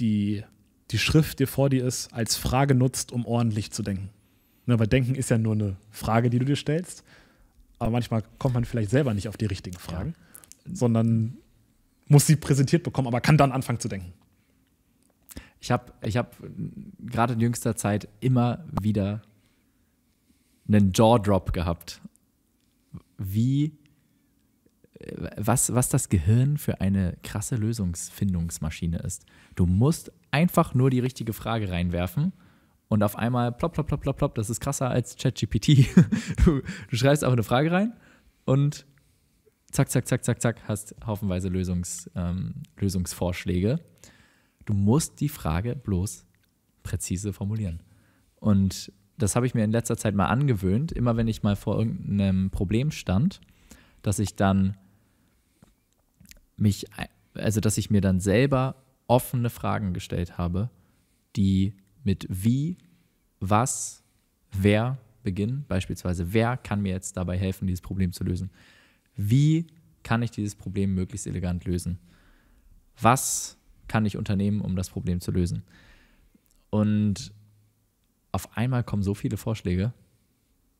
die, die Schrift, die vor dir ist, als Frage nutzt, um ordentlich zu denken. Ne, weil Denken ist ja nur eine Frage, die du dir stellst, aber manchmal kommt man vielleicht selber nicht auf die richtigen Fragen. Ja sondern muss sie präsentiert bekommen, aber kann dann anfangen zu denken. Ich habe ich hab gerade in jüngster Zeit immer wieder einen Jaw-Drop gehabt. Wie, äh, was, was das Gehirn für eine krasse Lösungsfindungsmaschine ist. Du musst einfach nur die richtige Frage reinwerfen und auf einmal plopp, plopp, plopp, plopp, plopp, das ist krasser als ChatGPT. Du, du schreibst auch eine Frage rein und zack, zack, zack, zack, zack, hast haufenweise Lösungs, ähm, Lösungsvorschläge. Du musst die Frage bloß präzise formulieren. Und das habe ich mir in letzter Zeit mal angewöhnt, immer wenn ich mal vor irgendeinem Problem stand, dass ich dann mich, also dass ich mir dann selber offene Fragen gestellt habe, die mit wie, was, wer beginnen. Beispielsweise, wer kann mir jetzt dabei helfen, dieses Problem zu lösen? Wie kann ich dieses Problem möglichst elegant lösen? Was kann ich unternehmen, um das Problem zu lösen? Und auf einmal kommen so viele Vorschläge.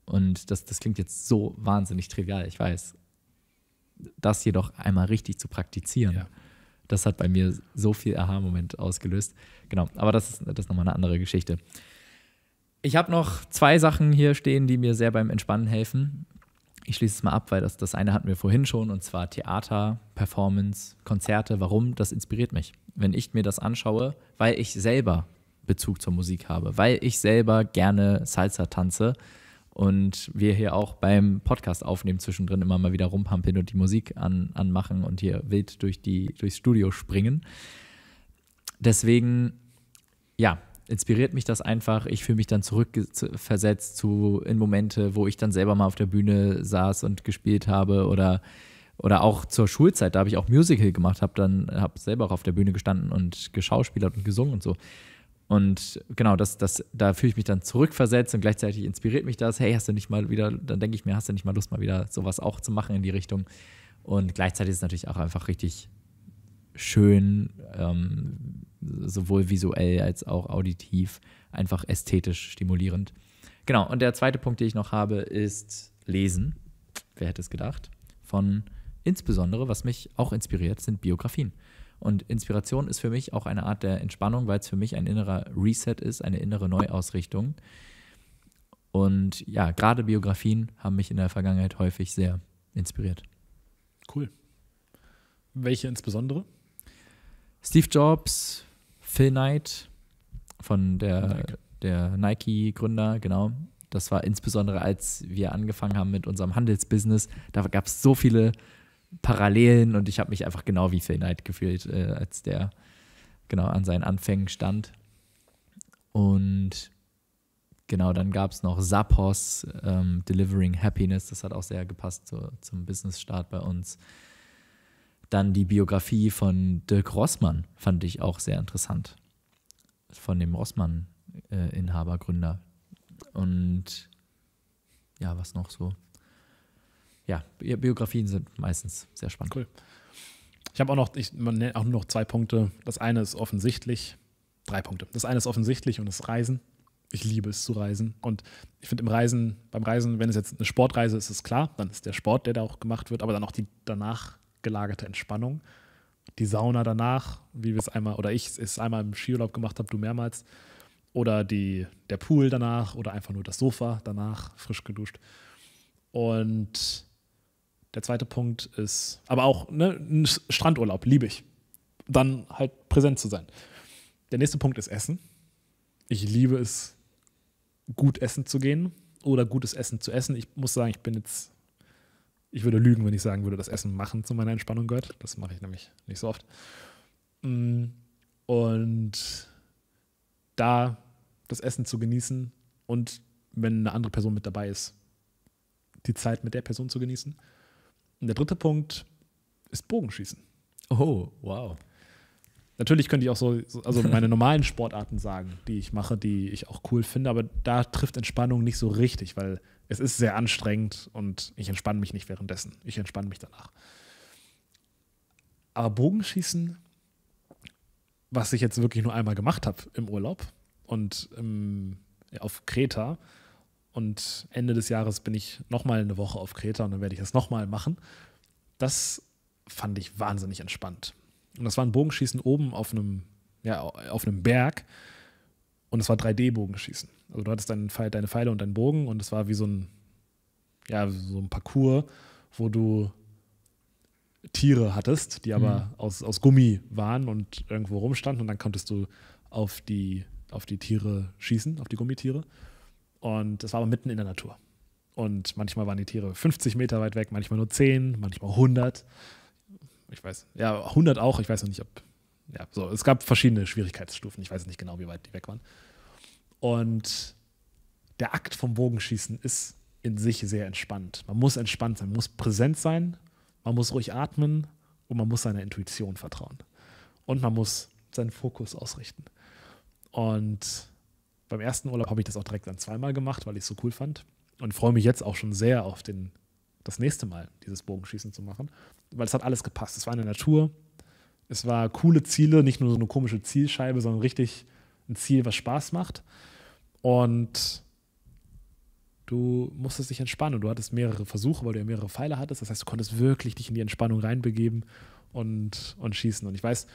Und das, das klingt jetzt so wahnsinnig trivial, ich weiß. Das jedoch einmal richtig zu praktizieren, ja. das hat bei mir so viel Aha-Moment ausgelöst. Genau, aber das ist, das ist nochmal eine andere Geschichte. Ich habe noch zwei Sachen hier stehen, die mir sehr beim Entspannen helfen ich schließe es mal ab, weil das, das eine hatten wir vorhin schon, und zwar Theater, Performance, Konzerte. Warum? Das inspiriert mich. Wenn ich mir das anschaue, weil ich selber Bezug zur Musik habe, weil ich selber gerne Salsa tanze und wir hier auch beim Podcast aufnehmen zwischendrin immer mal wieder rumhampeln und die Musik an, anmachen und hier wild durch die, durchs Studio springen. Deswegen, ja, inspiriert mich das einfach. Ich fühle mich dann zurückversetzt zu, in Momente, wo ich dann selber mal auf der Bühne saß und gespielt habe oder, oder auch zur Schulzeit, da habe ich auch Musical gemacht, habe dann habe selber auch auf der Bühne gestanden und geschauspielert und gesungen und so. Und genau, das, das, da fühle ich mich dann zurückversetzt und gleichzeitig inspiriert mich das. Hey, hast du nicht mal wieder, dann denke ich mir, hast du nicht mal Lust, mal wieder sowas auch zu machen in die Richtung? Und gleichzeitig ist es natürlich auch einfach richtig schön, ähm, sowohl visuell als auch auditiv einfach ästhetisch stimulierend. Genau, und der zweite Punkt, den ich noch habe, ist Lesen. Wer hätte es gedacht? Von insbesondere, was mich auch inspiriert, sind Biografien. Und Inspiration ist für mich auch eine Art der Entspannung, weil es für mich ein innerer Reset ist, eine innere Neuausrichtung. Und ja, gerade Biografien haben mich in der Vergangenheit häufig sehr inspiriert. Cool. Welche insbesondere? Steve Jobs, Phil Knight von der, Nike. der Nike-Gründer, genau. Das war insbesondere, als wir angefangen haben mit unserem Handelsbusiness. Da gab es so viele Parallelen und ich habe mich einfach genau wie Phil Knight gefühlt, äh, als der genau an seinen Anfängen stand. Und genau, dann gab es noch Zappos, ähm, Delivering Happiness. Das hat auch sehr gepasst so, zum Business-Start bei uns. Dann die Biografie von Dirk Rossmann fand ich auch sehr interessant. Von dem Rossmann-Inhaber, äh, Gründer. Und ja, was noch so? Ja, Biografien sind meistens sehr spannend. Cool. Ich habe auch noch, ich, man nennt auch nur noch zwei Punkte. Das eine ist offensichtlich, drei Punkte. Das eine ist offensichtlich und das Reisen. Ich liebe es zu reisen. Und ich finde im Reisen, beim Reisen, wenn es jetzt eine Sportreise ist, ist klar, dann ist der Sport, der da auch gemacht wird, aber dann auch die danach gelagerte Entspannung. Die Sauna danach, wie wir es einmal, oder ich es einmal im Skiurlaub gemacht habe, du mehrmals. Oder die, der Pool danach oder einfach nur das Sofa danach, frisch geduscht. Und der zweite Punkt ist, aber auch ne, ein Strandurlaub, liebe ich. Dann halt präsent zu sein. Der nächste Punkt ist Essen. Ich liebe es, gut essen zu gehen oder gutes Essen zu essen. Ich muss sagen, ich bin jetzt ich würde lügen, wenn ich sagen würde, dass Essen machen zu meiner Entspannung gehört. Das mache ich nämlich nicht so oft. Mm, und da das Essen zu genießen und wenn eine andere Person mit dabei ist, die Zeit mit der Person zu genießen. Und der dritte Punkt ist Bogenschießen. Oh, wow. Natürlich könnte ich auch so, also meine normalen Sportarten sagen, die ich mache, die ich auch cool finde, aber da trifft Entspannung nicht so richtig, weil es ist sehr anstrengend und ich entspanne mich nicht währenddessen. Ich entspanne mich danach. Aber Bogenschießen, was ich jetzt wirklich nur einmal gemacht habe im Urlaub und ähm, auf Kreta. Und Ende des Jahres bin ich nochmal eine Woche auf Kreta und dann werde ich das nochmal machen. Das fand ich wahnsinnig entspannt. Und das war ein Bogenschießen oben auf einem, ja, auf einem Berg. Und es war 3D-Bogenschießen also du hattest deinen, deine Pfeile und deinen Bogen und es war wie so ein, ja, so ein Parcours, wo du Tiere hattest, die aber mhm. aus, aus Gummi waren und irgendwo rumstanden und dann konntest du auf die, auf die Tiere schießen, auf die Gummitiere. Und es war aber mitten in der Natur. Und manchmal waren die Tiere 50 Meter weit weg, manchmal nur 10, manchmal 100. Ich weiß, ja, 100 auch, ich weiß noch nicht, ob. Ja, so, es gab verschiedene Schwierigkeitsstufen. Ich weiß nicht genau, wie weit die weg waren. Und der Akt vom Bogenschießen ist in sich sehr entspannt. Man muss entspannt sein, man muss präsent sein, man muss ruhig atmen und man muss seiner Intuition vertrauen. Und man muss seinen Fokus ausrichten. Und beim ersten Urlaub habe ich das auch direkt dann zweimal gemacht, weil ich es so cool fand. Und freue mich jetzt auch schon sehr auf den, das nächste Mal, dieses Bogenschießen zu machen. Weil es hat alles gepasst. Es war in der Natur. Es war coole Ziele, nicht nur so eine komische Zielscheibe, sondern richtig ein Ziel, was Spaß macht. Und du musstest dich entspannen. Du hattest mehrere Versuche, weil du ja mehrere Pfeile hattest. Das heißt, du konntest wirklich dich in die Entspannung reinbegeben und, und schießen. Und ich weiß,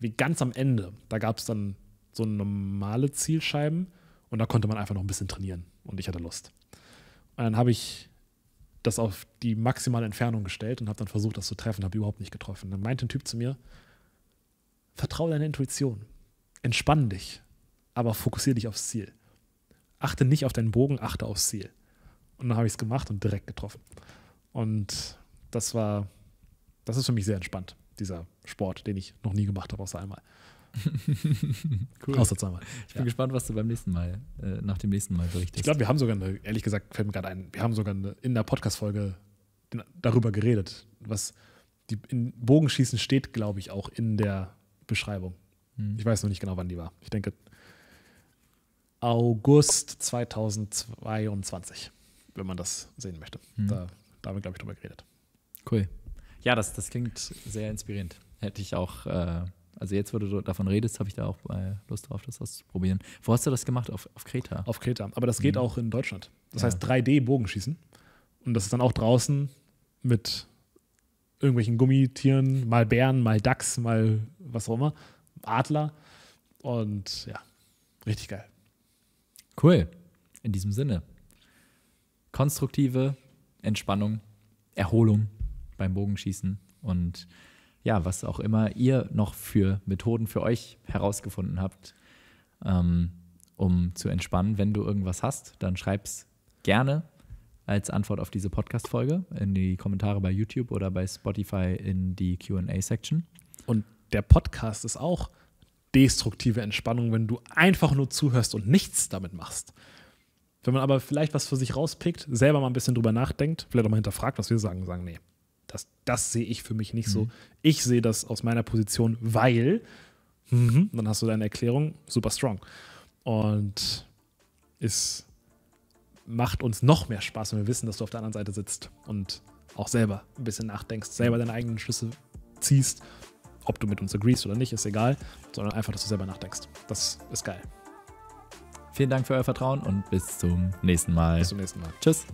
wie ganz am Ende, da gab es dann so normale Zielscheiben und da konnte man einfach noch ein bisschen trainieren. Und ich hatte Lust. Und dann habe ich das auf die maximale Entfernung gestellt und habe dann versucht, das zu treffen, habe überhaupt nicht getroffen. Dann meinte ein Typ zu mir, vertraue deiner Intuition, entspann dich aber fokussiere dich aufs Ziel. Achte nicht auf deinen Bogen, achte aufs Ziel. Und dann habe ich es gemacht und direkt getroffen. Und das war, das ist für mich sehr entspannt, dieser Sport, den ich noch nie gemacht habe, außer einmal. cool. Außer zweimal. Ich bin ja. gespannt, was du beim nächsten Mal, äh, nach dem nächsten Mal berichtest. Ich glaube, wir haben sogar eine, ehrlich gesagt, fällt mir gerade ein, wir haben sogar eine, in der Podcast-Folge darüber geredet, was die, in Bogenschießen steht, glaube ich, auch in der Beschreibung. Hm. Ich weiß noch nicht genau, wann die war. Ich denke, August 2022, wenn man das sehen möchte. Mhm. Da, da, haben wir, glaube ich, drüber geredet. Cool. Ja, das, das klingt sehr inspirierend. Hätte ich auch, äh, also jetzt, wo du davon redest, habe ich da auch äh, Lust drauf, das auszuprobieren. Wo hast du das gemacht? Auf, auf Kreta? Auf Kreta. Aber das geht mhm. auch in Deutschland. Das ja. heißt 3D-Bogenschießen. Und das ist dann auch draußen mit irgendwelchen Gummitieren, mal Bären, mal Dachs, mal was auch immer, Adler. Und ja, richtig geil. Cool. In diesem Sinne. Konstruktive Entspannung, Erholung beim Bogenschießen und ja, was auch immer ihr noch für Methoden für euch herausgefunden habt, ähm, um zu entspannen. Wenn du irgendwas hast, dann schreib's gerne als Antwort auf diese Podcast-Folge in die Kommentare bei YouTube oder bei Spotify in die QA-Section. Und der Podcast ist auch destruktive Entspannung, wenn du einfach nur zuhörst und nichts damit machst. Wenn man aber vielleicht was für sich rauspickt, selber mal ein bisschen drüber nachdenkt, vielleicht auch mal hinterfragt, was wir sagen, sagen, nee, das, das sehe ich für mich nicht mhm. so. Ich sehe das aus meiner Position, weil, mhm, dann hast du deine Erklärung, super strong. Und es macht uns noch mehr Spaß, wenn wir wissen, dass du auf der anderen Seite sitzt und auch selber ein bisschen nachdenkst, selber deine eigenen Schlüsse ziehst ob du mit uns agreest oder nicht, ist egal, sondern einfach, dass du selber nachdenkst. Das ist geil. Vielen Dank für euer Vertrauen und bis zum nächsten Mal. Bis zum nächsten Mal. Tschüss.